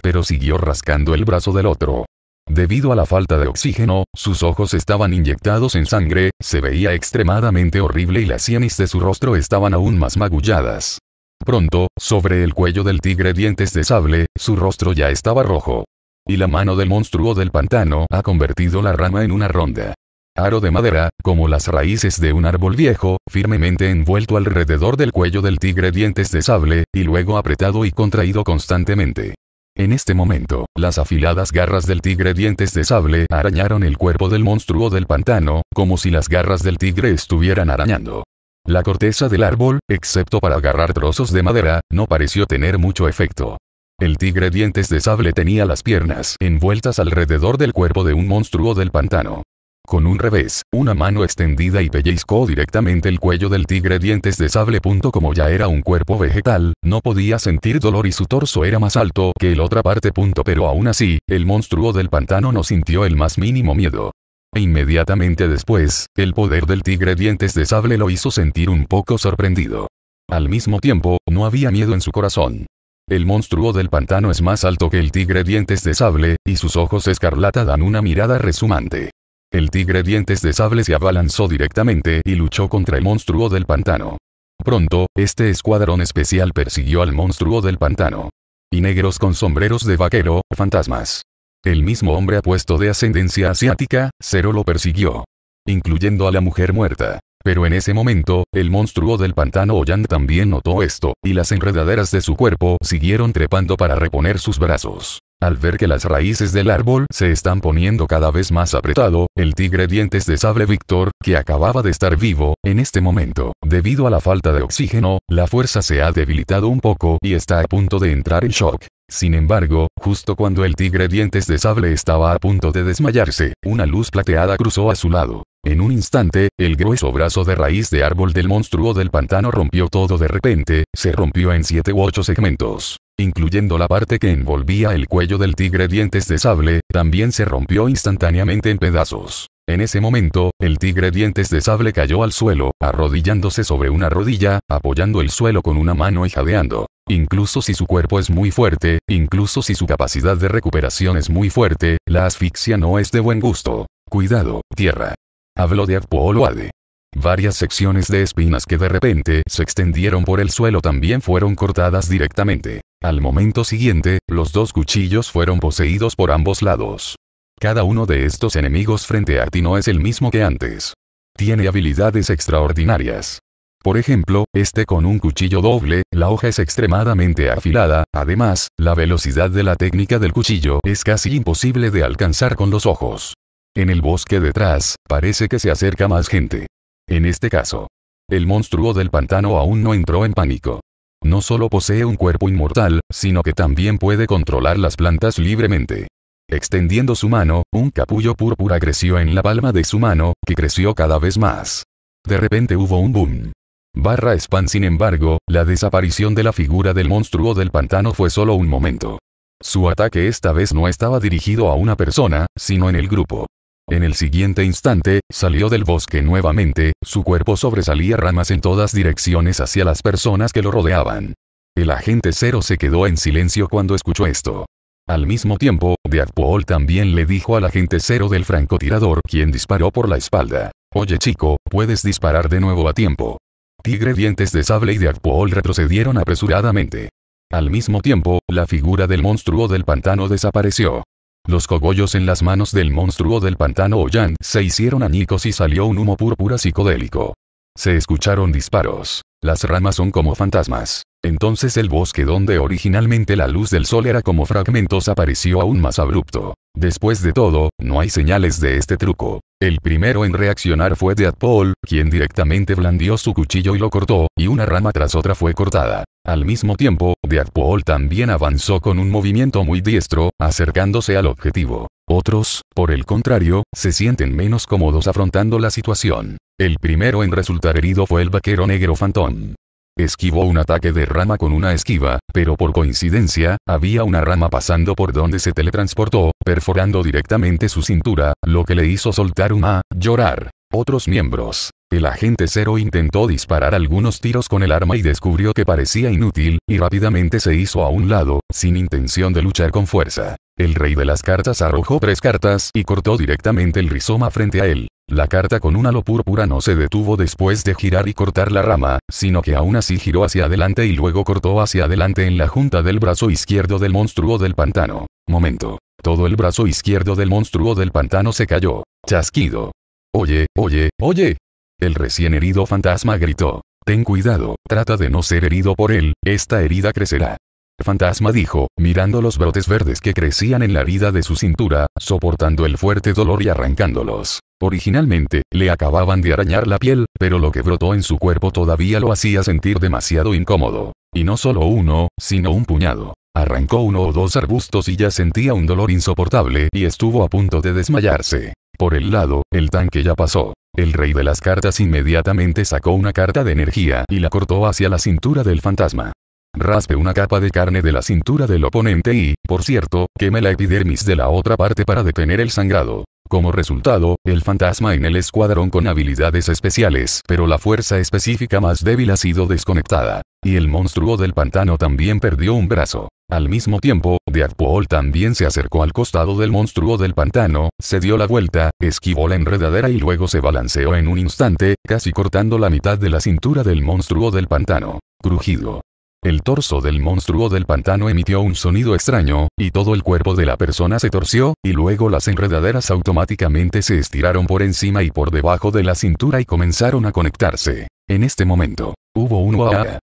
Pero siguió rascando el brazo del otro. Debido a la falta de oxígeno, sus ojos estaban inyectados en sangre, se veía extremadamente horrible y las sienes de su rostro estaban aún más magulladas. Pronto, sobre el cuello del tigre dientes de sable, su rostro ya estaba rojo. Y la mano del monstruo del pantano ha convertido la rama en una ronda. Aro de madera, como las raíces de un árbol viejo, firmemente envuelto alrededor del cuello del tigre dientes de sable, y luego apretado y contraído constantemente. En este momento, las afiladas garras del tigre dientes de sable arañaron el cuerpo del monstruo del pantano, como si las garras del tigre estuvieran arañando. La corteza del árbol, excepto para agarrar trozos de madera, no pareció tener mucho efecto. El tigre dientes de sable tenía las piernas envueltas alrededor del cuerpo de un monstruo del pantano. Con un revés, una mano extendida y pellizcó directamente el cuello del tigre dientes de sable. Como ya era un cuerpo vegetal, no podía sentir dolor y su torso era más alto que el otra parte. Pero aún así, el monstruo del pantano no sintió el más mínimo miedo. E inmediatamente después, el poder del tigre dientes de sable lo hizo sentir un poco sorprendido. Al mismo tiempo, no había miedo en su corazón. El monstruo del pantano es más alto que el tigre dientes de sable, y sus ojos escarlata dan una mirada resumante. El tigre dientes de sable se abalanzó directamente y luchó contra el monstruo del pantano. Pronto, este escuadrón especial persiguió al monstruo del pantano. Y negros con sombreros de vaquero, fantasmas. El mismo hombre apuesto de ascendencia asiática, Cero lo persiguió. Incluyendo a la mujer muerta. Pero en ese momento, el monstruo del pantano Oyan también notó esto, y las enredaderas de su cuerpo siguieron trepando para reponer sus brazos. Al ver que las raíces del árbol se están poniendo cada vez más apretado, el tigre dientes de sable Víctor, que acababa de estar vivo, en este momento, debido a la falta de oxígeno, la fuerza se ha debilitado un poco y está a punto de entrar en shock. Sin embargo, justo cuando el tigre dientes de sable estaba a punto de desmayarse, una luz plateada cruzó a su lado. En un instante, el grueso brazo de raíz de árbol del monstruo del pantano rompió todo de repente, se rompió en siete u ocho segmentos. Incluyendo la parte que envolvía el cuello del tigre dientes de sable, también se rompió instantáneamente en pedazos. En ese momento, el tigre dientes de sable cayó al suelo, arrodillándose sobre una rodilla, apoyando el suelo con una mano y jadeando. Incluso si su cuerpo es muy fuerte, incluso si su capacidad de recuperación es muy fuerte, la asfixia no es de buen gusto. Cuidado, tierra. Habló de Apoloade. Varias secciones de espinas que de repente se extendieron por el suelo también fueron cortadas directamente. Al momento siguiente, los dos cuchillos fueron poseídos por ambos lados. Cada uno de estos enemigos frente a ti no es el mismo que antes. Tiene habilidades extraordinarias. Por ejemplo, este con un cuchillo doble, la hoja es extremadamente afilada, además, la velocidad de la técnica del cuchillo es casi imposible de alcanzar con los ojos. En el bosque detrás, parece que se acerca más gente. En este caso, el monstruo del pantano aún no entró en pánico. No solo posee un cuerpo inmortal, sino que también puede controlar las plantas libremente. Extendiendo su mano, un capullo púrpura creció en la palma de su mano, que creció cada vez más. De repente hubo un boom. Barra spam, sin embargo, la desaparición de la figura del monstruo del pantano fue solo un momento. Su ataque esta vez no estaba dirigido a una persona, sino en el grupo. En el siguiente instante, salió del bosque nuevamente, su cuerpo sobresalía ramas en todas direcciones hacia las personas que lo rodeaban. El agente cero se quedó en silencio cuando escuchó esto. Al mismo tiempo, Deadpool también le dijo al agente cero del francotirador quien disparó por la espalda. Oye chico, puedes disparar de nuevo a tiempo. Tigre Dientes de Sable y Deadpool retrocedieron apresuradamente. Al mismo tiempo, la figura del monstruo del pantano desapareció. Los cogollos en las manos del monstruo del pantano Oyan se hicieron añicos y salió un humo púrpura psicodélico. Se escucharon disparos. Las ramas son como fantasmas. Entonces el bosque donde originalmente la luz del sol era como fragmentos apareció aún más abrupto. Después de todo, no hay señales de este truco. El primero en reaccionar fue Deadpool, quien directamente blandió su cuchillo y lo cortó, y una rama tras otra fue cortada. Al mismo tiempo, Deadpool también avanzó con un movimiento muy diestro, acercándose al objetivo. Otros, por el contrario, se sienten menos cómodos afrontando la situación. El primero en resultar herido fue el vaquero negro Fantón. Esquivó un ataque de rama con una esquiva, pero por coincidencia, había una rama pasando por donde se teletransportó, perforando directamente su cintura, lo que le hizo soltar un a, llorar. Otros miembros el agente cero intentó disparar algunos tiros con el arma y descubrió que parecía inútil, y rápidamente se hizo a un lado, sin intención de luchar con fuerza. El rey de las cartas arrojó tres cartas y cortó directamente el rizoma frente a él. La carta con un halo púrpura no se detuvo después de girar y cortar la rama, sino que aún así giró hacia adelante y luego cortó hacia adelante en la junta del brazo izquierdo del monstruo del pantano. Momento. Todo el brazo izquierdo del monstruo del pantano se cayó. Chasquido. Oye, oye, oye, el recién herido fantasma gritó. Ten cuidado, trata de no ser herido por él, esta herida crecerá. Fantasma dijo, mirando los brotes verdes que crecían en la herida de su cintura, soportando el fuerte dolor y arrancándolos. Originalmente, le acababan de arañar la piel, pero lo que brotó en su cuerpo todavía lo hacía sentir demasiado incómodo. Y no solo uno, sino un puñado. Arrancó uno o dos arbustos y ya sentía un dolor insoportable y estuvo a punto de desmayarse. Por el lado, el tanque ya pasó. El rey de las cartas inmediatamente sacó una carta de energía y la cortó hacia la cintura del fantasma. Raspe una capa de carne de la cintura del oponente y, por cierto, queme la epidermis de la otra parte para detener el sangrado. Como resultado, el fantasma en el escuadrón con habilidades especiales, pero la fuerza específica más débil ha sido desconectada. Y el monstruo del pantano también perdió un brazo. Al mismo tiempo, Deadpool también se acercó al costado del monstruo del pantano, se dio la vuelta, esquivó la enredadera y luego se balanceó en un instante, casi cortando la mitad de la cintura del monstruo del pantano. Crujido. El torso del monstruo del pantano emitió un sonido extraño, y todo el cuerpo de la persona se torció, y luego las enredaderas automáticamente se estiraron por encima y por debajo de la cintura y comenzaron a conectarse. En este momento, hubo un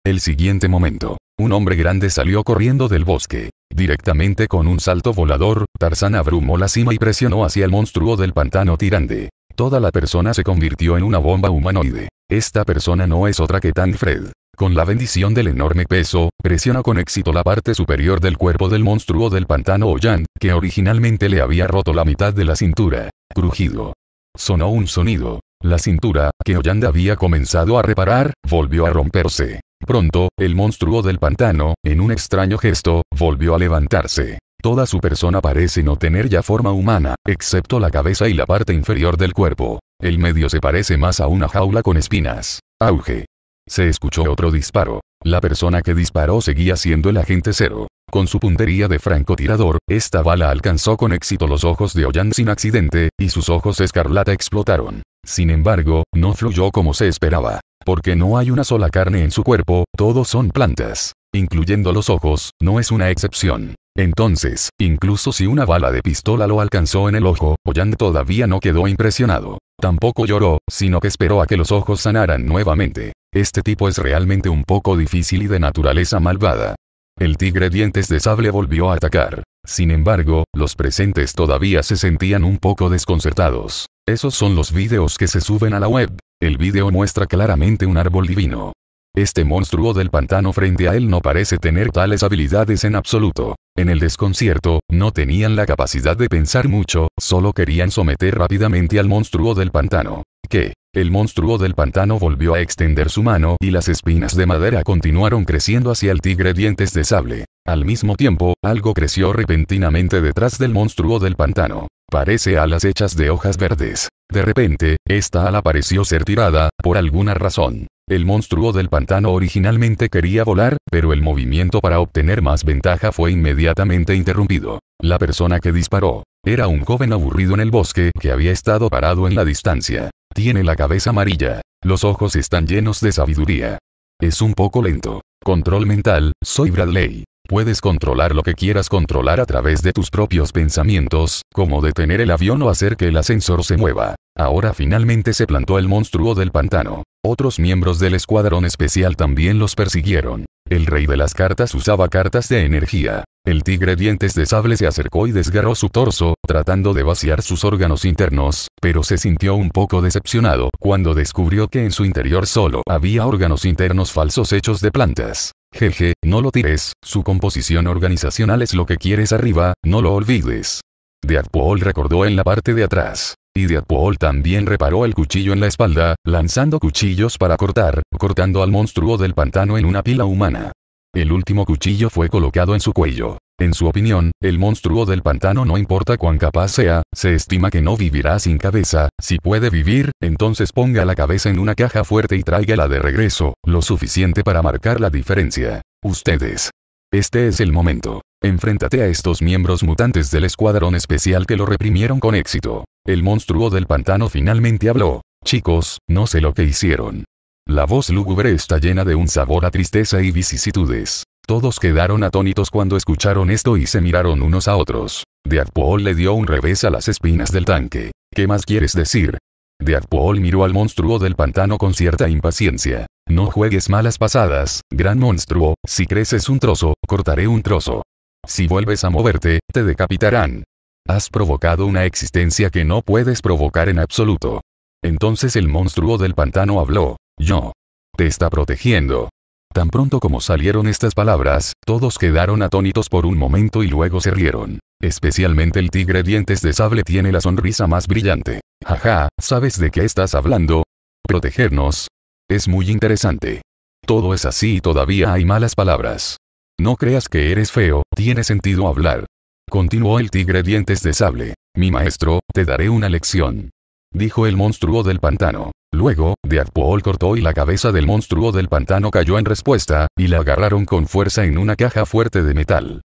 el siguiente momento, un hombre grande salió corriendo del bosque. Directamente con un salto volador, Tarzán abrumó la cima y presionó hacia el monstruo del pantano tirante. Toda la persona se convirtió en una bomba humanoide. Esta persona no es otra que Tan Fred. Con la bendición del enorme peso, presiona con éxito la parte superior del cuerpo del monstruo del pantano Oyan, que originalmente le había roto la mitad de la cintura. Crujido. Sonó un sonido. La cintura, que Ollanda había comenzado a reparar, volvió a romperse. Pronto, el monstruo del pantano, en un extraño gesto, volvió a levantarse. Toda su persona parece no tener ya forma humana, excepto la cabeza y la parte inferior del cuerpo. El medio se parece más a una jaula con espinas. Auge. Se escuchó otro disparo. La persona que disparó seguía siendo el agente cero. Con su puntería de francotirador, esta bala alcanzó con éxito los ojos de Oyan sin accidente, y sus ojos escarlata explotaron. Sin embargo, no fluyó como se esperaba. Porque no hay una sola carne en su cuerpo, todos son plantas. Incluyendo los ojos, no es una excepción. Entonces, incluso si una bala de pistola lo alcanzó en el ojo, Oyand todavía no quedó impresionado. Tampoco lloró, sino que esperó a que los ojos sanaran nuevamente. Este tipo es realmente un poco difícil y de naturaleza malvada. El tigre dientes de sable volvió a atacar. Sin embargo, los presentes todavía se sentían un poco desconcertados. Esos son los vídeos que se suben a la web. El vídeo muestra claramente un árbol divino. Este monstruo del pantano frente a él no parece tener tales habilidades en absoluto. En el desconcierto, no tenían la capacidad de pensar mucho, solo querían someter rápidamente al monstruo del pantano que, el monstruo del pantano volvió a extender su mano y las espinas de madera continuaron creciendo hacia el tigre dientes de sable. Al mismo tiempo, algo creció repentinamente detrás del monstruo del pantano. Parece alas hechas de hojas verdes. De repente, esta ala pareció ser tirada, por alguna razón, el monstruo del pantano originalmente quería volar, pero el movimiento para obtener más ventaja fue inmediatamente interrumpido. La persona que disparó, era un joven aburrido en el bosque que había estado parado en la distancia. Tiene la cabeza amarilla. Los ojos están llenos de sabiduría. Es un poco lento. Control mental, soy Bradley. Puedes controlar lo que quieras controlar a través de tus propios pensamientos, como detener el avión o hacer que el ascensor se mueva. Ahora finalmente se plantó el monstruo del pantano. Otros miembros del escuadrón especial también los persiguieron. El rey de las cartas usaba cartas de energía. El tigre dientes de sable se acercó y desgarró su torso, tratando de vaciar sus órganos internos, pero se sintió un poco decepcionado cuando descubrió que en su interior solo había órganos internos falsos hechos de plantas. Jeje, no lo tires, su composición organizacional es lo que quieres arriba, no lo olvides. Deadpool recordó en la parte de atrás. Y Deadpool también reparó el cuchillo en la espalda, lanzando cuchillos para cortar, cortando al monstruo del pantano en una pila humana. El último cuchillo fue colocado en su cuello. En su opinión, el monstruo del pantano no importa cuán capaz sea, se estima que no vivirá sin cabeza, si puede vivir, entonces ponga la cabeza en una caja fuerte y tráigala de regreso, lo suficiente para marcar la diferencia. Ustedes. Este es el momento. Enfréntate a estos miembros mutantes del escuadrón especial que lo reprimieron con éxito. El monstruo del pantano finalmente habló. Chicos, no sé lo que hicieron. La voz lúgubre está llena de un sabor a tristeza y vicisitudes. Todos quedaron atónitos cuando escucharon esto y se miraron unos a otros. Deadpool le dio un revés a las espinas del tanque. ¿Qué más quieres decir? Deadpool miró al monstruo del pantano con cierta impaciencia. No juegues malas pasadas, gran monstruo, si creces un trozo, cortaré un trozo. Si vuelves a moverte, te decapitarán. Has provocado una existencia que no puedes provocar en absoluto. Entonces el monstruo del pantano habló. Yo. Te está protegiendo. Tan pronto como salieron estas palabras, todos quedaron atónitos por un momento y luego se rieron. Especialmente el tigre dientes de sable tiene la sonrisa más brillante. Jaja, ¿sabes de qué estás hablando? Protegernos. Es muy interesante. Todo es así y todavía hay malas palabras. No creas que eres feo, tiene sentido hablar. Continuó el tigre dientes de sable. Mi maestro, te daré una lección dijo el monstruo del pantano. Luego, Deadpool cortó y la cabeza del monstruo del pantano cayó en respuesta, y la agarraron con fuerza en una caja fuerte de metal.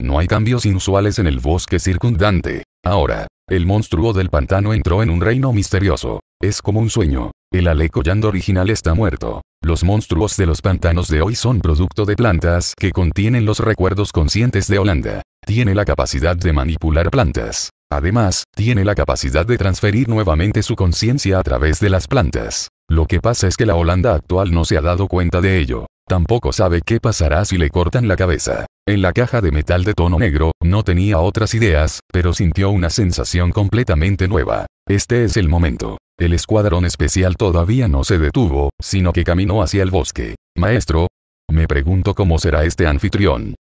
No hay cambios inusuales en el bosque circundante. Ahora, el monstruo del pantano entró en un reino misterioso. Es como un sueño. El Aleco Yando original está muerto. Los monstruos de los pantanos de hoy son producto de plantas que contienen los recuerdos conscientes de Holanda. Tiene la capacidad de manipular plantas. Además, tiene la capacidad de transferir nuevamente su conciencia a través de las plantas. Lo que pasa es que la Holanda actual no se ha dado cuenta de ello. Tampoco sabe qué pasará si le cortan la cabeza. En la caja de metal de tono negro, no tenía otras ideas, pero sintió una sensación completamente nueva. Este es el momento. El escuadrón especial todavía no se detuvo, sino que caminó hacia el bosque. Maestro, me pregunto cómo será este anfitrión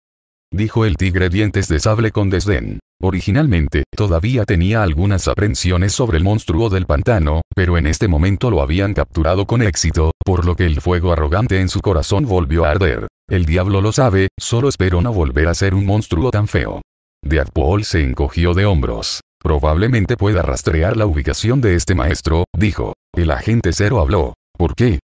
dijo el tigre dientes de sable con desdén. Originalmente, todavía tenía algunas aprensiones sobre el monstruo del pantano, pero en este momento lo habían capturado con éxito, por lo que el fuego arrogante en su corazón volvió a arder. El diablo lo sabe, solo espero no volver a ser un monstruo tan feo. Deadpool se encogió de hombros. Probablemente pueda rastrear la ubicación de este maestro, dijo. El agente cero habló. ¿Por qué?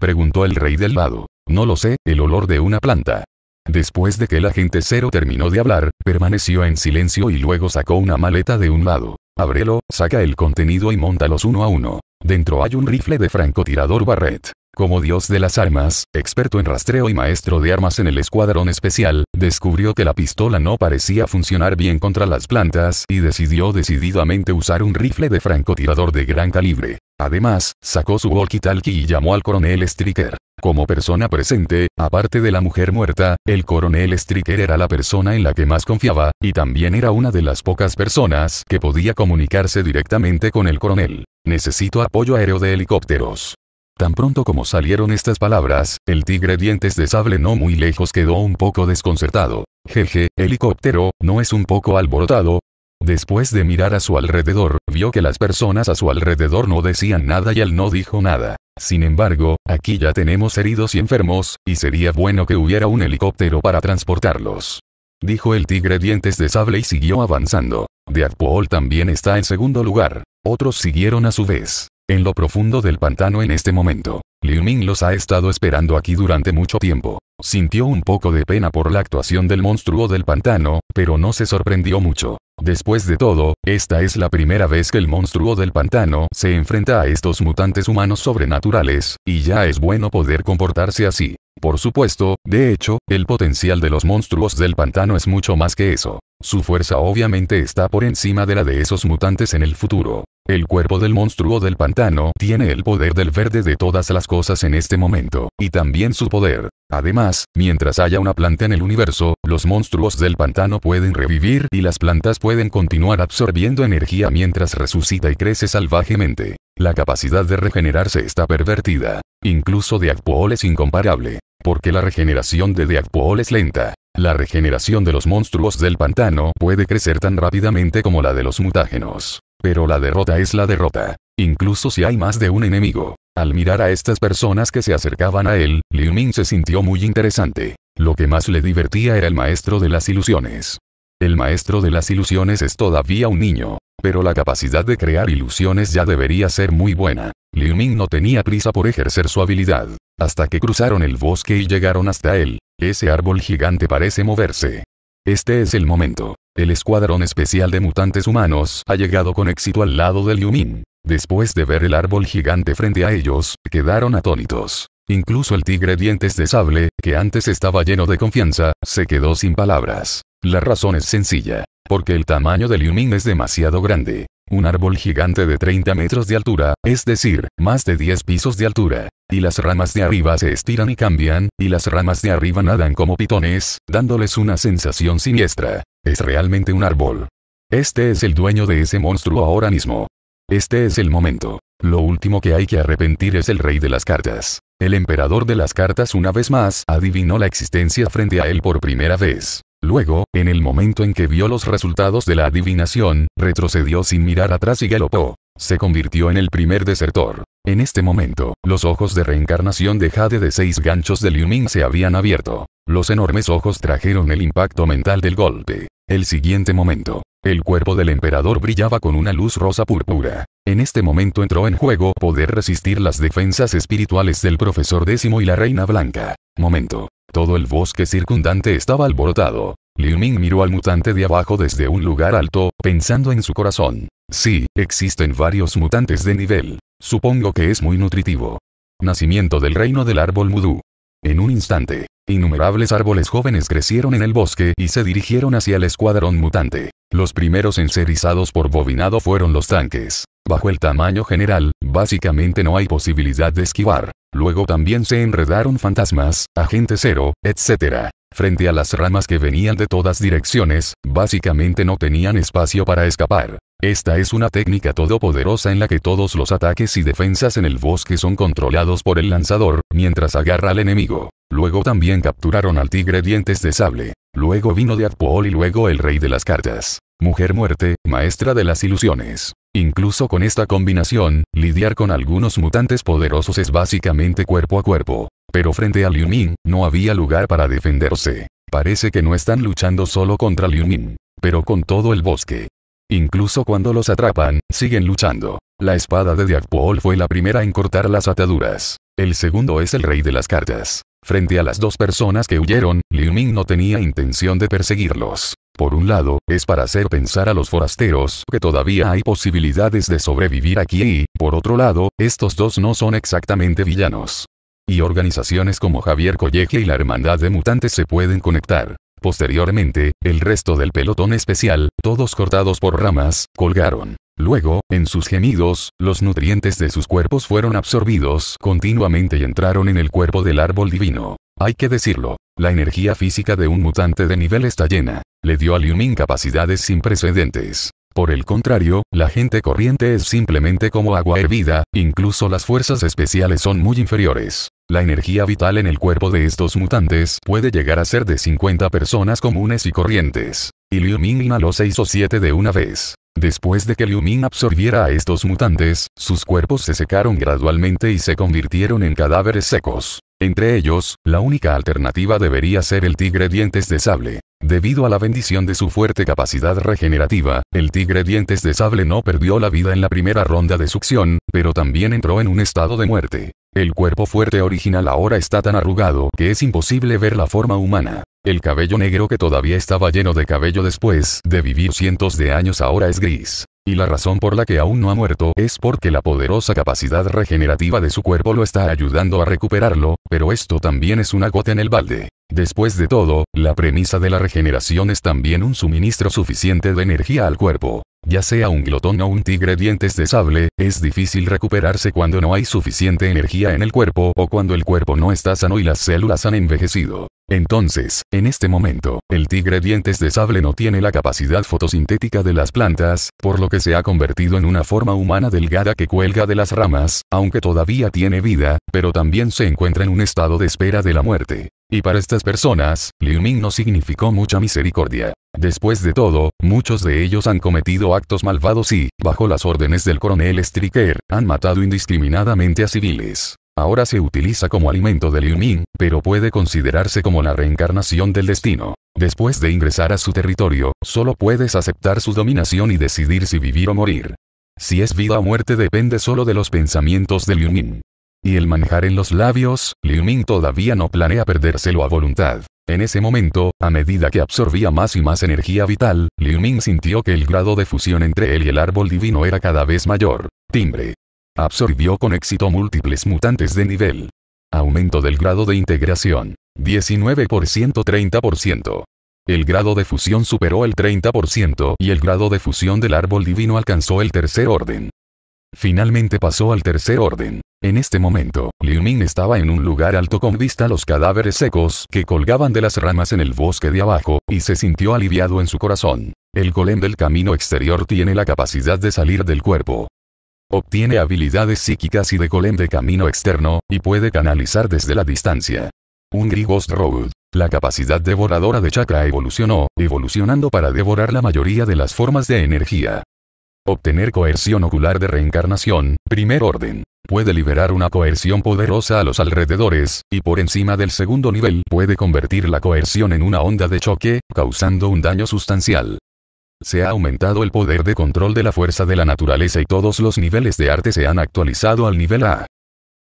preguntó el rey del lado. No lo sé, el olor de una planta. Después de que el agente cero terminó de hablar, permaneció en silencio y luego sacó una maleta de un lado. Ábrelo, saca el contenido y móntalos uno a uno. Dentro hay un rifle de francotirador Barrett. Como dios de las armas, experto en rastreo y maestro de armas en el escuadrón especial, descubrió que la pistola no parecía funcionar bien contra las plantas y decidió decididamente usar un rifle de francotirador de gran calibre. Además, sacó su walkie-talkie y llamó al coronel Stricker. Como persona presente, aparte de la mujer muerta, el coronel Stricker era la persona en la que más confiaba, y también era una de las pocas personas que podía comunicarse directamente con el coronel. Necesito apoyo aéreo de helicópteros. Tan pronto como salieron estas palabras, el tigre dientes de sable no muy lejos quedó un poco desconcertado. Jeje, helicóptero, ¿no es un poco alborotado? Después de mirar a su alrededor, vio que las personas a su alrededor no decían nada y él no dijo nada. Sin embargo, aquí ya tenemos heridos y enfermos, y sería bueno que hubiera un helicóptero para transportarlos. Dijo el tigre dientes de sable y siguió avanzando. Deadpool también está en segundo lugar. Otros siguieron a su vez, en lo profundo del pantano en este momento. Liu Ming los ha estado esperando aquí durante mucho tiempo. Sintió un poco de pena por la actuación del monstruo del pantano, pero no se sorprendió mucho. Después de todo, esta es la primera vez que el monstruo del pantano se enfrenta a estos mutantes humanos sobrenaturales, y ya es bueno poder comportarse así. Por supuesto, de hecho, el potencial de los monstruos del pantano es mucho más que eso. Su fuerza obviamente está por encima de la de esos mutantes en el futuro. El cuerpo del monstruo del pantano tiene el poder del verde de todas las cosas en este momento, y también su poder. Además, mientras haya una planta en el universo, los monstruos del pantano pueden revivir y las plantas pueden continuar absorbiendo energía mientras resucita y crece salvajemente. La capacidad de regenerarse está pervertida. Incluso de es incomparable, porque la regeneración de Deadpool es lenta. La regeneración de los monstruos del pantano puede crecer tan rápidamente como la de los mutágenos. Pero la derrota es la derrota. Incluso si hay más de un enemigo. Al mirar a estas personas que se acercaban a él, Liu Ming se sintió muy interesante. Lo que más le divertía era el maestro de las ilusiones. El maestro de las ilusiones es todavía un niño, pero la capacidad de crear ilusiones ya debería ser muy buena. Liu Ming no tenía prisa por ejercer su habilidad. Hasta que cruzaron el bosque y llegaron hasta él, ese árbol gigante parece moverse. Este es el momento. El escuadrón especial de mutantes humanos ha llegado con éxito al lado de Yumin. Después de ver el árbol gigante frente a ellos, quedaron atónitos. Incluso el tigre dientes de sable, que antes estaba lleno de confianza, se quedó sin palabras. La razón es sencilla. Porque el tamaño de Yumin es demasiado grande un árbol gigante de 30 metros de altura, es decir, más de 10 pisos de altura. Y las ramas de arriba se estiran y cambian, y las ramas de arriba nadan como pitones, dándoles una sensación siniestra. Es realmente un árbol. Este es el dueño de ese monstruo ahora mismo. Este es el momento. Lo último que hay que arrepentir es el rey de las cartas. El emperador de las cartas una vez más adivinó la existencia frente a él por primera vez. Luego, en el momento en que vio los resultados de la adivinación, retrocedió sin mirar atrás y galopó. Se convirtió en el primer desertor. En este momento, los ojos de reencarnación de Jade de seis ganchos de Liu Ming se habían abierto. Los enormes ojos trajeron el impacto mental del golpe. El siguiente momento, el cuerpo del emperador brillaba con una luz rosa púrpura. En este momento entró en juego poder resistir las defensas espirituales del profesor décimo y la reina blanca. Momento. Todo el bosque circundante estaba alborotado. Liu Ming miró al mutante de abajo desde un lugar alto, pensando en su corazón. Sí, existen varios mutantes de nivel. Supongo que es muy nutritivo. Nacimiento del reino del árbol Mudu. En un instante, innumerables árboles jóvenes crecieron en el bosque y se dirigieron hacia el escuadrón mutante. Los primeros encerizados por Bobinado fueron los tanques. Bajo el tamaño general, básicamente no hay posibilidad de esquivar. Luego también se enredaron fantasmas, agente cero, etc. Frente a las ramas que venían de todas direcciones, básicamente no tenían espacio para escapar. Esta es una técnica todopoderosa en la que todos los ataques y defensas en el bosque son controlados por el lanzador, mientras agarra al enemigo. Luego también capturaron al tigre dientes de sable. Luego vino de Adpol y luego el rey de las cartas. Mujer muerte, maestra de las ilusiones. Incluso con esta combinación, lidiar con algunos mutantes poderosos es básicamente cuerpo a cuerpo. Pero frente a Liu Min, no había lugar para defenderse. Parece que no están luchando solo contra Liu Min, pero con todo el bosque. Incluso cuando los atrapan, siguen luchando. La espada de Diagpool fue la primera en cortar las ataduras. El segundo es el rey de las cartas. Frente a las dos personas que huyeron, Liu Ming no tenía intención de perseguirlos. Por un lado, es para hacer pensar a los forasteros que todavía hay posibilidades de sobrevivir aquí y, por otro lado, estos dos no son exactamente villanos. Y organizaciones como Javier Colleje y la Hermandad de Mutantes se pueden conectar. Posteriormente, el resto del pelotón especial, todos cortados por ramas, colgaron. Luego, en sus gemidos, los nutrientes de sus cuerpos fueron absorbidos continuamente y entraron en el cuerpo del árbol divino. Hay que decirlo, la energía física de un mutante de nivel está llena. Le dio a Ming capacidades sin precedentes. Por el contrario, la gente corriente es simplemente como agua hervida, incluso las fuerzas especiales son muy inferiores. La energía vital en el cuerpo de estos mutantes puede llegar a ser de 50 personas comunes y corrientes. Y Liu Ming inhaló 6 o 7 de una vez. Después de que Liu Ming absorbiera a estos mutantes, sus cuerpos se secaron gradualmente y se convirtieron en cadáveres secos. Entre ellos, la única alternativa debería ser el tigre dientes de sable. Debido a la bendición de su fuerte capacidad regenerativa, el tigre dientes de sable no perdió la vida en la primera ronda de succión, pero también entró en un estado de muerte. El cuerpo fuerte original ahora está tan arrugado que es imposible ver la forma humana. El cabello negro que todavía estaba lleno de cabello después de vivir cientos de años ahora es gris. Y la razón por la que aún no ha muerto es porque la poderosa capacidad regenerativa de su cuerpo lo está ayudando a recuperarlo, pero esto también es una gota en el balde. Después de todo, la premisa de la regeneración es también un suministro suficiente de energía al cuerpo. Ya sea un glotón o un tigre dientes de sable, es difícil recuperarse cuando no hay suficiente energía en el cuerpo o cuando el cuerpo no está sano y las células han envejecido. Entonces, en este momento, el tigre dientes de sable no tiene la capacidad fotosintética de las plantas, por lo que se ha convertido en una forma humana delgada que cuelga de las ramas, aunque todavía tiene vida, pero también se encuentra en un estado de espera de la muerte. Y para estas personas, Liu Ming no significó mucha misericordia. Después de todo, muchos de ellos han cometido actos malvados y, bajo las órdenes del coronel Stricker, han matado indiscriminadamente a civiles. Ahora se utiliza como alimento de Liu Ming, pero puede considerarse como la reencarnación del destino. Después de ingresar a su territorio, solo puedes aceptar su dominación y decidir si vivir o morir. Si es vida o muerte depende solo de los pensamientos de Liu Ming. Y el manjar en los labios, Liu Ming todavía no planea perdérselo a voluntad. En ese momento, a medida que absorbía más y más energía vital, Liu Ming sintió que el grado de fusión entre él y el árbol divino era cada vez mayor. Timbre. Absorbió con éxito múltiples mutantes de nivel. Aumento del grado de integración. 19% 30%. El grado de fusión superó el 30% y el grado de fusión del árbol divino alcanzó el tercer orden. Finalmente pasó al tercer orden. En este momento, Liu Ming estaba en un lugar alto con vista a los cadáveres secos que colgaban de las ramas en el bosque de abajo, y se sintió aliviado en su corazón. El golem del camino exterior tiene la capacidad de salir del cuerpo. Obtiene habilidades psíquicas y de golem de camino externo, y puede canalizar desde la distancia. Un Ghost Road. La capacidad devoradora de chakra evolucionó, evolucionando para devorar la mayoría de las formas de energía. Obtener coerción ocular de reencarnación, primer orden. Puede liberar una coerción poderosa a los alrededores, y por encima del segundo nivel puede convertir la coerción en una onda de choque, causando un daño sustancial. Se ha aumentado el poder de control de la fuerza de la naturaleza y todos los niveles de arte se han actualizado al nivel A.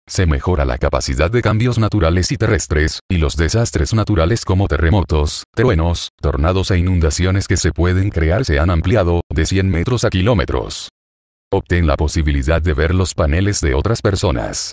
Se mejora la capacidad de cambios naturales y terrestres, y los desastres naturales como terremotos, truenos, tornados e inundaciones que se pueden crear se han ampliado, de 100 metros a kilómetros. Obtén la posibilidad de ver los paneles de otras personas.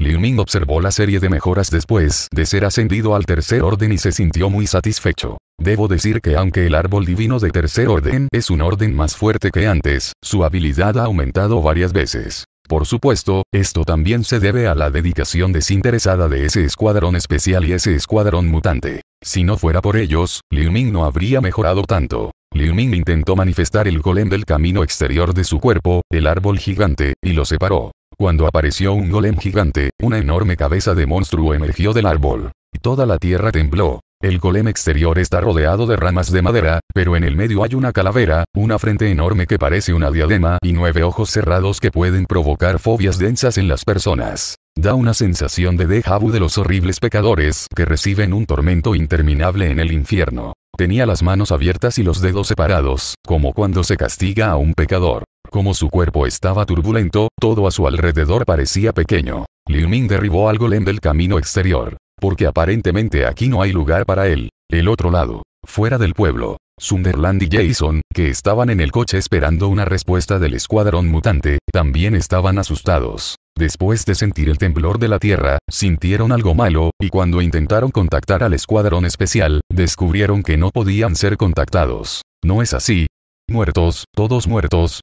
Liu Ming observó la serie de mejoras después de ser ascendido al tercer orden y se sintió muy satisfecho. Debo decir que aunque el árbol divino de tercer orden es un orden más fuerte que antes, su habilidad ha aumentado varias veces. Por supuesto, esto también se debe a la dedicación desinteresada de ese escuadrón especial y ese escuadrón mutante. Si no fuera por ellos, Liu Ming no habría mejorado tanto. Liu Ming intentó manifestar el golem del camino exterior de su cuerpo, el árbol gigante, y lo separó. Cuando apareció un golem gigante, una enorme cabeza de monstruo emergió del árbol. y Toda la tierra tembló. El golem exterior está rodeado de ramas de madera, pero en el medio hay una calavera, una frente enorme que parece una diadema y nueve ojos cerrados que pueden provocar fobias densas en las personas. Da una sensación de déjà vu de los horribles pecadores que reciben un tormento interminable en el infierno. Tenía las manos abiertas y los dedos separados, como cuando se castiga a un pecador. Como su cuerpo estaba turbulento, todo a su alrededor parecía pequeño. Liu Ming derribó al golem del camino exterior. Porque aparentemente aquí no hay lugar para él. El otro lado. Fuera del pueblo. Sunderland y Jason, que estaban en el coche esperando una respuesta del escuadrón mutante, también estaban asustados. Después de sentir el temblor de la Tierra, sintieron algo malo, y cuando intentaron contactar al escuadrón especial, descubrieron que no podían ser contactados. ¿No es así? Muertos, todos muertos.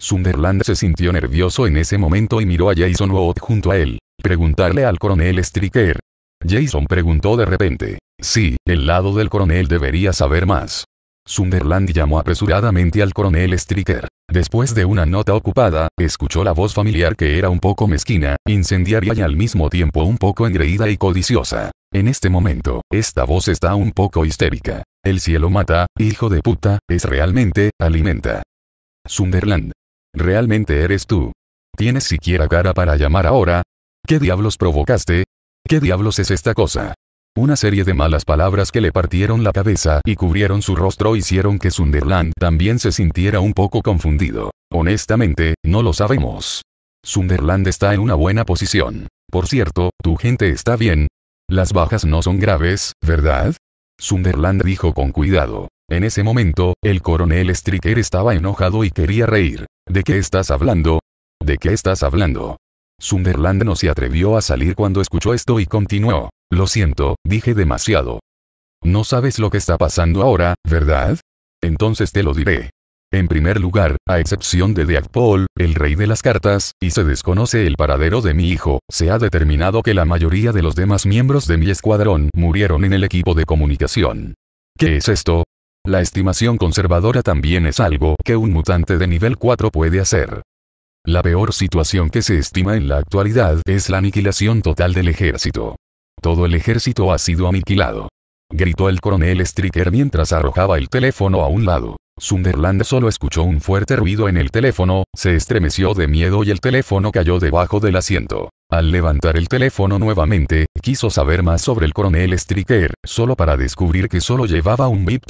Sunderland se sintió nervioso en ese momento y miró a Jason Watt junto a él. Preguntarle al coronel Stricker. Jason preguntó de repente. Sí, el lado del coronel debería saber más. Sunderland llamó apresuradamente al coronel Stricker. Después de una nota ocupada, escuchó la voz familiar que era un poco mezquina, incendiaria y al mismo tiempo un poco engreída y codiciosa. En este momento, esta voz está un poco histérica. El cielo mata, hijo de puta, es realmente, alimenta. Sunderland. Realmente eres tú. ¿Tienes siquiera cara para llamar ahora? ¿Qué diablos provocaste? ¿Qué diablos es esta cosa? Una serie de malas palabras que le partieron la cabeza y cubrieron su rostro hicieron que Sunderland también se sintiera un poco confundido. Honestamente, no lo sabemos. Sunderland está en una buena posición. Por cierto, tu gente está bien. Las bajas no son graves, ¿verdad? Sunderland dijo con cuidado. En ese momento, el coronel Stricker estaba enojado y quería reír. ¿De qué estás hablando? ¿De qué estás hablando? Sunderland no se atrevió a salir cuando escuchó esto y continuó. Lo siento, dije demasiado. No sabes lo que está pasando ahora, ¿verdad? Entonces te lo diré. En primer lugar, a excepción de Deadpool, Paul, el rey de las cartas, y se desconoce el paradero de mi hijo, se ha determinado que la mayoría de los demás miembros de mi escuadrón murieron en el equipo de comunicación. ¿Qué es esto? La estimación conservadora también es algo que un mutante de nivel 4 puede hacer. La peor situación que se estima en la actualidad es la aniquilación total del ejército. Todo el ejército ha sido aniquilado. Gritó el coronel Stricker mientras arrojaba el teléfono a un lado. Sunderland solo escuchó un fuerte ruido en el teléfono, se estremeció de miedo y el teléfono cayó debajo del asiento. Al levantar el teléfono nuevamente, quiso saber más sobre el coronel Stricker, solo para descubrir que solo llevaba un bip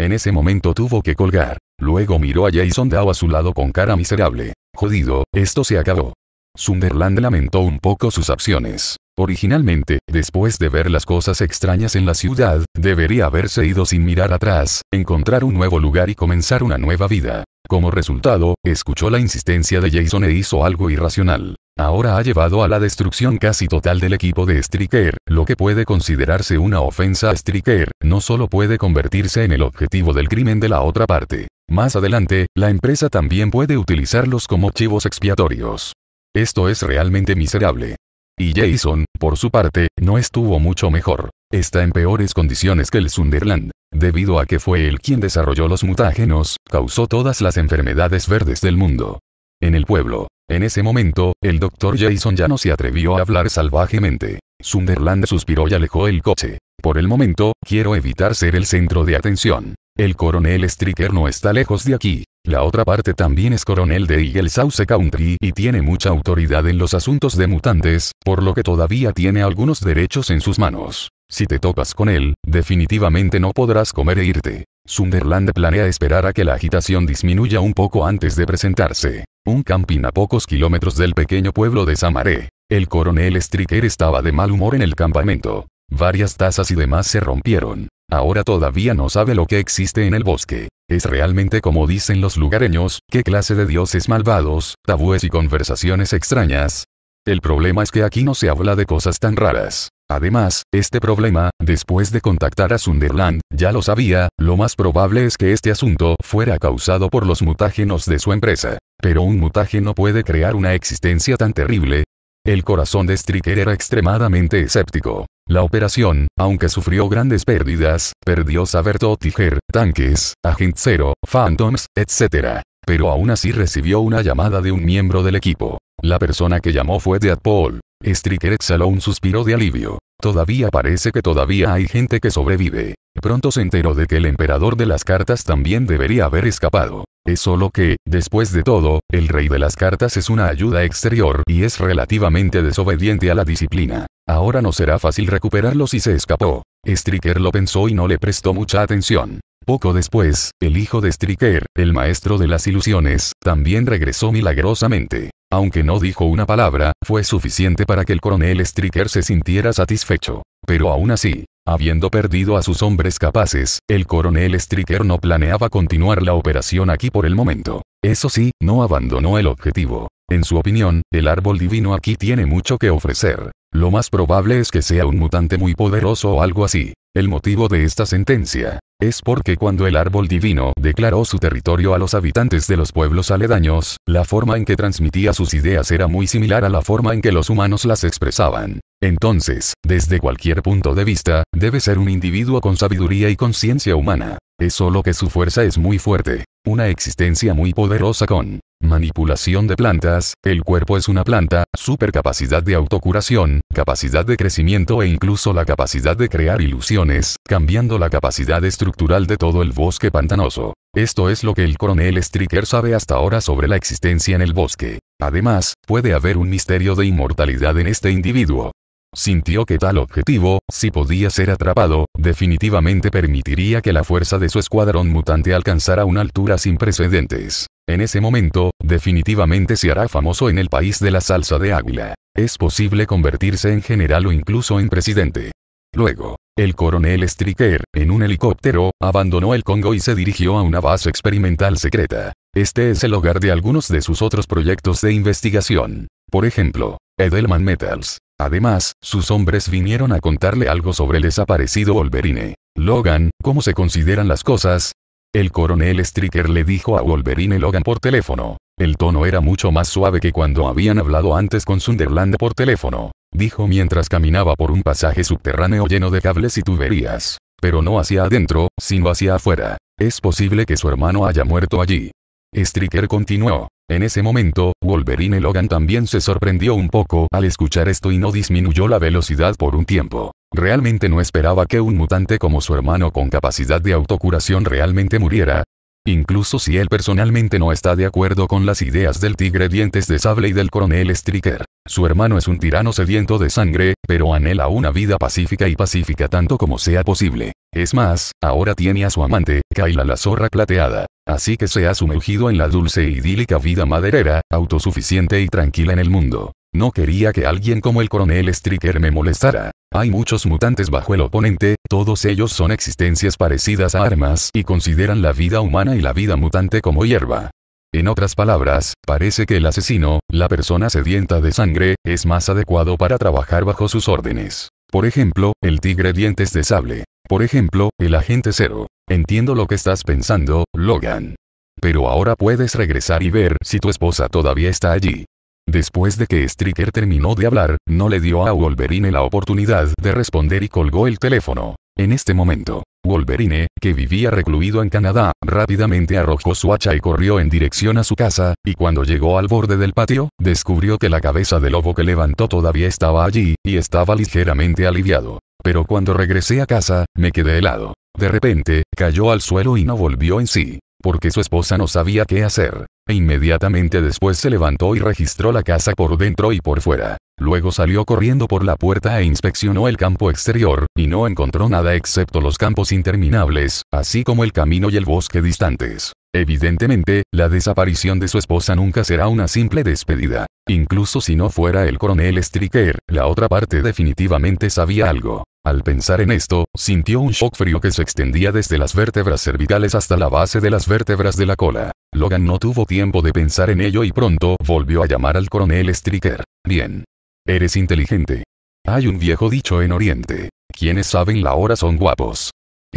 En ese momento tuvo que colgar. Luego miró a Jason Dow a su lado con cara miserable. Jodido, esto se acabó. Sunderland lamentó un poco sus acciones. Originalmente, después de ver las cosas extrañas en la ciudad, debería haberse ido sin mirar atrás, encontrar un nuevo lugar y comenzar una nueva vida. Como resultado, escuchó la insistencia de Jason e hizo algo irracional. Ahora ha llevado a la destrucción casi total del equipo de Striker, lo que puede considerarse una ofensa a Striker, no solo puede convertirse en el objetivo del crimen de la otra parte. Más adelante, la empresa también puede utilizarlos como chivos expiatorios. Esto es realmente miserable. Y Jason, por su parte, no estuvo mucho mejor. Está en peores condiciones que el Sunderland. Debido a que fue él quien desarrolló los mutágenos, causó todas las enfermedades verdes del mundo. En el pueblo. En ese momento, el doctor Jason ya no se atrevió a hablar salvajemente. Sunderland suspiró y alejó el coche. Por el momento, quiero evitar ser el centro de atención. El coronel Stricker no está lejos de aquí. La otra parte también es coronel de Eagle Sauce Country y tiene mucha autoridad en los asuntos de mutantes, por lo que todavía tiene algunos derechos en sus manos. Si te topas con él, definitivamente no podrás comer e irte. Sunderland planea esperar a que la agitación disminuya un poco antes de presentarse. Un camping a pocos kilómetros del pequeño pueblo de Samaré. El coronel Stricker estaba de mal humor en el campamento. Varias tazas y demás se rompieron. Ahora todavía no sabe lo que existe en el bosque. Es realmente como dicen los lugareños, qué clase de dioses malvados, tabúes y conversaciones extrañas. El problema es que aquí no se habla de cosas tan raras. Además, este problema, después de contactar a Sunderland, ya lo sabía, lo más probable es que este asunto fuera causado por los mutágenos de su empresa. Pero un mutágeno puede crear una existencia tan terrible. El corazón de Stricker era extremadamente escéptico. La operación, aunque sufrió grandes pérdidas, perdió Saberto Tiger, tanques, Agent Zero, Phantoms, etc. Pero aún así recibió una llamada de un miembro del equipo. La persona que llamó fue Deadpool. Striker exhaló un suspiro de alivio. Todavía parece que todavía hay gente que sobrevive. Pronto se enteró de que el emperador de las cartas también debería haber escapado. Es solo que, después de todo, el rey de las cartas es una ayuda exterior y es relativamente desobediente a la disciplina. Ahora no será fácil recuperarlo si se escapó. Stricker lo pensó y no le prestó mucha atención. Poco después, el hijo de Stricker, el maestro de las ilusiones, también regresó milagrosamente. Aunque no dijo una palabra, fue suficiente para que el coronel Stricker se sintiera satisfecho. Pero aún así, Habiendo perdido a sus hombres capaces, el coronel Stricker no planeaba continuar la operación aquí por el momento. Eso sí, no abandonó el objetivo. En su opinión, el árbol divino aquí tiene mucho que ofrecer. Lo más probable es que sea un mutante muy poderoso o algo así. El motivo de esta sentencia es porque cuando el árbol divino declaró su territorio a los habitantes de los pueblos aledaños, la forma en que transmitía sus ideas era muy similar a la forma en que los humanos las expresaban. Entonces, desde cualquier punto de vista, debe ser un individuo con sabiduría y conciencia humana. Es solo que su fuerza es muy fuerte, una existencia muy poderosa con Manipulación de plantas, el cuerpo es una planta, supercapacidad de autocuración, capacidad de crecimiento e incluso la capacidad de crear ilusiones, cambiando la capacidad estructural de todo el bosque pantanoso. Esto es lo que el coronel Stricker sabe hasta ahora sobre la existencia en el bosque. Además, puede haber un misterio de inmortalidad en este individuo. Sintió que tal objetivo, si podía ser atrapado, definitivamente permitiría que la fuerza de su escuadrón mutante alcanzara una altura sin precedentes. En ese momento, definitivamente se hará famoso en el país de la salsa de águila. Es posible convertirse en general o incluso en presidente. Luego, el coronel Stricker, en un helicóptero, abandonó el Congo y se dirigió a una base experimental secreta. Este es el hogar de algunos de sus otros proyectos de investigación. Por ejemplo, Edelman Metals. Además, sus hombres vinieron a contarle algo sobre el desaparecido Wolverine. Logan, ¿cómo se consideran las cosas? El coronel Stricker le dijo a Wolverine Logan por teléfono. El tono era mucho más suave que cuando habían hablado antes con Sunderland por teléfono, dijo mientras caminaba por un pasaje subterráneo lleno de cables y tuberías. Pero no hacia adentro, sino hacia afuera. Es posible que su hermano haya muerto allí. Stricker continuó. En ese momento, Wolverine Logan también se sorprendió un poco al escuchar esto y no disminuyó la velocidad por un tiempo. Realmente no esperaba que un mutante como su hermano con capacidad de autocuración realmente muriera. Incluso si él personalmente no está de acuerdo con las ideas del tigre dientes de sable y del coronel striker. Su hermano es un tirano sediento de sangre, pero anhela una vida pacífica y pacífica tanto como sea posible. Es más, ahora tiene a su amante, Kyla la zorra plateada. Así que se ha sumergido en la dulce e idílica vida maderera, autosuficiente y tranquila en el mundo. No quería que alguien como el coronel Stricker me molestara. Hay muchos mutantes bajo el oponente, todos ellos son existencias parecidas a armas y consideran la vida humana y la vida mutante como hierba. En otras palabras, parece que el asesino, la persona sedienta de sangre, es más adecuado para trabajar bajo sus órdenes. Por ejemplo, el tigre dientes de sable. Por ejemplo, el agente cero. Entiendo lo que estás pensando, Logan. Pero ahora puedes regresar y ver si tu esposa todavía está allí. Después de que Stricker terminó de hablar, no le dio a Wolverine la oportunidad de responder y colgó el teléfono. En este momento, Wolverine, que vivía recluido en Canadá, rápidamente arrojó su hacha y corrió en dirección a su casa, y cuando llegó al borde del patio, descubrió que la cabeza de lobo que levantó todavía estaba allí, y estaba ligeramente aliviado pero cuando regresé a casa, me quedé helado. De repente, cayó al suelo y no volvió en sí, porque su esposa no sabía qué hacer. E inmediatamente después se levantó y registró la casa por dentro y por fuera. Luego salió corriendo por la puerta e inspeccionó el campo exterior, y no encontró nada excepto los campos interminables, así como el camino y el bosque distantes. Evidentemente, la desaparición de su esposa nunca será una simple despedida. Incluso si no fuera el coronel Stricker, la otra parte definitivamente sabía algo. Al pensar en esto, sintió un shock frío que se extendía desde las vértebras cervicales hasta la base de las vértebras de la cola. Logan no tuvo tiempo de pensar en ello y pronto volvió a llamar al coronel Stricker. Bien. Eres inteligente. Hay un viejo dicho en Oriente. Quienes saben la hora son guapos.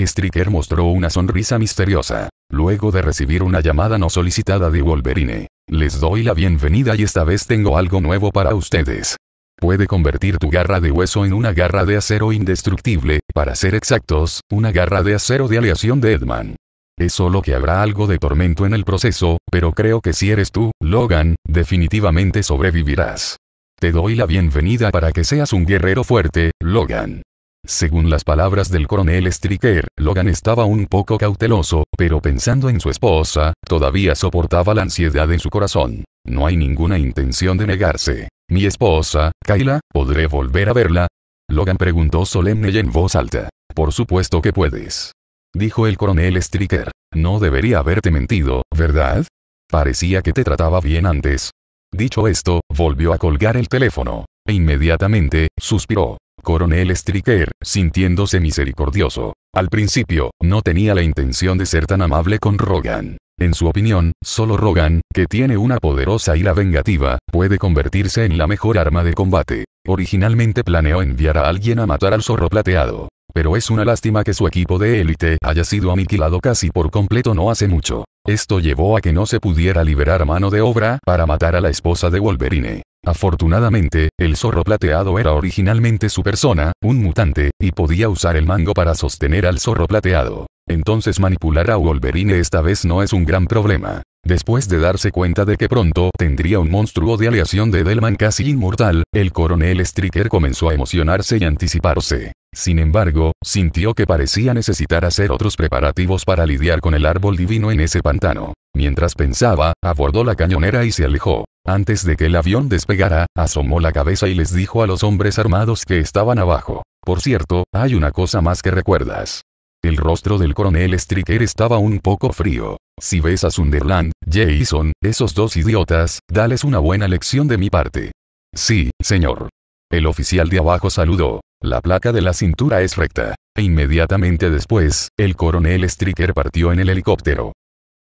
Stryker mostró una sonrisa misteriosa. Luego de recibir una llamada no solicitada de Wolverine, les doy la bienvenida y esta vez tengo algo nuevo para ustedes. Puede convertir tu garra de hueso en una garra de acero indestructible, para ser exactos, una garra de acero de aleación de Edman. Es solo que habrá algo de tormento en el proceso, pero creo que si eres tú, Logan, definitivamente sobrevivirás. Te doy la bienvenida para que seas un guerrero fuerte, Logan. Según las palabras del coronel Stricker, Logan estaba un poco cauteloso, pero pensando en su esposa, todavía soportaba la ansiedad en su corazón. No hay ninguna intención de negarse. Mi esposa, Kayla, ¿podré volver a verla? Logan preguntó solemne y en voz alta. Por supuesto que puedes. Dijo el coronel Stricker. No debería haberte mentido, ¿verdad? Parecía que te trataba bien antes. Dicho esto, volvió a colgar el teléfono. E inmediatamente, suspiró coronel Striker sintiéndose misericordioso. Al principio, no tenía la intención de ser tan amable con Rogan. En su opinión, solo Rogan, que tiene una poderosa ira vengativa, puede convertirse en la mejor arma de combate. Originalmente planeó enviar a alguien a matar al zorro plateado. Pero es una lástima que su equipo de élite haya sido aniquilado casi por completo no hace mucho. Esto llevó a que no se pudiera liberar mano de obra para matar a la esposa de Wolverine. Afortunadamente, el zorro plateado era originalmente su persona, un mutante, y podía usar el mango para sostener al zorro plateado. Entonces manipular a Wolverine esta vez no es un gran problema. Después de darse cuenta de que pronto tendría un monstruo de aleación de Delman casi inmortal, el coronel Stricker comenzó a emocionarse y anticiparse. Sin embargo, sintió que parecía necesitar hacer otros preparativos para lidiar con el árbol divino en ese pantano. Mientras pensaba, abordó la cañonera y se alejó. Antes de que el avión despegara, asomó la cabeza y les dijo a los hombres armados que estaban abajo. Por cierto, hay una cosa más que recuerdas. El rostro del coronel Stricker estaba un poco frío. Si ves a Sunderland, Jason, esos dos idiotas, dales una buena lección de mi parte. Sí, señor. El oficial de abajo saludó. La placa de la cintura es recta. E inmediatamente después, el coronel Stricker partió en el helicóptero.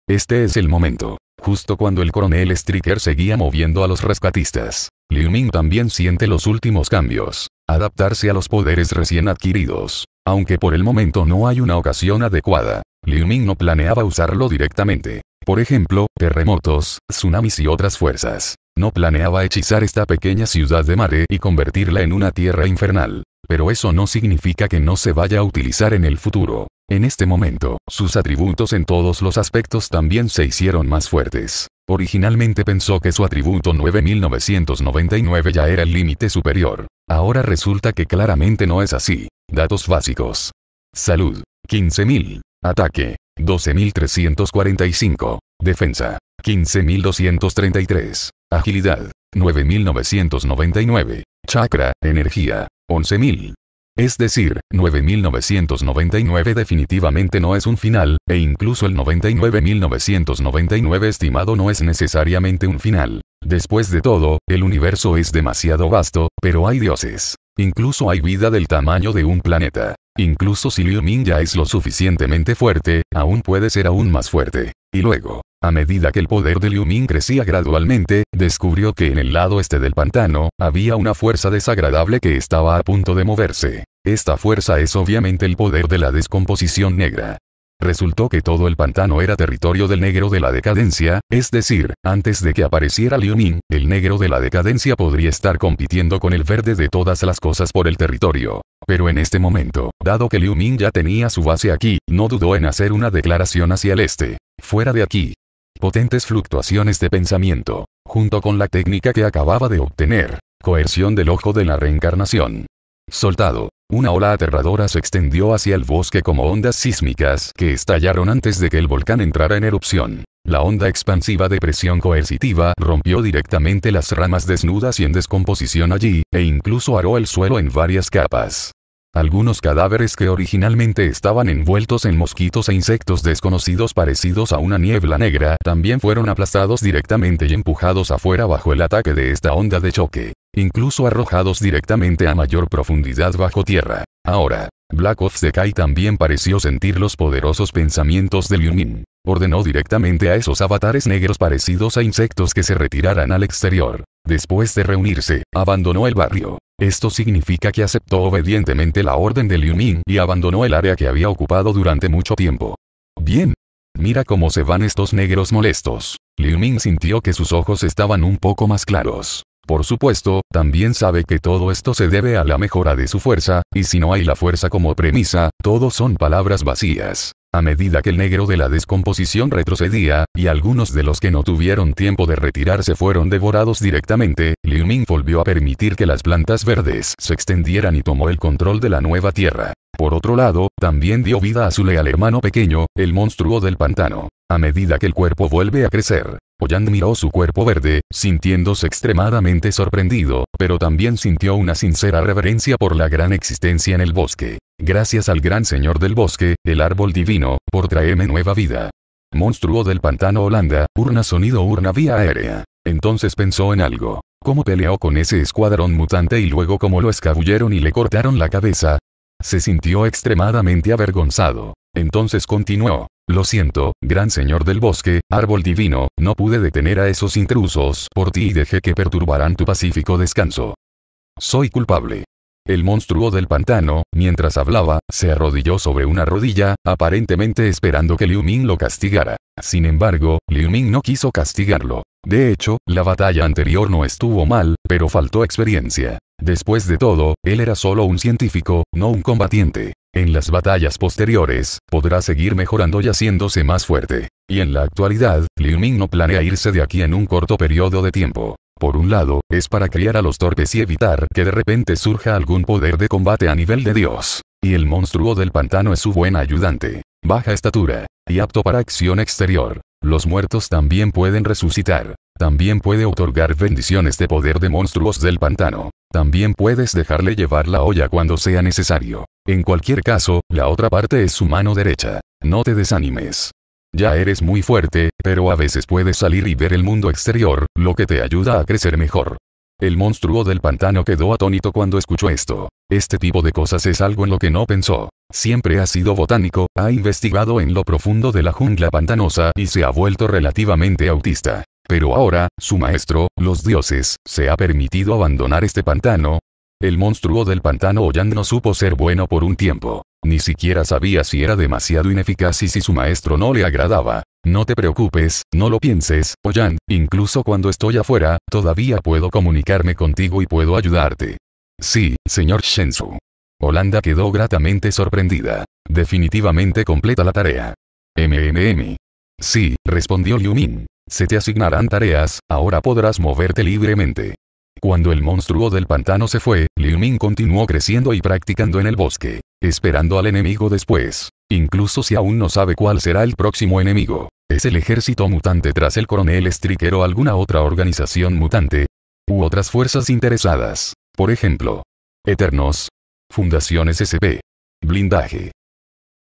Este es el momento. Justo cuando el coronel Stricker seguía moviendo a los rescatistas, Liu Ming también siente los últimos cambios. Adaptarse a los poderes recién adquiridos. Aunque por el momento no hay una ocasión adecuada, Liu Ming no planeaba usarlo directamente. Por ejemplo, terremotos, tsunamis y otras fuerzas. No planeaba hechizar esta pequeña ciudad de Mare y convertirla en una tierra infernal. Pero eso no significa que no se vaya a utilizar en el futuro. En este momento, sus atributos en todos los aspectos también se hicieron más fuertes. Originalmente pensó que su atributo 9999 ya era el límite superior. Ahora resulta que claramente no es así. Datos básicos. Salud. 15.000. Ataque. 12.345. Defensa. 15.233. Agilidad. 9999. Chakra, energía. 11000. Es decir, 9999 definitivamente no es un final, e incluso el 9999 estimado no es necesariamente un final. Después de todo, el universo es demasiado vasto, pero hay dioses. Incluso hay vida del tamaño de un planeta. Incluso si Liu Min ya es lo suficientemente fuerte, aún puede ser aún más fuerte. Y luego, a medida que el poder de Liu Ming crecía gradualmente, descubrió que en el lado este del pantano, había una fuerza desagradable que estaba a punto de moverse. Esta fuerza es obviamente el poder de la descomposición negra. Resultó que todo el pantano era territorio del negro de la decadencia, es decir, antes de que apareciera Liu Ming, el negro de la decadencia podría estar compitiendo con el verde de todas las cosas por el territorio. Pero en este momento, dado que Liu Ming ya tenía su base aquí, no dudó en hacer una declaración hacia el este. Fuera de aquí, potentes fluctuaciones de pensamiento, junto con la técnica que acababa de obtener, coerción del ojo de la reencarnación. Soltado, una ola aterradora se extendió hacia el bosque como ondas sísmicas que estallaron antes de que el volcán entrara en erupción. La onda expansiva de presión coercitiva rompió directamente las ramas desnudas y en descomposición allí, e incluso aró el suelo en varias capas. Algunos cadáveres que originalmente estaban envueltos en mosquitos e insectos desconocidos parecidos a una niebla negra también fueron aplastados directamente y empujados afuera bajo el ataque de esta onda de choque, incluso arrojados directamente a mayor profundidad bajo tierra. Ahora, Black Ops Kai también pareció sentir los poderosos pensamientos de Liu Min Ordenó directamente a esos avatares negros parecidos a insectos que se retiraran al exterior. Después de reunirse, abandonó el barrio. Esto significa que aceptó obedientemente la orden de Liu Ming y abandonó el área que había ocupado durante mucho tiempo. Bien. Mira cómo se van estos negros molestos. Liu Ming sintió que sus ojos estaban un poco más claros. Por supuesto, también sabe que todo esto se debe a la mejora de su fuerza, y si no hay la fuerza como premisa, todo son palabras vacías. A medida que el negro de la descomposición retrocedía, y algunos de los que no tuvieron tiempo de retirarse fueron devorados directamente, Liu Ming volvió a permitir que las plantas verdes se extendieran y tomó el control de la nueva tierra. Por otro lado, también dio vida a su leal hermano pequeño, el monstruo del pantano. A medida que el cuerpo vuelve a crecer, Oyan miró su cuerpo verde, sintiéndose extremadamente sorprendido, pero también sintió una sincera reverencia por la gran existencia en el bosque. Gracias al gran señor del bosque, el árbol divino, por traerme nueva vida. Monstruo del pantano Holanda, urna sonido urna vía aérea. Entonces pensó en algo. ¿Cómo peleó con ese escuadrón mutante y luego cómo lo escabulleron y le cortaron la cabeza? Se sintió extremadamente avergonzado. Entonces continuó. Lo siento, gran señor del bosque, árbol divino, no pude detener a esos intrusos por ti y dejé que perturbaran tu pacífico descanso. Soy culpable. El monstruo del pantano, mientras hablaba, se arrodilló sobre una rodilla, aparentemente esperando que Liu Ming lo castigara. Sin embargo, Liu Ming no quiso castigarlo. De hecho, la batalla anterior no estuvo mal, pero faltó experiencia. Después de todo, él era solo un científico, no un combatiente. En las batallas posteriores, podrá seguir mejorando y haciéndose más fuerte. Y en la actualidad, Liu Ming no planea irse de aquí en un corto periodo de tiempo. Por un lado, es para criar a los torpes y evitar que de repente surja algún poder de combate a nivel de Dios. Y el monstruo del pantano es su buen ayudante. Baja estatura. Y apto para acción exterior. Los muertos también pueden resucitar. También puede otorgar bendiciones de poder de monstruos del pantano. También puedes dejarle llevar la olla cuando sea necesario. En cualquier caso, la otra parte es su mano derecha. No te desanimes. Ya eres muy fuerte, pero a veces puedes salir y ver el mundo exterior, lo que te ayuda a crecer mejor. El monstruo del pantano quedó atónito cuando escuchó esto. Este tipo de cosas es algo en lo que no pensó. Siempre ha sido botánico, ha investigado en lo profundo de la jungla pantanosa y se ha vuelto relativamente autista. Pero ahora, su maestro, los dioses, se ha permitido abandonar este pantano, el monstruo del pantano Oyan no supo ser bueno por un tiempo. Ni siquiera sabía si era demasiado ineficaz y si su maestro no le agradaba. No te preocupes, no lo pienses, Oyan, incluso cuando estoy afuera, todavía puedo comunicarme contigo y puedo ayudarte. Sí, señor Shensu. Holanda quedó gratamente sorprendida. Definitivamente completa la tarea. MMM. Sí, respondió Liu Min. Se te asignarán tareas, ahora podrás moverte libremente. Cuando el monstruo del pantano se fue, Liu Ming continuó creciendo y practicando en el bosque, esperando al enemigo después, incluso si aún no sabe cuál será el próximo enemigo. ¿Es el ejército mutante tras el coronel Striker o alguna otra organización mutante? U otras fuerzas interesadas. Por ejemplo, Eternos, Fundaciones SCP, Blindaje,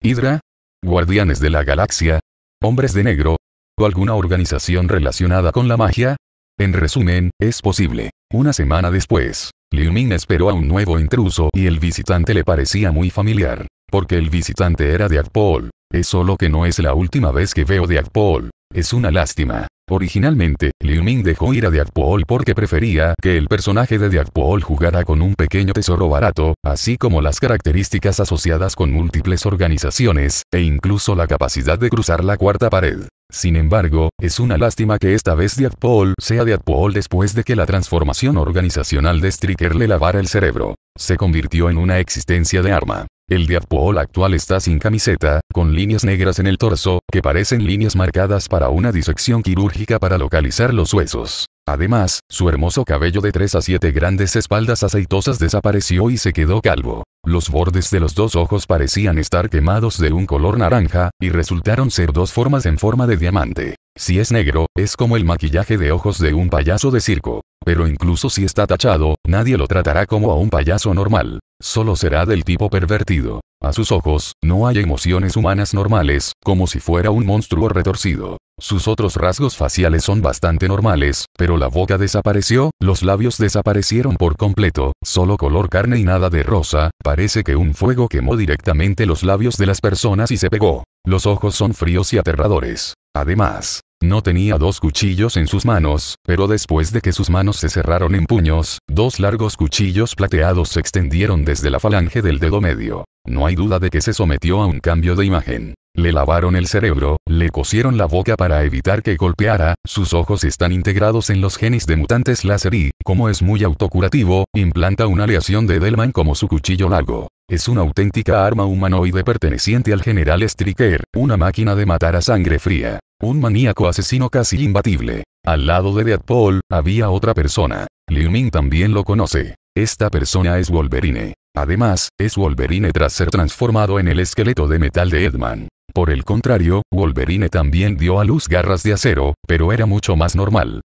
Hydra, Guardianes de la Galaxia, Hombres de Negro, o alguna organización relacionada con la magia. En resumen, es posible. Una semana después, Liu Ming esperó a un nuevo intruso y el visitante le parecía muy familiar, porque el visitante era de Paul. Es solo que no es la última vez que veo de Paul. Es una lástima. Originalmente, Liu Ming dejó ir a Diagpool porque prefería que el personaje de Diagpool jugara con un pequeño tesoro barato, así como las características asociadas con múltiples organizaciones, e incluso la capacidad de cruzar la cuarta pared. Sin embargo, es una lástima que esta vez Deadpool sea Deadpool después de que la transformación organizacional de Striker le lavara el cerebro. Se convirtió en una existencia de arma. El Deadpool actual está sin camiseta, con líneas negras en el torso, que parecen líneas marcadas para una disección quirúrgica para localizar los huesos. Además, su hermoso cabello de 3 a 7 grandes espaldas aceitosas desapareció y se quedó calvo. Los bordes de los dos ojos parecían estar quemados de un color naranja, y resultaron ser dos formas en forma de diamante. Si es negro, es como el maquillaje de ojos de un payaso de circo. Pero incluso si está tachado, nadie lo tratará como a un payaso normal. Solo será del tipo pervertido. A sus ojos, no hay emociones humanas normales, como si fuera un monstruo retorcido. Sus otros rasgos faciales son bastante normales, pero la boca desapareció, los labios desaparecieron por completo, solo color carne y nada de rosa, parece que un fuego quemó directamente los labios de las personas y se pegó. Los ojos son fríos y aterradores. Además, no tenía dos cuchillos en sus manos, pero después de que sus manos se cerraron en puños, dos largos cuchillos plateados se extendieron desde la falange del dedo medio. No hay duda de que se sometió a un cambio de imagen. Le lavaron el cerebro, le cosieron la boca para evitar que golpeara, sus ojos están integrados en los genes de mutantes láser y, como es muy autocurativo, implanta una aleación de Delman como su cuchillo largo. Es una auténtica arma humanoide perteneciente al general Striker, una máquina de matar a sangre fría. Un maníaco asesino casi imbatible. Al lado de Deadpool, había otra persona. Liu Ming también lo conoce. Esta persona es Wolverine. Además, es Wolverine tras ser transformado en el esqueleto de metal de Edman. Por el contrario, Wolverine también dio a luz garras de acero, pero era mucho más normal.